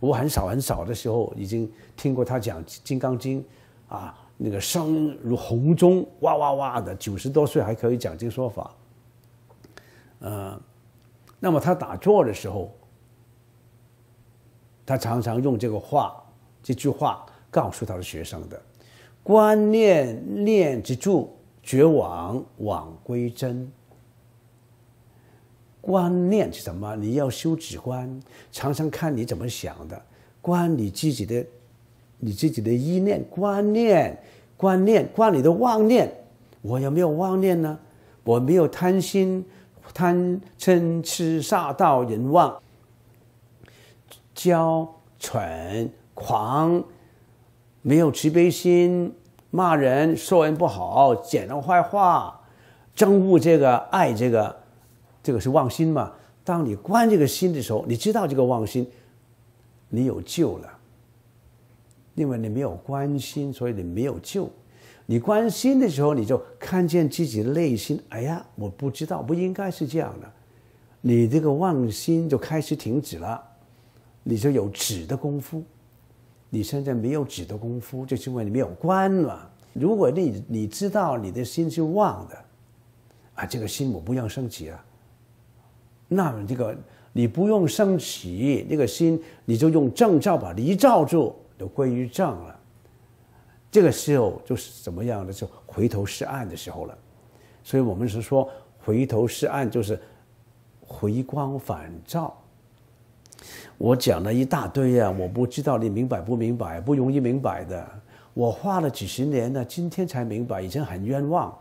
S1: 我很少很少的时候已经听过他讲《金刚经》，啊，那个声如洪钟，哇哇哇的，九十多岁还可以讲这个说法。嗯，那么他打坐的时候，他常常用这个话，这句话。告诉他的学生的观念念之住绝往往归真。观念是什么？你要修止观，常常看你怎么想的，观你自己的，你自己的意念观念观念观你的妄念。我有没有妄念呢？我没有贪心，贪嗔痴，煞到人妄、骄、蠢、狂。没有慈悲心，骂人、说人不好、讲人坏话、憎恶这个、爱这个，这个是妄心嘛？当你关这个心的时候，你知道这个妄心，你有救了。因为你没有关心，所以你没有救。你关心的时候，你就看见自己的内心，哎呀，我不知道，不应该是这样的。你这个妄心就开始停止了，你就有止的功夫。你现在没有止的功夫，就是因为你没有观嘛。如果你你知道你的心是妄的，啊，这个心我不用升起啊。那这个你不用升起那个心你就用正照把离照住，就归于正了。这个时候就是怎么样的，就回头是岸的时候了。所以我们是说回头是岸，就是回光返照。我讲了一大堆呀，我不知道你明白不明白，不容易明白的。我画了几十年呢，今天才明白，以前很冤枉，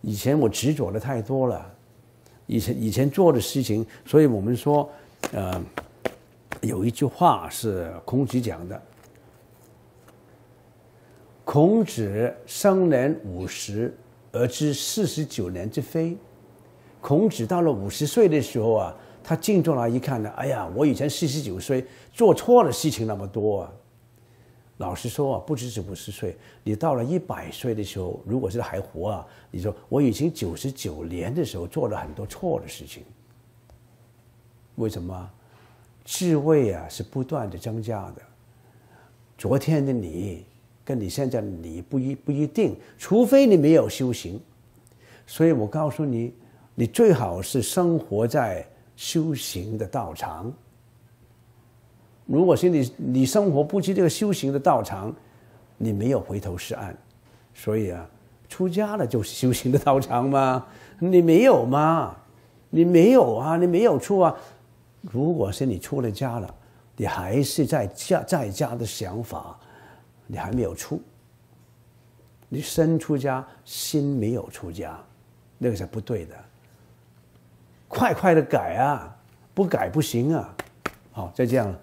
S1: 以前我执着的太多了，以前以前做的事情。所以我们说，呃，有一句话是孔子讲的：孔子生年五十而知四十九年之非。孔子到了五十岁的时候啊。他静坐来一看呢，哎呀，我以前四十九岁做错了事情那么多啊！老实说啊，不只是五十岁，你到了一百岁的时候，如果是还活啊，你说我已经九十九年的时候做了很多错的事情，为什么？智慧啊是不断的增加的。昨天的你跟你现在的你不一不一定，除非你没有修行。所以我告诉你，你最好是生活在。修行的道场。如果是你，你生活不及这个修行的道场，你没有回头是岸。所以啊，出家了就是修行的道场吗？你没有吗？你没有啊，你没有出啊。如果是你出了家了，你还是在家在家的想法，你还没有出。你身出家，心没有出家，那个是不对的。快快的改啊，不改不行啊！好，再这样。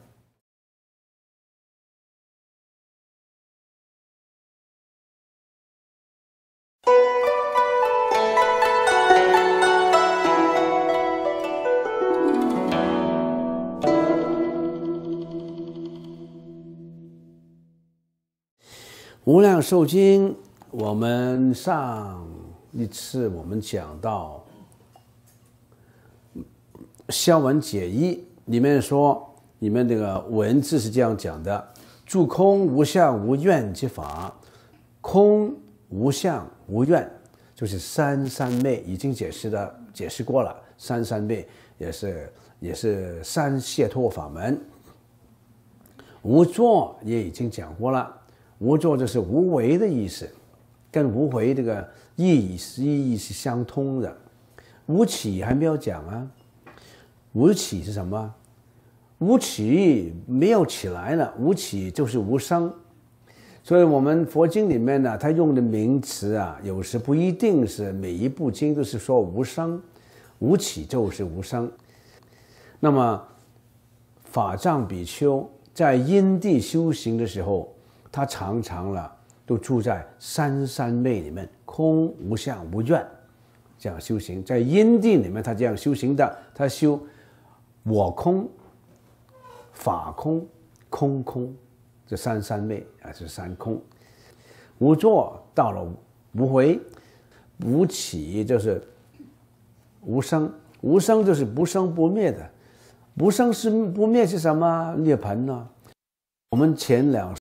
S1: 无量寿经，我们上一次我们讲到。相文解义里面说，里面这个文字是这样讲的：住空无相无愿即法，空无相无愿，就是三三昧已经解释的解释过了，三三昧也是也是三解脱法门。无作也已经讲过了，无作就是无为的意思，跟无为这个意义意义是相通的。无起还没有讲啊。无起是什么？无起没有起来了，无起就是无生。所以我们佛经里面呢，它用的名词啊，有时不一定是每一部经都是说无生，无起就是无生。那么法藏比丘在阴地修行的时候，他常常了都住在三三昧里面，空无相无愿，这样修行。在阴地里面，他这样修行的，他修。我空、法空、空空，这三三昧啊，这三空。无作到了无回，无起就是无生。无生就是不生不灭的，不生是不灭是什么？涅槃呢？我们前两。